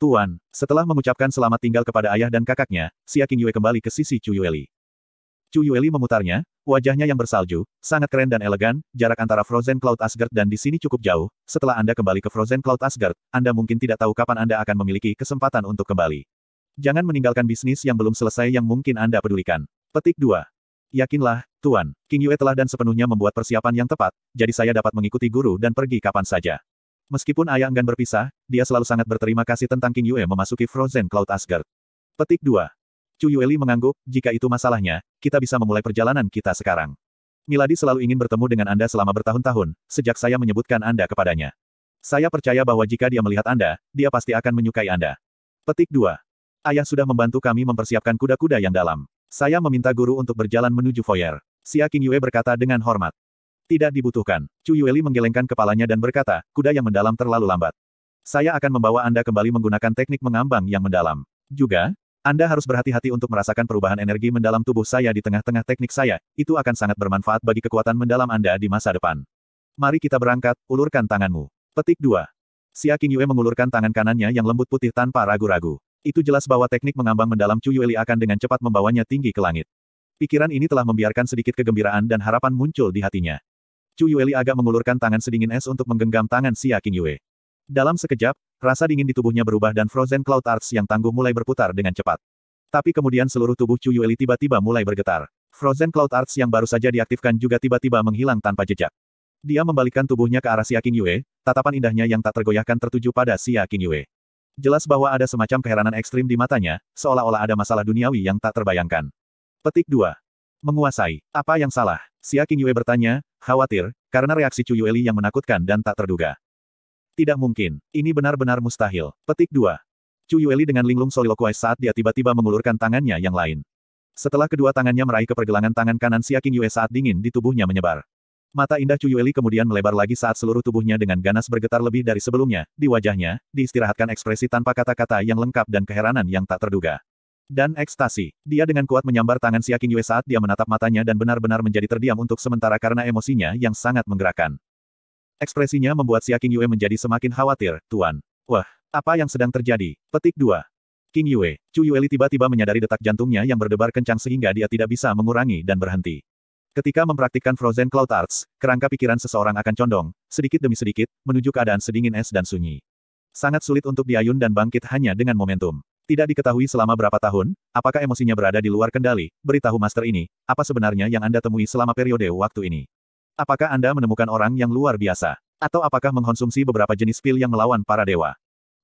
Tuan, setelah mengucapkan selamat tinggal kepada ayah dan kakaknya, Xia King Yue kembali ke sisi Chu Yueli. Chu Yueli memutarnya, wajahnya yang bersalju, sangat keren dan elegan, jarak antara Frozen Cloud Asgard dan di sini cukup jauh, setelah Anda kembali ke Frozen Cloud Asgard, Anda mungkin tidak tahu kapan Anda akan memiliki kesempatan untuk kembali. Jangan meninggalkan bisnis yang belum selesai yang mungkin Anda pedulikan. Petik 2. Yakinlah, Tuan, King Yue telah dan sepenuhnya membuat persiapan yang tepat, jadi saya dapat mengikuti guru dan pergi kapan saja. Meskipun ayah enggan berpisah, dia selalu sangat berterima kasih tentang King Yue memasuki Frozen Cloud Asgard. Petik 2. Chu Yueli mengangguk, jika itu masalahnya, kita bisa memulai perjalanan kita sekarang. Miladi selalu ingin bertemu dengan Anda selama bertahun-tahun, sejak saya menyebutkan Anda kepadanya. Saya percaya bahwa jika dia melihat Anda, dia pasti akan menyukai Anda. Petik 2. Ayah sudah membantu kami mempersiapkan kuda-kuda yang dalam. Saya meminta guru untuk berjalan menuju foyer. Xia King Yue berkata dengan hormat. Tidak dibutuhkan. Chu Yueli menggelengkan kepalanya dan berkata, kuda yang mendalam terlalu lambat. Saya akan membawa Anda kembali menggunakan teknik mengambang yang mendalam. Juga, anda harus berhati-hati untuk merasakan perubahan energi mendalam tubuh saya di tengah-tengah teknik saya, itu akan sangat bermanfaat bagi kekuatan mendalam Anda di masa depan. Mari kita berangkat, ulurkan tanganmu. Petik 2. Xia Yue mengulurkan tangan kanannya yang lembut putih tanpa ragu-ragu. Itu jelas bahwa teknik mengambang mendalam Chu Yueli akan dengan cepat membawanya tinggi ke langit. Pikiran ini telah membiarkan sedikit kegembiraan dan harapan muncul di hatinya. Chu Yueli agak mengulurkan tangan sedingin es untuk menggenggam tangan Xia Yue. Dalam sekejap, Rasa dingin di tubuhnya berubah dan Frozen Cloud Arts yang tangguh mulai berputar dengan cepat. Tapi kemudian seluruh tubuh Chu Yueli tiba-tiba mulai bergetar. Frozen Cloud Arts yang baru saja diaktifkan juga tiba-tiba menghilang tanpa jejak. Dia membalikkan tubuhnya ke arah Xia King Yue, tatapan indahnya yang tak tergoyahkan tertuju pada Xia King Yue. Jelas bahwa ada semacam keheranan ekstrim di matanya, seolah-olah ada masalah duniawi yang tak terbayangkan. Petik 2. Menguasai. Apa yang salah? Xia King Yue bertanya, khawatir, karena reaksi Chu Yueli yang menakutkan dan tak terduga. Tidak mungkin. Ini benar-benar mustahil. Petik 2. Chu Yueli dengan linglung soliloquis saat dia tiba-tiba mengulurkan tangannya yang lain. Setelah kedua tangannya meraih ke pergelangan tangan kanan Xia King Yue saat dingin di tubuhnya menyebar. Mata indah Chu Yueli kemudian melebar lagi saat seluruh tubuhnya dengan ganas bergetar lebih dari sebelumnya, di wajahnya, diistirahatkan ekspresi tanpa kata-kata yang lengkap dan keheranan yang tak terduga. Dan ekstasi. Dia dengan kuat menyambar tangan Xia King Yue saat dia menatap matanya dan benar-benar menjadi terdiam untuk sementara karena emosinya yang sangat menggerakkan. Ekspresinya membuat Xia King Yue menjadi semakin khawatir, Tuan. Wah, apa yang sedang terjadi? Petik 2. King Yue, Chu Yueli tiba-tiba menyadari detak jantungnya yang berdebar kencang sehingga dia tidak bisa mengurangi dan berhenti. Ketika mempraktikkan Frozen Cloud Arts, kerangka pikiran seseorang akan condong, sedikit demi sedikit, menuju keadaan sedingin es dan sunyi. Sangat sulit untuk diayun dan bangkit hanya dengan momentum. Tidak diketahui selama berapa tahun, apakah emosinya berada di luar kendali, beritahu master ini, apa sebenarnya yang Anda temui selama periode waktu ini. Apakah Anda menemukan orang yang luar biasa? Atau apakah mengkonsumsi beberapa jenis pil yang melawan para dewa?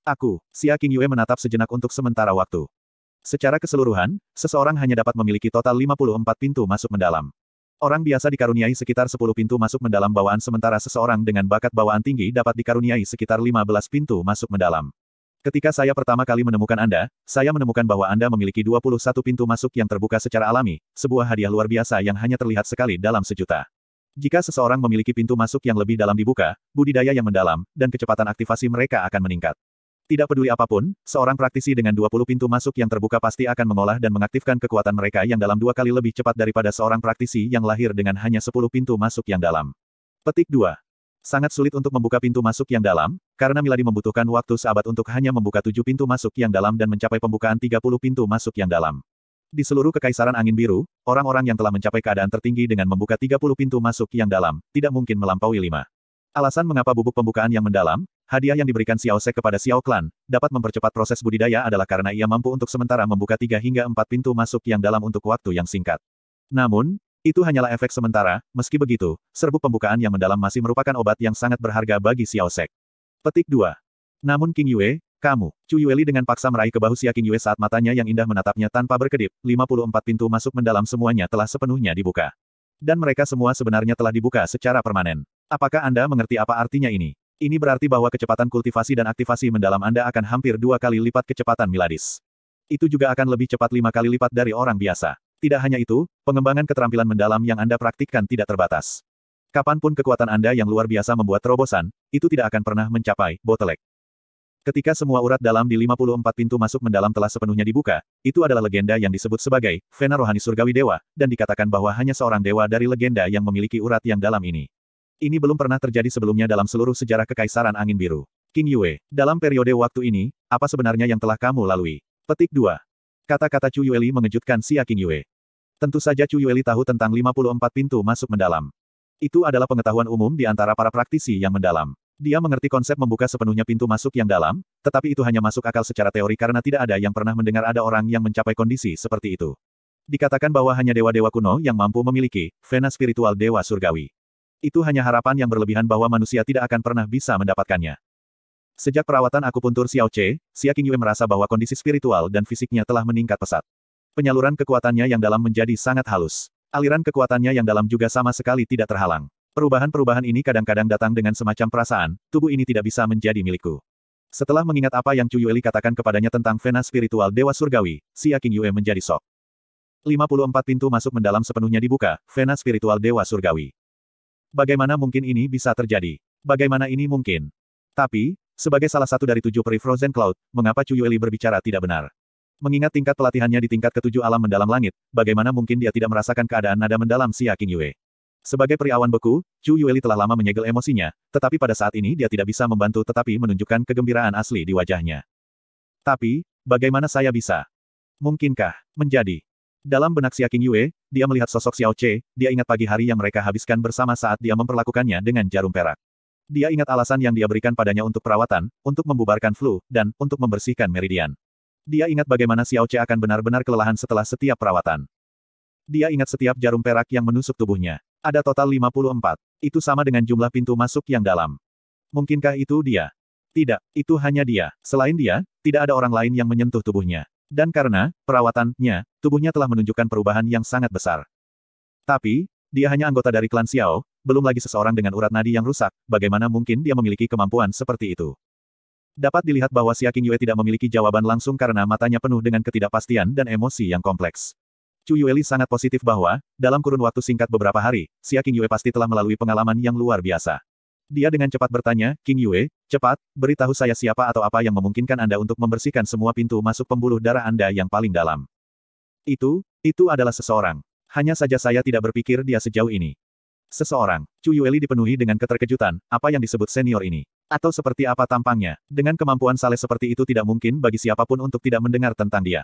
Aku, Xia King Yue menatap sejenak untuk sementara waktu. Secara keseluruhan, seseorang hanya dapat memiliki total 54 pintu masuk mendalam. Orang biasa dikaruniai sekitar 10 pintu masuk mendalam bawaan sementara seseorang dengan bakat bawaan tinggi dapat dikaruniai sekitar 15 pintu masuk mendalam. Ketika saya pertama kali menemukan Anda, saya menemukan bahwa Anda memiliki 21 pintu masuk yang terbuka secara alami, sebuah hadiah luar biasa yang hanya terlihat sekali dalam sejuta. Jika seseorang memiliki pintu masuk yang lebih dalam dibuka, budidaya yang mendalam, dan kecepatan aktivasi mereka akan meningkat. Tidak peduli apapun, seorang praktisi dengan 20 pintu masuk yang terbuka pasti akan mengolah dan mengaktifkan kekuatan mereka yang dalam dua kali lebih cepat daripada seorang praktisi yang lahir dengan hanya 10 pintu masuk yang dalam. Petik 2. Sangat sulit untuk membuka pintu masuk yang dalam, karena Miladi membutuhkan waktu seabad untuk hanya membuka 7 pintu masuk yang dalam dan mencapai pembukaan 30 pintu masuk yang dalam. Di seluruh Kekaisaran Angin Biru, orang-orang yang telah mencapai keadaan tertinggi dengan membuka 30 pintu masuk yang dalam, tidak mungkin melampaui lima. Alasan mengapa bubuk pembukaan yang mendalam, hadiah yang diberikan Xiao Sek kepada Xiao Clan, dapat mempercepat proses budidaya adalah karena ia mampu untuk sementara membuka tiga hingga empat pintu masuk yang dalam untuk waktu yang singkat. Namun, itu hanyalah efek sementara, meski begitu, serbuk pembukaan yang mendalam masih merupakan obat yang sangat berharga bagi Xiao Sek. Petik 2. Namun King Yue, kamu, Chu Yueli dengan paksa meraih ke bahu Xia Yue saat matanya yang indah menatapnya tanpa berkedip, 54 pintu masuk mendalam semuanya telah sepenuhnya dibuka. Dan mereka semua sebenarnya telah dibuka secara permanen. Apakah Anda mengerti apa artinya ini? Ini berarti bahwa kecepatan kultivasi dan aktivasi mendalam Anda akan hampir dua kali lipat kecepatan Miladis. Itu juga akan lebih cepat lima kali lipat dari orang biasa. Tidak hanya itu, pengembangan keterampilan mendalam yang Anda praktikkan tidak terbatas. Kapanpun kekuatan Anda yang luar biasa membuat terobosan, itu tidak akan pernah mencapai botelek. Ketika semua urat dalam di 54 pintu masuk mendalam telah sepenuhnya dibuka, itu adalah legenda yang disebut sebagai Vena Rohani Surgawi Dewa, dan dikatakan bahwa hanya seorang dewa dari legenda yang memiliki urat yang dalam ini. Ini belum pernah terjadi sebelumnya dalam seluruh sejarah Kekaisaran Angin Biru. King Yue, dalam periode waktu ini, apa sebenarnya yang telah kamu lalui? Petik 2. Kata-kata Chu Yueli mengejutkan Xia King Yue. Tentu saja Chu Yueli tahu tentang 54 pintu masuk mendalam. Itu adalah pengetahuan umum di antara para praktisi yang mendalam. Dia mengerti konsep membuka sepenuhnya pintu masuk yang dalam, tetapi itu hanya masuk akal secara teori karena tidak ada yang pernah mendengar ada orang yang mencapai kondisi seperti itu. Dikatakan bahwa hanya dewa-dewa kuno yang mampu memiliki vena spiritual dewa surgawi. Itu hanya harapan yang berlebihan bahwa manusia tidak akan pernah bisa mendapatkannya. Sejak perawatan akupuntur Xiao Che, Xia Qingyue merasa bahwa kondisi spiritual dan fisiknya telah meningkat pesat. Penyaluran kekuatannya yang dalam menjadi sangat halus. Aliran kekuatannya yang dalam juga sama sekali tidak terhalang. Perubahan-perubahan ini kadang-kadang datang dengan semacam perasaan, tubuh ini tidak bisa menjadi milikku. Setelah mengingat apa yang Chu katakan kepadanya tentang vena spiritual Dewa Surgawi, Si Aking Yue menjadi sok. 54 pintu masuk mendalam sepenuhnya dibuka, vena spiritual Dewa Surgawi. Bagaimana mungkin ini bisa terjadi? Bagaimana ini mungkin? Tapi, sebagai salah satu dari tujuh peri Frozen Cloud, mengapa Chu berbicara tidak benar? Mengingat tingkat pelatihannya di tingkat ketujuh alam mendalam langit, bagaimana mungkin dia tidak merasakan keadaan nada mendalam Si Aking Yue? Sebagai periawan beku, Chu Yueli telah lama menyegel emosinya, tetapi pada saat ini dia tidak bisa membantu tetapi menunjukkan kegembiraan asli di wajahnya. Tapi, bagaimana saya bisa? Mungkinkah menjadi? Dalam benak Xia King Yue, dia melihat sosok Xiao Che, dia ingat pagi hari yang mereka habiskan bersama saat dia memperlakukannya dengan jarum perak. Dia ingat alasan yang dia berikan padanya untuk perawatan, untuk membubarkan flu, dan untuk membersihkan meridian. Dia ingat bagaimana Xiao Che akan benar-benar kelelahan setelah setiap perawatan. Dia ingat setiap jarum perak yang menusuk tubuhnya. Ada total 54. Itu sama dengan jumlah pintu masuk yang dalam. Mungkinkah itu dia? Tidak, itu hanya dia. Selain dia, tidak ada orang lain yang menyentuh tubuhnya. Dan karena perawatannya, tubuhnya telah menunjukkan perubahan yang sangat besar. Tapi, dia hanya anggota dari klan Xiao, belum lagi seseorang dengan urat nadi yang rusak, bagaimana mungkin dia memiliki kemampuan seperti itu. Dapat dilihat bahwa Xia Qingyue tidak memiliki jawaban langsung karena matanya penuh dengan ketidakpastian dan emosi yang kompleks. Chu Yueli sangat positif bahwa, dalam kurun waktu singkat beberapa hari, Xia King Yue pasti telah melalui pengalaman yang luar biasa. Dia dengan cepat bertanya, King Yue, cepat, beritahu saya siapa atau apa yang memungkinkan Anda untuk membersihkan semua pintu masuk pembuluh darah Anda yang paling dalam. Itu, itu adalah seseorang. Hanya saja saya tidak berpikir dia sejauh ini. Seseorang, Chu Yueli dipenuhi dengan keterkejutan, apa yang disebut senior ini. Atau seperti apa tampangnya, dengan kemampuan sale seperti itu tidak mungkin bagi siapapun untuk tidak mendengar tentang dia.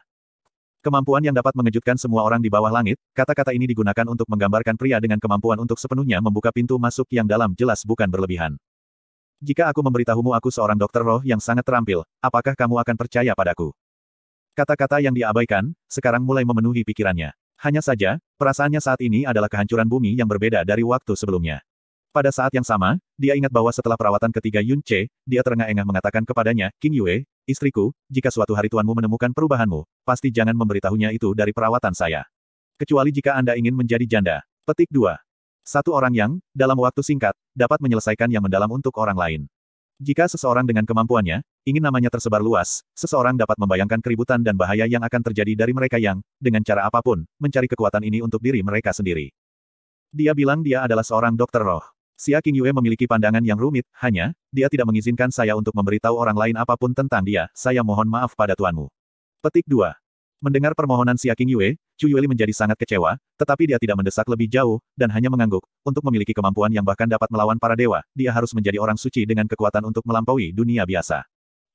Kemampuan yang dapat mengejutkan semua orang di bawah langit, kata-kata ini digunakan untuk menggambarkan pria dengan kemampuan untuk sepenuhnya membuka pintu masuk yang dalam jelas bukan berlebihan. Jika aku memberitahumu aku seorang dokter roh yang sangat terampil, apakah kamu akan percaya padaku? Kata-kata yang diabaikan, sekarang mulai memenuhi pikirannya. Hanya saja, perasaannya saat ini adalah kehancuran bumi yang berbeda dari waktu sebelumnya. Pada saat yang sama, dia ingat bahwa setelah perawatan ketiga Yun Che, dia terengah-engah mengatakan kepadanya, King Yue, istriku, jika suatu hari tuanmu menemukan perubahanmu, pasti jangan memberitahunya itu dari perawatan saya. Kecuali jika Anda ingin menjadi janda. Petik 2. Satu orang yang, dalam waktu singkat, dapat menyelesaikan yang mendalam untuk orang lain. Jika seseorang dengan kemampuannya, ingin namanya tersebar luas, seseorang dapat membayangkan keributan dan bahaya yang akan terjadi dari mereka yang, dengan cara apapun, mencari kekuatan ini untuk diri mereka sendiri. Dia bilang dia adalah seorang dokter roh. Xia King Yue memiliki pandangan yang rumit, hanya, dia tidak mengizinkan saya untuk memberitahu orang lain apapun tentang dia, saya mohon maaf pada tuanmu. Petik 2. Mendengar permohonan Xia King Yue, Chu Yueli menjadi sangat kecewa, tetapi dia tidak mendesak lebih jauh, dan hanya mengangguk. Untuk memiliki kemampuan yang bahkan dapat melawan para dewa, dia harus menjadi orang suci dengan kekuatan untuk melampaui dunia biasa.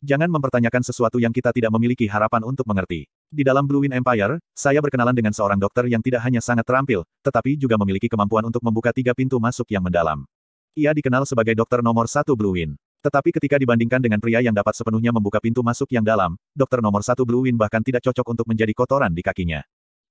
Jangan mempertanyakan sesuatu yang kita tidak memiliki harapan untuk mengerti. Di dalam Blue Wind Empire, saya berkenalan dengan seorang dokter yang tidak hanya sangat terampil, tetapi juga memiliki kemampuan untuk membuka tiga pintu masuk yang mendalam. Ia dikenal sebagai dokter nomor satu Blue Tetapi ketika dibandingkan dengan pria yang dapat sepenuhnya membuka pintu masuk yang dalam, dokter nomor satu Blue bahkan tidak cocok untuk menjadi kotoran di kakinya.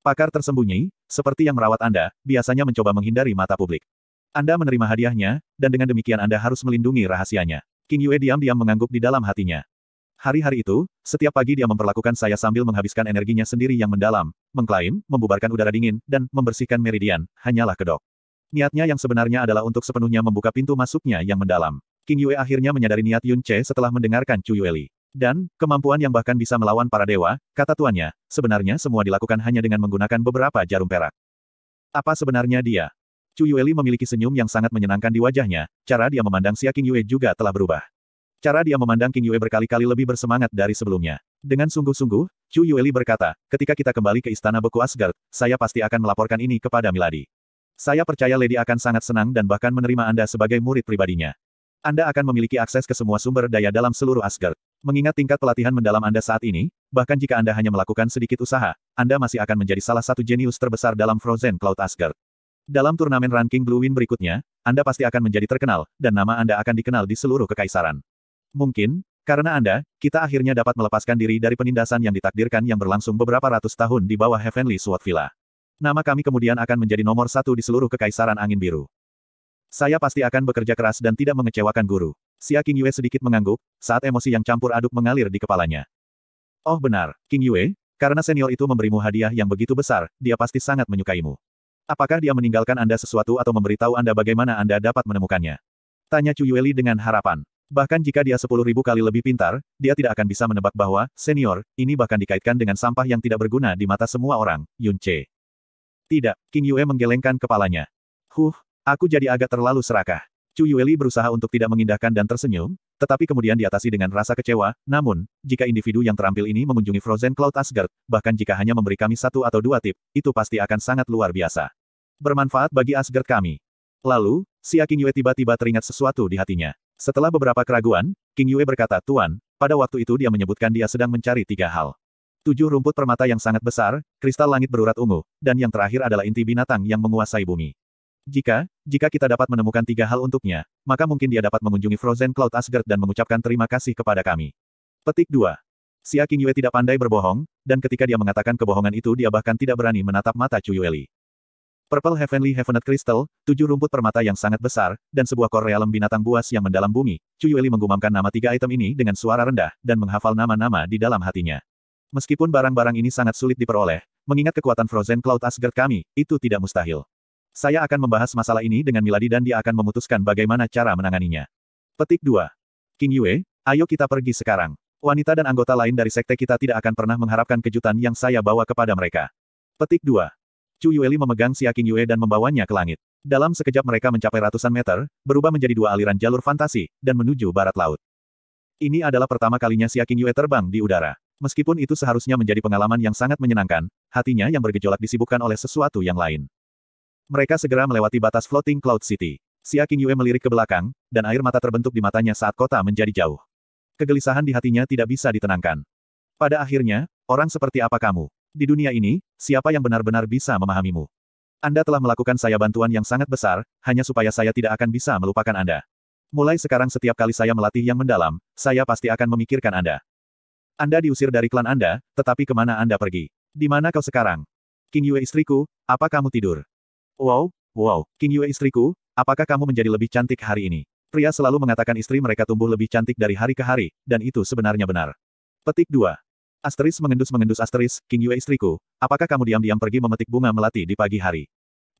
Pakar tersembunyi, seperti yang merawat Anda, biasanya mencoba menghindari mata publik. Anda menerima hadiahnya, dan dengan demikian Anda harus melindungi rahasianya. King Yue diam-diam mengangguk di dalam hatinya. Hari-hari itu, setiap pagi dia memperlakukan saya sambil menghabiskan energinya sendiri yang mendalam, mengklaim, membubarkan udara dingin, dan membersihkan meridian, hanyalah kedok. Niatnya yang sebenarnya adalah untuk sepenuhnya membuka pintu masuknya yang mendalam. King Yue akhirnya menyadari niat Yun Che setelah mendengarkan Chu Yueli. Dan, kemampuan yang bahkan bisa melawan para dewa, kata tuannya, sebenarnya semua dilakukan hanya dengan menggunakan beberapa jarum perak. Apa sebenarnya dia? Chu Yueli memiliki senyum yang sangat menyenangkan di wajahnya, cara dia memandang Xia King Yue juga telah berubah. Cara dia memandang King Yue berkali-kali lebih bersemangat dari sebelumnya. Dengan sungguh-sungguh, Chu Yueli berkata, ketika kita kembali ke Istana Beku Asgard, saya pasti akan melaporkan ini kepada Miladi. Saya percaya Lady akan sangat senang dan bahkan menerima Anda sebagai murid pribadinya. Anda akan memiliki akses ke semua sumber daya dalam seluruh Asgard. Mengingat tingkat pelatihan mendalam Anda saat ini, bahkan jika Anda hanya melakukan sedikit usaha, Anda masih akan menjadi salah satu jenius terbesar dalam Frozen Cloud Asgard. Dalam turnamen ranking Blue Wind berikutnya, Anda pasti akan menjadi terkenal, dan nama Anda akan dikenal di seluruh kekaisaran. Mungkin, karena Anda, kita akhirnya dapat melepaskan diri dari penindasan yang ditakdirkan yang berlangsung beberapa ratus tahun di bawah Heavenly Sword Villa. Nama kami kemudian akan menjadi nomor satu di seluruh Kekaisaran Angin Biru. Saya pasti akan bekerja keras dan tidak mengecewakan guru. Xia King Yue sedikit mengangguk, saat emosi yang campur aduk mengalir di kepalanya. Oh benar, King Yue, karena senior itu memberimu hadiah yang begitu besar, dia pasti sangat menyukaimu. Apakah dia meninggalkan Anda sesuatu atau memberitahu Anda bagaimana Anda dapat menemukannya? Tanya Chu Yueli dengan harapan. Bahkan jika dia sepuluh ribu kali lebih pintar, dia tidak akan bisa menebak bahwa, senior, ini bahkan dikaitkan dengan sampah yang tidak berguna di mata semua orang, Yun Che. Tidak, King Yue menggelengkan kepalanya. Huh, aku jadi agak terlalu serakah. Chu Yueli berusaha untuk tidak mengindahkan dan tersenyum, tetapi kemudian diatasi dengan rasa kecewa, namun, jika individu yang terampil ini mengunjungi Frozen Cloud Asgard, bahkan jika hanya memberi kami satu atau dua tip, itu pasti akan sangat luar biasa. Bermanfaat bagi Asgard kami. Lalu, siak King Yue tiba-tiba teringat sesuatu di hatinya. Setelah beberapa keraguan, King Yue berkata, Tuan, pada waktu itu dia menyebutkan dia sedang mencari tiga hal. Tujuh rumput permata yang sangat besar, kristal langit berurat ungu, dan yang terakhir adalah inti binatang yang menguasai bumi. Jika, jika kita dapat menemukan tiga hal untuknya, maka mungkin dia dapat mengunjungi Frozen Cloud Asgard dan mengucapkan terima kasih kepada kami. Petik 2. Xia Yue tidak pandai berbohong, dan ketika dia mengatakan kebohongan itu dia bahkan tidak berani menatap mata Yueli. Purple Heavenly Heavenet Crystal, tujuh rumput permata yang sangat besar, dan sebuah core realem binatang buas yang mendalam bumi, Yueli menggumamkan nama tiga item ini dengan suara rendah, dan menghafal nama-nama di dalam hatinya. Meskipun barang-barang ini sangat sulit diperoleh, mengingat kekuatan Frozen Cloud Asgard kami, itu tidak mustahil. Saya akan membahas masalah ini dengan Miladi dan dia akan memutuskan bagaimana cara menanganinya. Petik 2. King Yue, ayo kita pergi sekarang. Wanita dan anggota lain dari sekte kita tidak akan pernah mengharapkan kejutan yang saya bawa kepada mereka. Petik 2. Chu Yueli memegang Xia King Yue dan membawanya ke langit. Dalam sekejap mereka mencapai ratusan meter, berubah menjadi dua aliran jalur fantasi, dan menuju barat laut. Ini adalah pertama kalinya Xia King Yue terbang di udara. Meskipun itu seharusnya menjadi pengalaman yang sangat menyenangkan, hatinya yang bergejolak disibukkan oleh sesuatu yang lain. Mereka segera melewati batas floating Cloud City. Xia King Yue melirik ke belakang, dan air mata terbentuk di matanya saat kota menjadi jauh. Kegelisahan di hatinya tidak bisa ditenangkan. Pada akhirnya, orang seperti apa kamu? Di dunia ini, siapa yang benar-benar bisa memahamimu? Anda telah melakukan saya bantuan yang sangat besar, hanya supaya saya tidak akan bisa melupakan Anda. Mulai sekarang setiap kali saya melatih yang mendalam, saya pasti akan memikirkan Anda. Anda diusir dari klan Anda, tetapi kemana Anda pergi? Di mana kau sekarang? King Yue istriku, apa kamu tidur? Wow, wow, King Yue istriku, apakah kamu menjadi lebih cantik hari ini? Pria selalu mengatakan istri mereka tumbuh lebih cantik dari hari ke hari, dan itu sebenarnya benar. Petik 2. Asteris mengendus-mengendus asteris, King Yue istriku, apakah kamu diam-diam pergi memetik bunga melati di pagi hari?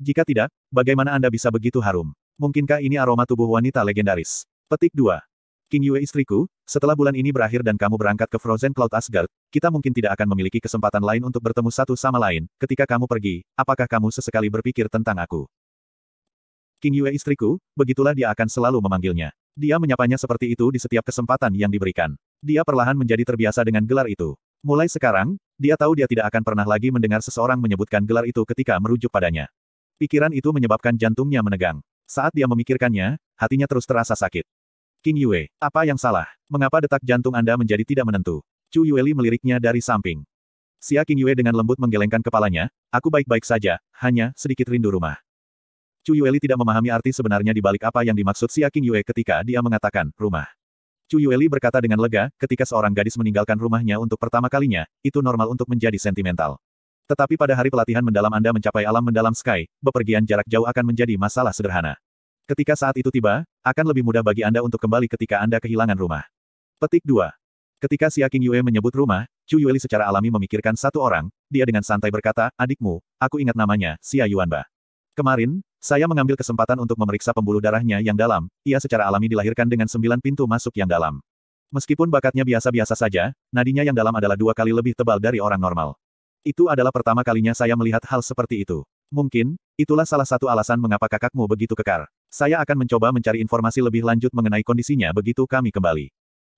Jika tidak, bagaimana Anda bisa begitu harum? Mungkinkah ini aroma tubuh wanita legendaris? Petik 2. King Yue istriku, setelah bulan ini berakhir dan kamu berangkat ke Frozen Cloud Asgard, kita mungkin tidak akan memiliki kesempatan lain untuk bertemu satu sama lain, ketika kamu pergi, apakah kamu sesekali berpikir tentang aku? King Yue istriku, begitulah dia akan selalu memanggilnya. Dia menyapanya seperti itu di setiap kesempatan yang diberikan. Dia perlahan menjadi terbiasa dengan gelar itu. Mulai sekarang, dia tahu dia tidak akan pernah lagi mendengar seseorang menyebutkan gelar itu ketika merujuk padanya. Pikiran itu menyebabkan jantungnya menegang. Saat dia memikirkannya, hatinya terus terasa sakit. King Yue, apa yang salah? Mengapa detak jantung Anda menjadi tidak menentu? Chu Yueli meliriknya dari samping. Xia King Yue dengan lembut menggelengkan kepalanya, aku baik-baik saja, hanya sedikit rindu rumah. Chu Yueli tidak memahami arti sebenarnya di balik apa yang dimaksud Xia King Yue ketika dia mengatakan, rumah. Chu Yueli berkata dengan lega, ketika seorang gadis meninggalkan rumahnya untuk pertama kalinya, itu normal untuk menjadi sentimental. Tetapi pada hari pelatihan mendalam Anda mencapai alam mendalam sky, bepergian jarak jauh akan menjadi masalah sederhana. Ketika saat itu tiba, akan lebih mudah bagi Anda untuk kembali ketika Anda kehilangan rumah. Petik 2. Ketika Xia King Yue menyebut rumah, Chu Yueli secara alami memikirkan satu orang, dia dengan santai berkata, adikmu, aku ingat namanya, Xia Yuanba. Kemarin, saya mengambil kesempatan untuk memeriksa pembuluh darahnya yang dalam, ia secara alami dilahirkan dengan sembilan pintu masuk yang dalam. Meskipun bakatnya biasa-biasa saja, nadinya yang dalam adalah dua kali lebih tebal dari orang normal. Itu adalah pertama kalinya saya melihat hal seperti itu. Mungkin, itulah salah satu alasan mengapa kakakmu begitu kekar. Saya akan mencoba mencari informasi lebih lanjut mengenai kondisinya begitu kami kembali.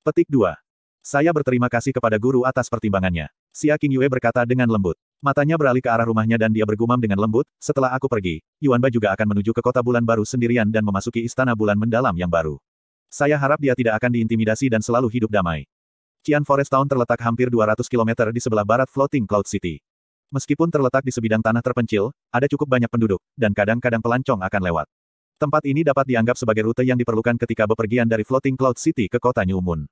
Petik 2. Saya berterima kasih kepada guru atas pertimbangannya. Xia Yue berkata dengan lembut. Matanya beralih ke arah rumahnya dan dia bergumam dengan lembut, setelah aku pergi, Yuanba juga akan menuju ke kota bulan baru sendirian dan memasuki istana bulan mendalam yang baru. Saya harap dia tidak akan diintimidasi dan selalu hidup damai. Qian Forest Town terletak hampir 200 km di sebelah barat Floating Cloud City. Meskipun terletak di sebidang tanah terpencil, ada cukup banyak penduduk, dan kadang-kadang pelancong akan lewat. Tempat ini dapat dianggap sebagai rute yang diperlukan ketika bepergian dari Floating Cloud City ke kota New Moon.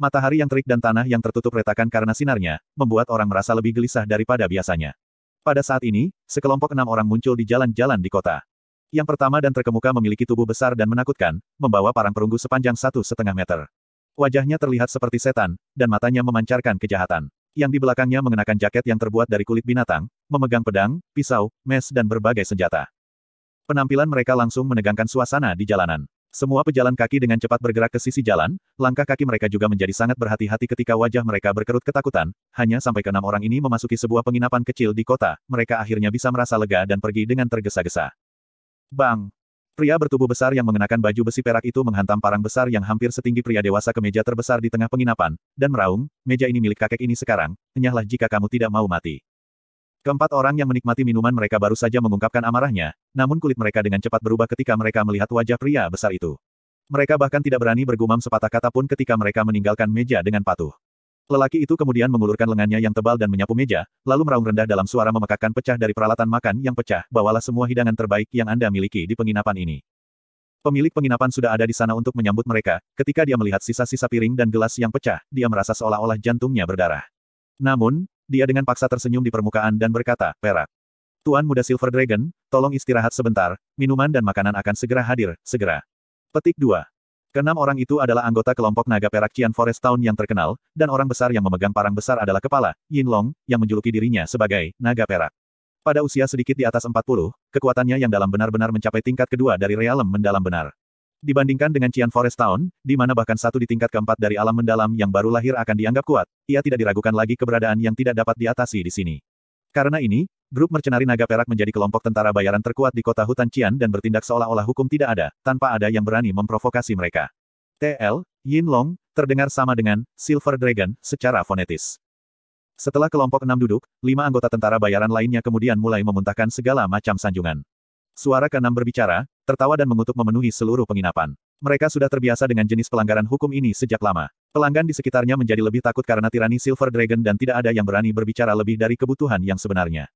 Matahari yang terik dan tanah yang tertutup retakan karena sinarnya, membuat orang merasa lebih gelisah daripada biasanya. Pada saat ini, sekelompok enam orang muncul di jalan-jalan di kota. Yang pertama dan terkemuka memiliki tubuh besar dan menakutkan, membawa parang perunggu sepanjang satu setengah meter. Wajahnya terlihat seperti setan, dan matanya memancarkan kejahatan. Yang di belakangnya mengenakan jaket yang terbuat dari kulit binatang, memegang pedang, pisau, mes dan berbagai senjata. Penampilan mereka langsung menegangkan suasana di jalanan. Semua pejalan kaki dengan cepat bergerak ke sisi jalan, langkah kaki mereka juga menjadi sangat berhati-hati ketika wajah mereka berkerut ketakutan, hanya sampai keenam orang ini memasuki sebuah penginapan kecil di kota, mereka akhirnya bisa merasa lega dan pergi dengan tergesa-gesa. Bang! Pria bertubuh besar yang mengenakan baju besi perak itu menghantam parang besar yang hampir setinggi pria dewasa ke meja terbesar di tengah penginapan, dan meraung, meja ini milik kakek ini sekarang, enyahlah jika kamu tidak mau mati. Keempat orang yang menikmati minuman mereka baru saja mengungkapkan amarahnya, namun kulit mereka dengan cepat berubah ketika mereka melihat wajah pria besar itu. Mereka bahkan tidak berani bergumam sepatah kata pun ketika mereka meninggalkan meja dengan patuh. Lelaki itu kemudian mengulurkan lengannya yang tebal dan menyapu meja, lalu meraung rendah dalam suara memekakkan pecah dari peralatan makan yang pecah, bawalah semua hidangan terbaik yang Anda miliki di penginapan ini. Pemilik penginapan sudah ada di sana untuk menyambut mereka, ketika dia melihat sisa-sisa piring dan gelas yang pecah, dia merasa seolah-olah jantungnya berdarah. Namun, dia dengan paksa tersenyum di permukaan dan berkata, perak. Tuan muda Silver Dragon, tolong istirahat sebentar, minuman dan makanan akan segera hadir, segera. Petik 2. Keenam orang itu adalah anggota kelompok naga perak Cian Forest Town yang terkenal, dan orang besar yang memegang parang besar adalah kepala, Yin Long, yang menjuluki dirinya sebagai naga perak. Pada usia sedikit di atas 40, kekuatannya yang dalam benar-benar mencapai tingkat kedua dari realem mendalam benar. Dibandingkan dengan Cian Forest Town, di mana bahkan satu di tingkat keempat dari alam mendalam yang baru lahir akan dianggap kuat, ia tidak diragukan lagi keberadaan yang tidak dapat diatasi di sini. Karena ini, grup mercenari naga perak menjadi kelompok tentara bayaran terkuat di kota hutan Cian dan bertindak seolah-olah hukum tidak ada, tanpa ada yang berani memprovokasi mereka. TL, Yin Long, terdengar sama dengan Silver Dragon secara fonetis. Setelah kelompok enam duduk, lima anggota tentara bayaran lainnya kemudian mulai memuntahkan segala macam sanjungan. Suara keenam berbicara, tertawa dan mengutuk memenuhi seluruh penginapan. Mereka sudah terbiasa dengan jenis pelanggaran hukum ini sejak lama. Pelanggan di sekitarnya menjadi lebih takut karena tirani Silver Dragon dan tidak ada yang berani berbicara lebih dari kebutuhan yang sebenarnya.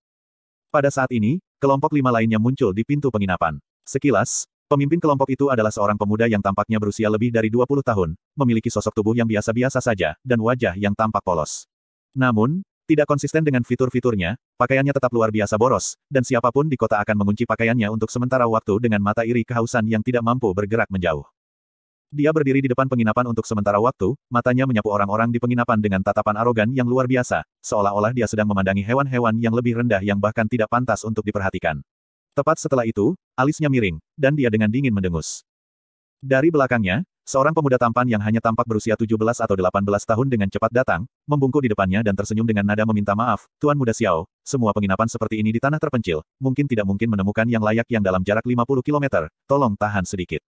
Pada saat ini, kelompok lima lainnya muncul di pintu penginapan. Sekilas, pemimpin kelompok itu adalah seorang pemuda yang tampaknya berusia lebih dari 20 tahun, memiliki sosok tubuh yang biasa-biasa saja, dan wajah yang tampak polos. Namun, tidak konsisten dengan fitur-fiturnya, pakaiannya tetap luar biasa boros, dan siapapun di kota akan mengunci pakaiannya untuk sementara waktu dengan mata iri kehausan yang tidak mampu bergerak menjauh. Dia berdiri di depan penginapan untuk sementara waktu, matanya menyapu orang-orang di penginapan dengan tatapan arogan yang luar biasa, seolah-olah dia sedang memandangi hewan-hewan yang lebih rendah yang bahkan tidak pantas untuk diperhatikan. Tepat setelah itu, alisnya miring, dan dia dengan dingin mendengus. Dari belakangnya, Seorang pemuda tampan yang hanya tampak berusia 17 atau 18 tahun dengan cepat datang, membungkuk di depannya dan tersenyum dengan nada meminta maaf, Tuan Muda Xiao, semua penginapan seperti ini di tanah terpencil, mungkin tidak mungkin menemukan yang layak yang dalam jarak 50 km, tolong tahan sedikit.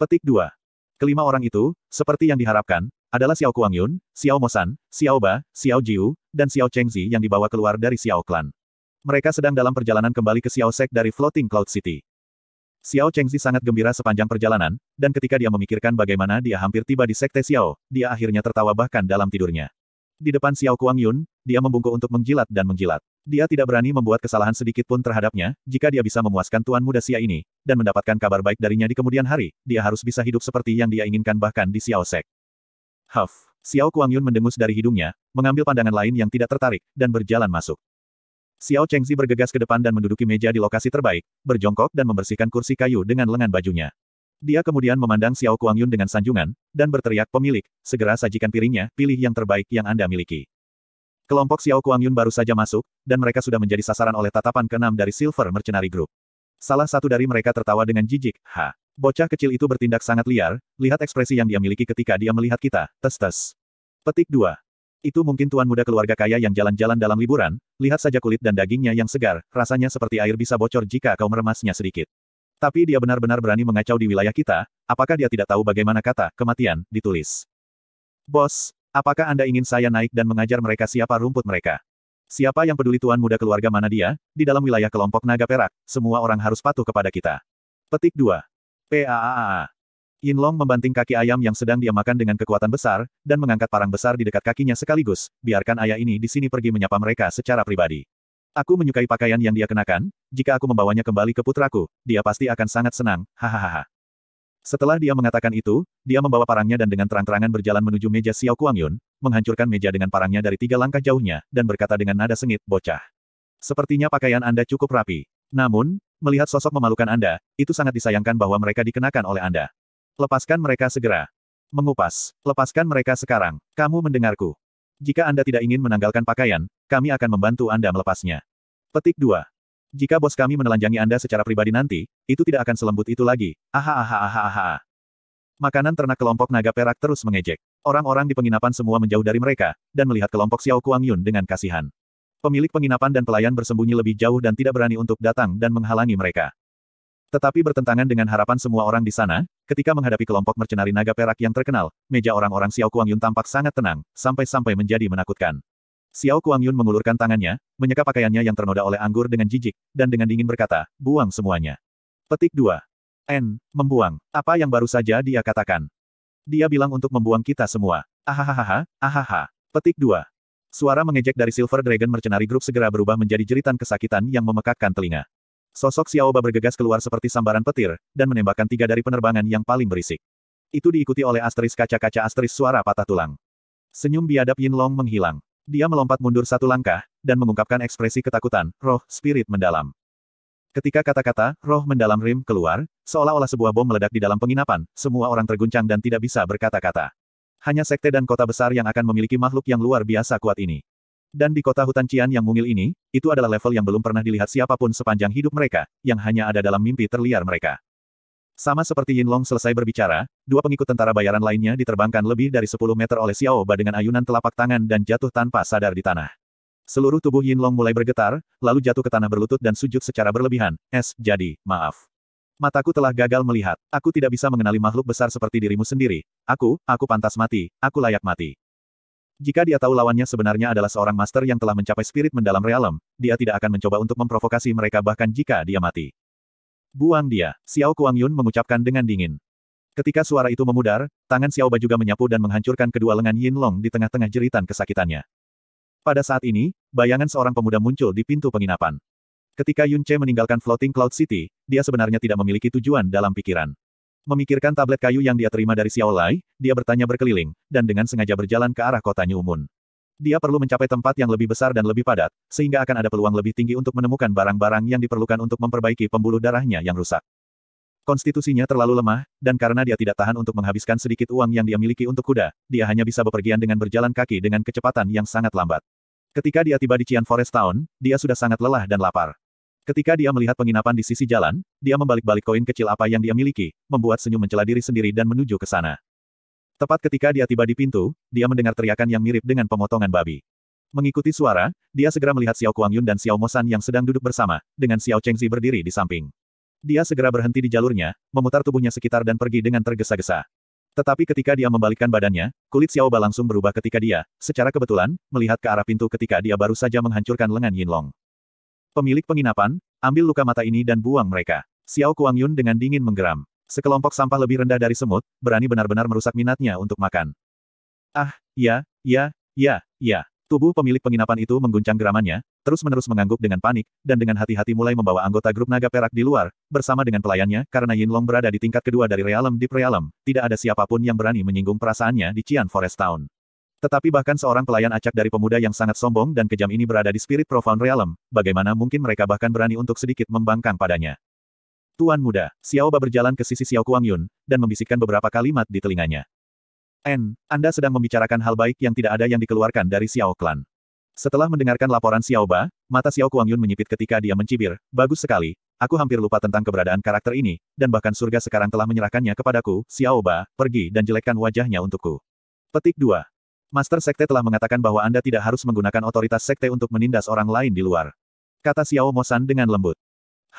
Petik 2. Kelima orang itu, seperti yang diharapkan, adalah Xiao Kuangyun, Xiao Mosan, Xiao Ba, Xiao Jiu, dan Xiao Chengzi yang dibawa keluar dari Xiao Clan. Mereka sedang dalam perjalanan kembali ke Xiao Sek dari Floating Cloud City. Xiao Chengzi sangat gembira sepanjang perjalanan, dan ketika dia memikirkan bagaimana dia hampir tiba di Sekte Xiao, dia akhirnya tertawa bahkan dalam tidurnya. Di depan Xiao Kuang Yun, dia membungkuk untuk menjilat dan menjilat. Dia tidak berani membuat kesalahan sedikit pun terhadapnya, jika dia bisa memuaskan tuan muda Xia ini, dan mendapatkan kabar baik darinya di kemudian hari, dia harus bisa hidup seperti yang dia inginkan bahkan di Xiao Sek. Huff. Xiao Kuang Yun mendengus dari hidungnya, mengambil pandangan lain yang tidak tertarik, dan berjalan masuk. Xiao Chengzi bergegas ke depan dan menduduki meja di lokasi terbaik, berjongkok dan membersihkan kursi kayu dengan lengan bajunya. Dia kemudian memandang Xiao Kuangyun dengan sanjungan, dan berteriak pemilik, segera sajikan piringnya, pilih yang terbaik yang Anda miliki. Kelompok Xiao Kuangyun baru saja masuk, dan mereka sudah menjadi sasaran oleh tatapan keenam dari Silver Mercenary Group. Salah satu dari mereka tertawa dengan jijik, ha. Bocah kecil itu bertindak sangat liar, lihat ekspresi yang dia miliki ketika dia melihat kita, tes-tes. Petik 2. Itu mungkin tuan muda keluarga kaya yang jalan-jalan dalam liburan, lihat saja kulit dan dagingnya yang segar, rasanya seperti air bisa bocor jika kau meremasnya sedikit. Tapi dia benar-benar berani mengacau di wilayah kita, apakah dia tidak tahu bagaimana kata, kematian, ditulis. Bos, apakah Anda ingin saya naik dan mengajar mereka siapa rumput mereka? Siapa yang peduli tuan muda keluarga mana dia, di dalam wilayah kelompok naga perak, semua orang harus patuh kepada kita. Petik 2. PAAA. Yin Long membanting kaki ayam yang sedang dia makan dengan kekuatan besar, dan mengangkat parang besar di dekat kakinya sekaligus, biarkan ayah ini di sini pergi menyapa mereka secara pribadi. Aku menyukai pakaian yang dia kenakan, jika aku membawanya kembali ke putraku, dia pasti akan sangat senang, hahaha. Setelah dia mengatakan itu, dia membawa parangnya dan dengan terang-terangan berjalan menuju meja Xiao Kuang Yun, menghancurkan meja dengan parangnya dari tiga langkah jauhnya, dan berkata dengan nada sengit, bocah. Sepertinya pakaian Anda cukup rapi. Namun, melihat sosok memalukan Anda, itu sangat disayangkan bahwa mereka dikenakan oleh Anda. Lepaskan mereka segera. Mengupas. Lepaskan mereka sekarang. Kamu mendengarku. Jika Anda tidak ingin menanggalkan pakaian, kami akan membantu Anda melepasnya. Petik 2. Jika bos kami menelanjangi Anda secara pribadi nanti, itu tidak akan selembut itu lagi. Aha aha aha aha. Makanan ternak kelompok naga perak terus mengejek. Orang-orang di penginapan semua menjauh dari mereka, dan melihat kelompok Xiao Kuang Yun dengan kasihan. Pemilik penginapan dan pelayan bersembunyi lebih jauh dan tidak berani untuk datang dan menghalangi mereka. Tetapi bertentangan dengan harapan semua orang di sana, ketika menghadapi kelompok mercenari naga perak yang terkenal, meja orang-orang Xiao Kuang Yun tampak sangat tenang, sampai-sampai menjadi menakutkan. Xiao Kuang Yun mengulurkan tangannya, menyeka pakaiannya yang ternoda oleh anggur dengan jijik, dan dengan dingin berkata, buang semuanya. Petik 2. N. Membuang. Apa yang baru saja dia katakan? Dia bilang untuk membuang kita semua. Ahahaha, ahaha. Petik 2. Suara mengejek dari Silver Dragon Mercenary Group segera berubah menjadi jeritan kesakitan yang memekakkan telinga. Sosok Xiaoba bergegas keluar seperti sambaran petir, dan menembakkan tiga dari penerbangan yang paling berisik. Itu diikuti oleh asteris kaca-kaca asteris suara patah tulang. Senyum biadab Long menghilang. Dia melompat mundur satu langkah, dan mengungkapkan ekspresi ketakutan, roh, spirit mendalam. Ketika kata-kata, roh mendalam rim keluar, seolah-olah sebuah bom meledak di dalam penginapan, semua orang terguncang dan tidak bisa berkata-kata. Hanya sekte dan kota besar yang akan memiliki makhluk yang luar biasa kuat ini. Dan di kota hutan Cian yang mungil ini, itu adalah level yang belum pernah dilihat siapapun sepanjang hidup mereka, yang hanya ada dalam mimpi terliar mereka. Sama seperti Yin Long selesai berbicara, dua pengikut tentara bayaran lainnya diterbangkan lebih dari 10 meter oleh Xiao Ba dengan ayunan telapak tangan dan jatuh tanpa sadar di tanah. Seluruh tubuh Yin Long mulai bergetar, lalu jatuh ke tanah berlutut dan sujud secara berlebihan. Es, jadi, maaf. Mataku telah gagal melihat. Aku tidak bisa mengenali makhluk besar seperti dirimu sendiri. Aku, aku pantas mati, aku layak mati. Jika dia tahu lawannya sebenarnya adalah seorang master yang telah mencapai spirit mendalam realem, dia tidak akan mencoba untuk memprovokasi mereka bahkan jika dia mati. Buang dia, Xiao Kuang Yun mengucapkan dengan dingin. Ketika suara itu memudar, tangan Xiao Ba juga menyapu dan menghancurkan kedua lengan Yin Long di tengah-tengah jeritan kesakitannya. Pada saat ini, bayangan seorang pemuda muncul di pintu penginapan. Ketika Yun Che meninggalkan Floating Cloud City, dia sebenarnya tidak memiliki tujuan dalam pikiran. Memikirkan tablet kayu yang dia terima dari Xiao Lai, dia bertanya berkeliling, dan dengan sengaja berjalan ke arah kota Nyumun. Dia perlu mencapai tempat yang lebih besar dan lebih padat, sehingga akan ada peluang lebih tinggi untuk menemukan barang-barang yang diperlukan untuk memperbaiki pembuluh darahnya yang rusak. Konstitusinya terlalu lemah, dan karena dia tidak tahan untuk menghabiskan sedikit uang yang dia miliki untuk kuda, dia hanya bisa bepergian dengan berjalan kaki dengan kecepatan yang sangat lambat. Ketika dia tiba di Cian Forest Town, dia sudah sangat lelah dan lapar. Ketika dia melihat penginapan di sisi jalan, dia membalik-balik koin kecil apa yang dia miliki, membuat senyum mencela diri sendiri dan menuju ke sana. Tepat ketika dia tiba di pintu, dia mendengar teriakan yang mirip dengan pemotongan babi. Mengikuti suara, dia segera melihat Xiao Kuang Yun dan Xiao Mo San yang sedang duduk bersama, dengan Xiao Chengzi berdiri di samping. Dia segera berhenti di jalurnya, memutar tubuhnya sekitar dan pergi dengan tergesa-gesa. Tetapi ketika dia membalikkan badannya, kulit Xiao Ba langsung berubah ketika dia, secara kebetulan, melihat ke arah pintu ketika dia baru saja menghancurkan lengan Yin Long. Pemilik penginapan, ambil luka mata ini dan buang mereka. Xiao Kuang Yun dengan dingin menggeram. Sekelompok sampah lebih rendah dari semut, berani benar-benar merusak minatnya untuk makan. Ah, ya, ya, ya, ya. Tubuh pemilik penginapan itu mengguncang geramannya, terus-menerus mengangguk dengan panik, dan dengan hati-hati mulai membawa anggota grup naga perak di luar, bersama dengan pelayannya, karena Yin Long berada di tingkat kedua dari realem di Realm, tidak ada siapapun yang berani menyinggung perasaannya di Cian Forest Town. Tetapi bahkan seorang pelayan acak dari pemuda yang sangat sombong dan kejam ini berada di spirit profound realm, bagaimana mungkin mereka bahkan berani untuk sedikit membangkang padanya. Tuan muda, Xiao Ba berjalan ke sisi Xiao Kuang Yun, dan membisikkan beberapa kalimat di telinganya. N, Anda sedang membicarakan hal baik yang tidak ada yang dikeluarkan dari Xiao Clan. Setelah mendengarkan laporan Xiao Ba, mata Xiao Kuang Yun menyipit ketika dia mencibir, bagus sekali, aku hampir lupa tentang keberadaan karakter ini, dan bahkan surga sekarang telah menyerahkannya kepadaku, Xiao Ba, pergi dan jelekkan wajahnya untukku. Petik 2. Master Sekte telah mengatakan bahwa Anda tidak harus menggunakan otoritas Sekte untuk menindas orang lain di luar. Kata Xiao Mo San dengan lembut.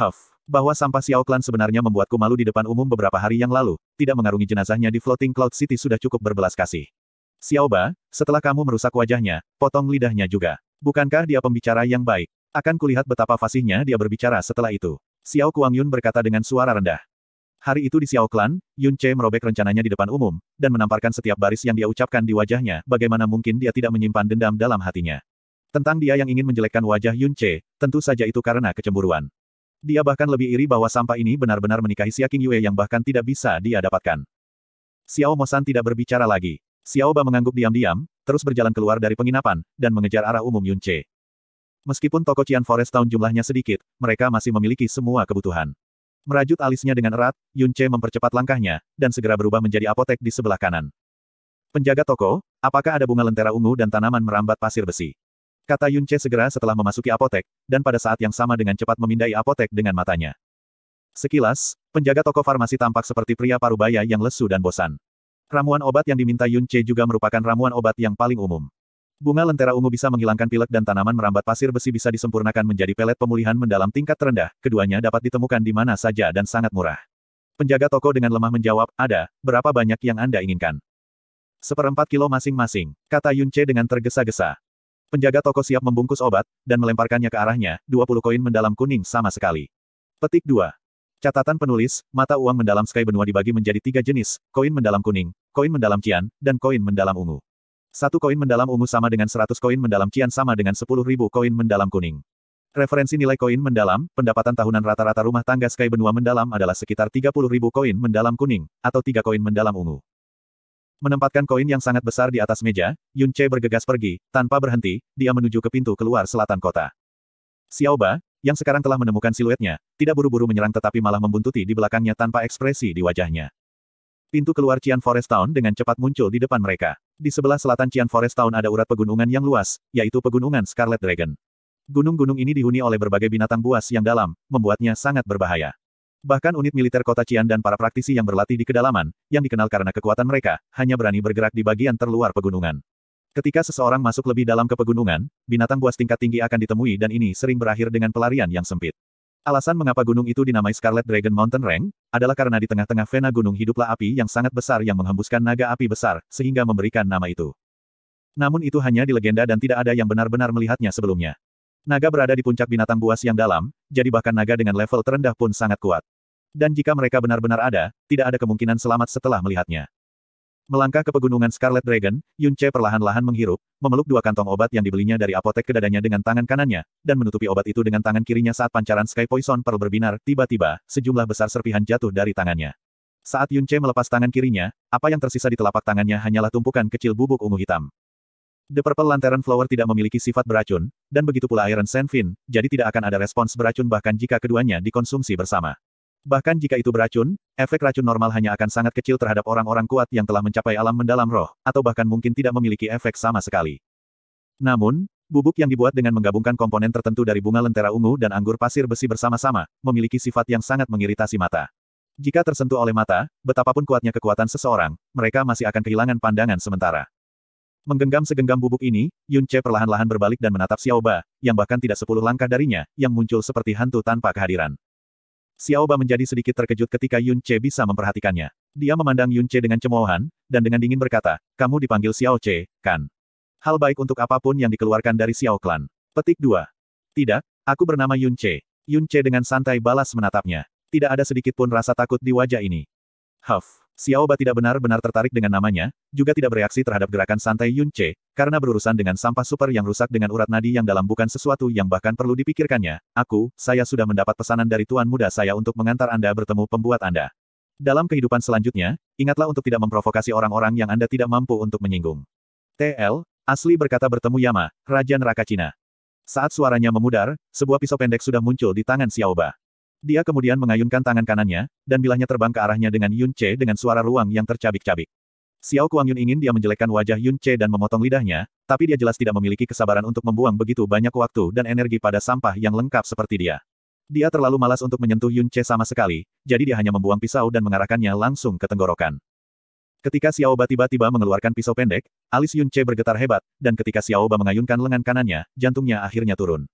Huff, bahwa sampah Xiao Clan sebenarnya membuatku malu di depan umum beberapa hari yang lalu, tidak mengarungi jenazahnya di Floating Cloud City sudah cukup berbelas kasih. Xiao Ba, setelah kamu merusak wajahnya, potong lidahnya juga. Bukankah dia pembicara yang baik? Akan kulihat betapa fasihnya dia berbicara setelah itu. Xiao Kuang Yun berkata dengan suara rendah. Hari itu di Xiao Clan, Yun Che merobek rencananya di depan umum, dan menamparkan setiap baris yang dia ucapkan di wajahnya, bagaimana mungkin dia tidak menyimpan dendam dalam hatinya. Tentang dia yang ingin menjelekkan wajah Yun Che, tentu saja itu karena kecemburuan. Dia bahkan lebih iri bahwa sampah ini benar-benar menikahi Xia King Yue yang bahkan tidak bisa dia dapatkan. Xiao Mosan tidak berbicara lagi. Xiao Ba mengangguk diam-diam, terus berjalan keluar dari penginapan, dan mengejar arah umum Yun Che. Meskipun toko Cian Forest Town jumlahnya sedikit, mereka masih memiliki semua kebutuhan. Merajut alisnya dengan erat, Yun Che mempercepat langkahnya, dan segera berubah menjadi apotek di sebelah kanan. Penjaga toko, apakah ada bunga lentera ungu dan tanaman merambat pasir besi? Kata Yun Che segera setelah memasuki apotek, dan pada saat yang sama dengan cepat memindai apotek dengan matanya. Sekilas, penjaga toko farmasi tampak seperti pria parubaya yang lesu dan bosan. Ramuan obat yang diminta Yun Che juga merupakan ramuan obat yang paling umum. Bunga lentera ungu bisa menghilangkan pilek dan tanaman merambat pasir besi bisa disempurnakan menjadi pelet pemulihan mendalam tingkat terendah, keduanya dapat ditemukan di mana saja dan sangat murah. Penjaga toko dengan lemah menjawab, ada, berapa banyak yang Anda inginkan? Seperempat kilo masing-masing, kata Yun Che dengan tergesa-gesa. Penjaga toko siap membungkus obat, dan melemparkannya ke arahnya, 20 koin mendalam kuning sama sekali. Petik 2. Catatan penulis, mata uang mendalam Sky Benua dibagi menjadi tiga jenis, koin mendalam kuning, koin mendalam cian, dan koin mendalam ungu. Satu koin mendalam ungu sama dengan 100 koin mendalam cian sama dengan 10.000 koin mendalam kuning. Referensi nilai koin mendalam, pendapatan tahunan rata-rata rumah tangga Sky Benua mendalam adalah sekitar 30.000 koin mendalam kuning, atau 3 koin mendalam ungu. Menempatkan koin yang sangat besar di atas meja, Yun Che bergegas pergi, tanpa berhenti, dia menuju ke pintu keluar selatan kota. Xiaoba, yang sekarang telah menemukan siluetnya, tidak buru-buru menyerang tetapi malah membuntuti di belakangnya tanpa ekspresi di wajahnya. Pintu keluar Cian Forest Town dengan cepat muncul di depan mereka. Di sebelah selatan Cian Forest Town ada urat pegunungan yang luas, yaitu pegunungan Scarlet Dragon. Gunung-gunung ini dihuni oleh berbagai binatang buas yang dalam, membuatnya sangat berbahaya. Bahkan unit militer kota Cian dan para praktisi yang berlatih di kedalaman, yang dikenal karena kekuatan mereka, hanya berani bergerak di bagian terluar pegunungan. Ketika seseorang masuk lebih dalam ke pegunungan, binatang buas tingkat tinggi akan ditemui dan ini sering berakhir dengan pelarian yang sempit. Alasan mengapa gunung itu dinamai Scarlet Dragon Mountain Range adalah karena di tengah-tengah vena gunung hiduplah api yang sangat besar yang menghembuskan naga api besar, sehingga memberikan nama itu. Namun itu hanya di legenda dan tidak ada yang benar-benar melihatnya sebelumnya. Naga berada di puncak binatang buas yang dalam, jadi bahkan naga dengan level terendah pun sangat kuat. Dan jika mereka benar-benar ada, tidak ada kemungkinan selamat setelah melihatnya. Melangkah ke pegunungan Scarlet Dragon, Yun Che perlahan-lahan menghirup, memeluk dua kantong obat yang dibelinya dari apotek ke dadanya dengan tangan kanannya, dan menutupi obat itu dengan tangan kirinya saat pancaran Sky Poison Pearl berbinar, tiba-tiba, sejumlah besar serpihan jatuh dari tangannya. Saat Yun Che melepas tangan kirinya, apa yang tersisa di telapak tangannya hanyalah tumpukan kecil bubuk ungu hitam. The Purple Lantern Flower tidak memiliki sifat beracun, dan begitu pula Iron Sandfin, jadi tidak akan ada respons beracun bahkan jika keduanya dikonsumsi bersama. Bahkan jika itu beracun, efek racun normal hanya akan sangat kecil terhadap orang-orang kuat yang telah mencapai alam mendalam roh, atau bahkan mungkin tidak memiliki efek sama sekali. Namun, bubuk yang dibuat dengan menggabungkan komponen tertentu dari bunga lentera ungu dan anggur pasir besi bersama-sama, memiliki sifat yang sangat mengiritasi mata. Jika tersentuh oleh mata, betapapun kuatnya kekuatan seseorang, mereka masih akan kehilangan pandangan sementara. Menggenggam segenggam bubuk ini, Yun Che perlahan-lahan berbalik dan menatap Xiaoba, yang bahkan tidak sepuluh langkah darinya, yang muncul seperti hantu tanpa kehadiran. Xiaoba menjadi sedikit terkejut ketika Yun Che bisa memperhatikannya. Dia memandang Yun Che dengan cemoohan, dan dengan dingin berkata, kamu dipanggil Xiao Che, kan? Hal baik untuk apapun yang dikeluarkan dari Xiao Clan. Petik 2. Tidak, aku bernama Yun Che. Yun Che dengan santai balas menatapnya. Tidak ada sedikit pun rasa takut di wajah ini. Huff. Xiaoba tidak benar-benar tertarik dengan namanya, juga tidak bereaksi terhadap gerakan santai Yun karena berurusan dengan sampah super yang rusak dengan urat nadi yang dalam bukan sesuatu yang bahkan perlu dipikirkannya. Aku, saya sudah mendapat pesanan dari tuan muda saya untuk mengantar Anda bertemu pembuat Anda. Dalam kehidupan selanjutnya, ingatlah untuk tidak memprovokasi orang-orang yang Anda tidak mampu untuk menyinggung. TL, asli berkata bertemu Yama, Raja Neraka Cina. Saat suaranya memudar, sebuah pisau pendek sudah muncul di tangan Xiaoba. Dia kemudian mengayunkan tangan kanannya, dan bilahnya terbang ke arahnya dengan Yun Che dengan suara ruang yang tercabik-cabik. Xiao Kuang Yun ingin dia menjelekkan wajah Yun Che dan memotong lidahnya, tapi dia jelas tidak memiliki kesabaran untuk membuang begitu banyak waktu dan energi pada sampah yang lengkap seperti dia. Dia terlalu malas untuk menyentuh Yun Che sama sekali, jadi dia hanya membuang pisau dan mengarahkannya langsung ke tenggorokan. Ketika Xiao Ba tiba-tiba mengeluarkan pisau pendek, alis Yun Che bergetar hebat, dan ketika Xiao Ba mengayunkan lengan kanannya, jantungnya akhirnya turun.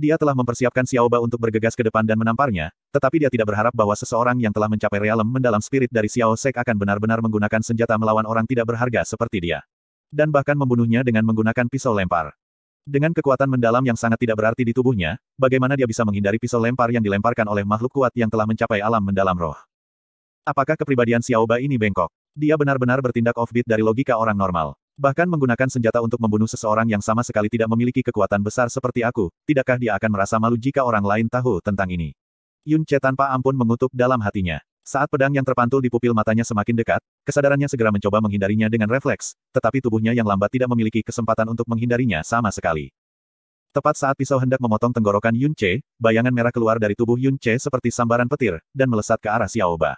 Dia telah mempersiapkan Xiaoba untuk bergegas ke depan dan menamparnya, tetapi dia tidak berharap bahwa seseorang yang telah mencapai realem mendalam spirit dari Xiao Sek akan benar-benar menggunakan senjata melawan orang tidak berharga seperti dia. Dan bahkan membunuhnya dengan menggunakan pisau lempar. Dengan kekuatan mendalam yang sangat tidak berarti di tubuhnya, bagaimana dia bisa menghindari pisau lempar yang dilemparkan oleh makhluk kuat yang telah mencapai alam mendalam roh? Apakah kepribadian Xiaoba ini bengkok? Dia benar-benar bertindak offbeat dari logika orang normal. Bahkan menggunakan senjata untuk membunuh seseorang yang sama sekali tidak memiliki kekuatan besar seperti aku, tidakkah dia akan merasa malu jika orang lain tahu tentang ini? Yun Che tanpa ampun mengutuk dalam hatinya. Saat pedang yang terpantul di pupil matanya semakin dekat, kesadarannya segera mencoba menghindarinya dengan refleks, tetapi tubuhnya yang lambat tidak memiliki kesempatan untuk menghindarinya sama sekali. Tepat saat pisau hendak memotong tenggorokan Yun Che, bayangan merah keluar dari tubuh Yun Che seperti sambaran petir, dan melesat ke arah Xiaoba.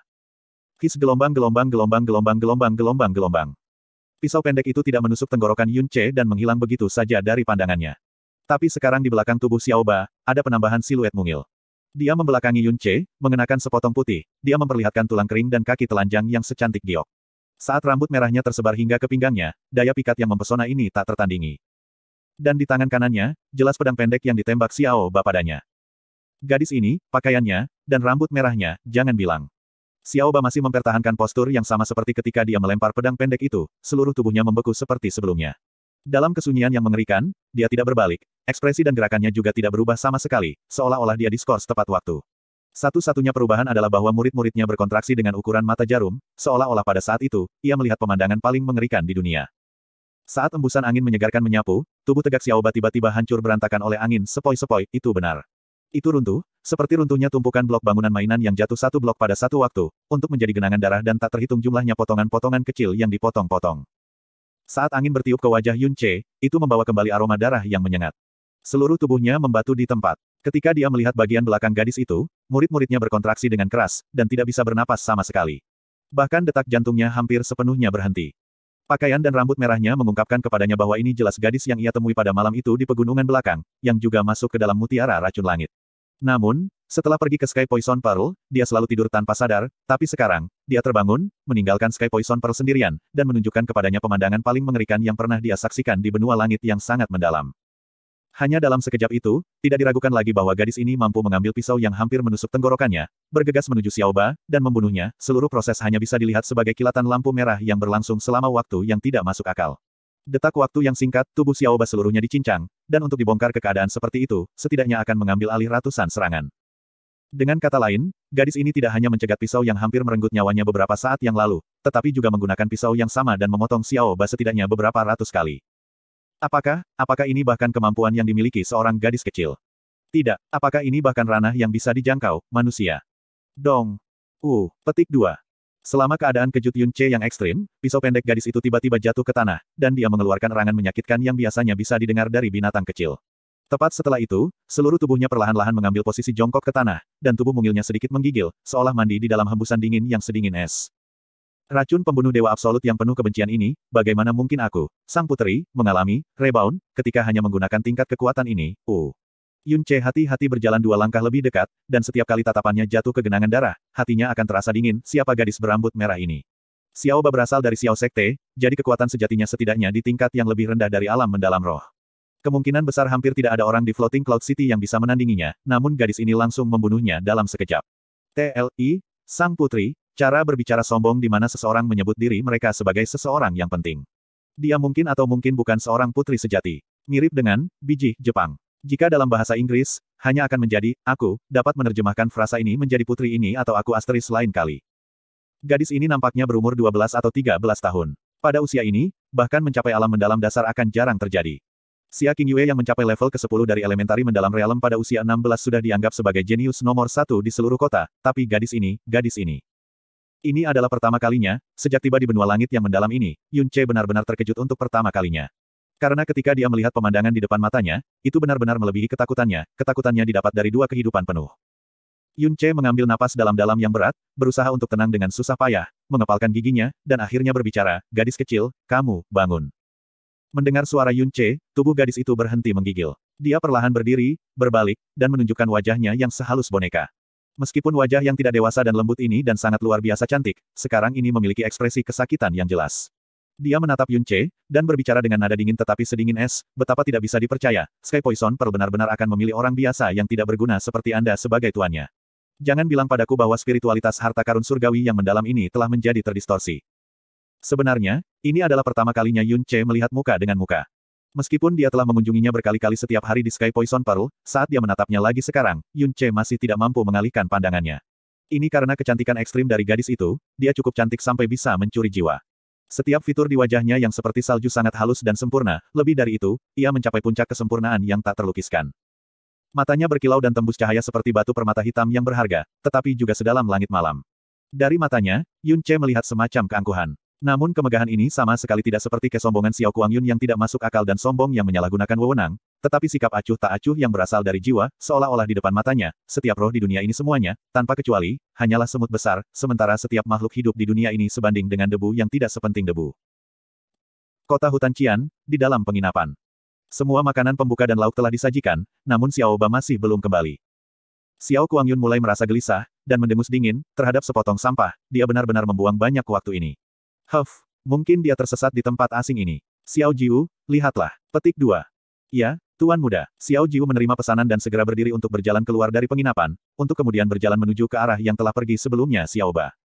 His gelombang gelombang gelombang gelombang gelombang gelombang gelombang. Pisau pendek itu tidak menusuk tenggorokan Yun Che dan menghilang begitu saja dari pandangannya. Tapi sekarang di belakang tubuh Xiao Ba ada penambahan siluet mungil. Dia membelakangi Yun Che, mengenakan sepotong putih, dia memperlihatkan tulang kering dan kaki telanjang yang secantik giok. Saat rambut merahnya tersebar hingga ke pinggangnya, daya pikat yang mempesona ini tak tertandingi. Dan di tangan kanannya, jelas pedang pendek yang ditembak Xiao Ba padanya. Gadis ini, pakaiannya, dan rambut merahnya, jangan bilang. Xiaoba masih mempertahankan postur yang sama seperti ketika dia melempar pedang pendek itu, seluruh tubuhnya membeku seperti sebelumnya. Dalam kesunyian yang mengerikan, dia tidak berbalik, ekspresi dan gerakannya juga tidak berubah sama sekali, seolah-olah dia diskors tepat waktu. Satu-satunya perubahan adalah bahwa murid-muridnya berkontraksi dengan ukuran mata jarum, seolah-olah pada saat itu, ia melihat pemandangan paling mengerikan di dunia. Saat embusan angin menyegarkan menyapu, tubuh tegak Xiaoba tiba-tiba hancur berantakan oleh angin sepoi-sepoi, itu benar. Itu runtuh, seperti runtuhnya tumpukan blok bangunan mainan yang jatuh satu blok pada satu waktu, untuk menjadi genangan darah dan tak terhitung jumlahnya potongan-potongan kecil yang dipotong-potong. Saat angin bertiup ke wajah Yun Che, itu membawa kembali aroma darah yang menyengat. Seluruh tubuhnya membatu di tempat. Ketika dia melihat bagian belakang gadis itu, murid-muridnya berkontraksi dengan keras, dan tidak bisa bernapas sama sekali. Bahkan detak jantungnya hampir sepenuhnya berhenti. Pakaian dan rambut merahnya mengungkapkan kepadanya bahwa ini jelas gadis yang ia temui pada malam itu di pegunungan belakang, yang juga masuk ke dalam mutiara racun langit. Namun, setelah pergi ke Sky Poison Pearl, dia selalu tidur tanpa sadar, tapi sekarang, dia terbangun, meninggalkan Sky Poison Pearl sendirian, dan menunjukkan kepadanya pemandangan paling mengerikan yang pernah dia saksikan di benua langit yang sangat mendalam. Hanya dalam sekejap itu, tidak diragukan lagi bahwa gadis ini mampu mengambil pisau yang hampir menusuk tenggorokannya, bergegas menuju Xiaoba, dan membunuhnya, seluruh proses hanya bisa dilihat sebagai kilatan lampu merah yang berlangsung selama waktu yang tidak masuk akal. Detak waktu yang singkat, tubuh Xiaoba seluruhnya dicincang, dan untuk dibongkar ke keadaan seperti itu, setidaknya akan mengambil alih ratusan serangan. Dengan kata lain, gadis ini tidak hanya mencegat pisau yang hampir merenggut nyawanya beberapa saat yang lalu, tetapi juga menggunakan pisau yang sama dan memotong Xiaoba setidaknya beberapa ratus kali. Apakah, apakah ini bahkan kemampuan yang dimiliki seorang gadis kecil? Tidak, apakah ini bahkan ranah yang bisa dijangkau, manusia? Dong. Uh, petik dua. Selama keadaan kejut Yun Che yang ekstrim, pisau pendek gadis itu tiba-tiba jatuh ke tanah, dan dia mengeluarkan erangan menyakitkan yang biasanya bisa didengar dari binatang kecil. Tepat setelah itu, seluruh tubuhnya perlahan-lahan mengambil posisi jongkok ke tanah, dan tubuh mungilnya sedikit menggigil, seolah mandi di dalam hembusan dingin yang sedingin es. Racun pembunuh dewa absolut yang penuh kebencian ini, bagaimana mungkin aku, sang putri, mengalami, rebound, ketika hanya menggunakan tingkat kekuatan ini, uh. Yun Che hati-hati berjalan dua langkah lebih dekat, dan setiap kali tatapannya jatuh ke genangan darah, hatinya akan terasa dingin, siapa gadis berambut merah ini. Xiaoba berasal dari Xiao Sekte, jadi kekuatan sejatinya setidaknya di tingkat yang lebih rendah dari alam mendalam roh. Kemungkinan besar hampir tidak ada orang di Floating Cloud City yang bisa menandinginya, namun gadis ini langsung membunuhnya dalam sekejap. TLI, Sang Putri, cara berbicara sombong di mana seseorang menyebut diri mereka sebagai seseorang yang penting. Dia mungkin atau mungkin bukan seorang putri sejati. Mirip dengan, biji, Jepang. Jika dalam bahasa Inggris, hanya akan menjadi, aku, dapat menerjemahkan frasa ini menjadi putri ini atau aku asteris lain kali. Gadis ini nampaknya berumur 12 atau 13 tahun. Pada usia ini, bahkan mencapai alam mendalam dasar akan jarang terjadi. Xia Yue yang mencapai level ke-10 dari elementari mendalam realem pada usia 16 sudah dianggap sebagai jenius nomor satu di seluruh kota, tapi gadis ini, gadis ini. Ini adalah pertama kalinya, sejak tiba di benua langit yang mendalam ini, Yun Che benar-benar terkejut untuk pertama kalinya. Karena ketika dia melihat pemandangan di depan matanya, itu benar-benar melebihi ketakutannya, ketakutannya didapat dari dua kehidupan penuh. Yun Che mengambil napas dalam-dalam yang berat, berusaha untuk tenang dengan susah payah, mengepalkan giginya, dan akhirnya berbicara, gadis kecil, kamu, bangun. Mendengar suara Yun Che, tubuh gadis itu berhenti menggigil. Dia perlahan berdiri, berbalik, dan menunjukkan wajahnya yang sehalus boneka. Meskipun wajah yang tidak dewasa dan lembut ini dan sangat luar biasa cantik, sekarang ini memiliki ekspresi kesakitan yang jelas. Dia menatap Yun Che, dan berbicara dengan nada dingin tetapi sedingin es, betapa tidak bisa dipercaya, Sky Poison Pearl benar-benar akan memilih orang biasa yang tidak berguna seperti Anda sebagai tuannya. Jangan bilang padaku bahwa spiritualitas harta karun surgawi yang mendalam ini telah menjadi terdistorsi. Sebenarnya, ini adalah pertama kalinya Yun Che melihat muka dengan muka. Meskipun dia telah mengunjunginya berkali-kali setiap hari di Sky Poison Pearl, saat dia menatapnya lagi sekarang, Yun Che masih tidak mampu mengalihkan pandangannya. Ini karena kecantikan ekstrim dari gadis itu, dia cukup cantik sampai bisa mencuri jiwa. Setiap fitur di wajahnya yang seperti salju sangat halus dan sempurna, lebih dari itu, ia mencapai puncak kesempurnaan yang tak terlukiskan. Matanya berkilau dan tembus cahaya seperti batu permata hitam yang berharga, tetapi juga sedalam langit malam. Dari matanya, Yun Che melihat semacam keangkuhan. Namun kemegahan ini sama sekali tidak seperti kesombongan Xiao Kuang Yun yang tidak masuk akal dan sombong yang menyalahgunakan wewenang, tetapi sikap acuh tak acuh yang berasal dari jiwa, seolah-olah di depan matanya, setiap roh di dunia ini semuanya, tanpa kecuali, hanyalah semut besar, sementara setiap makhluk hidup di dunia ini sebanding dengan debu yang tidak sepenting debu. Kota hutan Cian, di dalam penginapan. Semua makanan pembuka dan lauk telah disajikan, namun Xiao Ba masih belum kembali. Xiao Kuang Yun mulai merasa gelisah, dan mendengus dingin, terhadap sepotong sampah, dia benar-benar membuang banyak waktu ini. Huff, mungkin dia tersesat di tempat asing ini. Xiao Jiu, lihatlah. Petik 2. Ya, Tuan Muda. Xiao Jiu menerima pesanan dan segera berdiri untuk berjalan keluar dari penginapan, untuk kemudian berjalan menuju ke arah yang telah pergi sebelumnya Xiao Ba.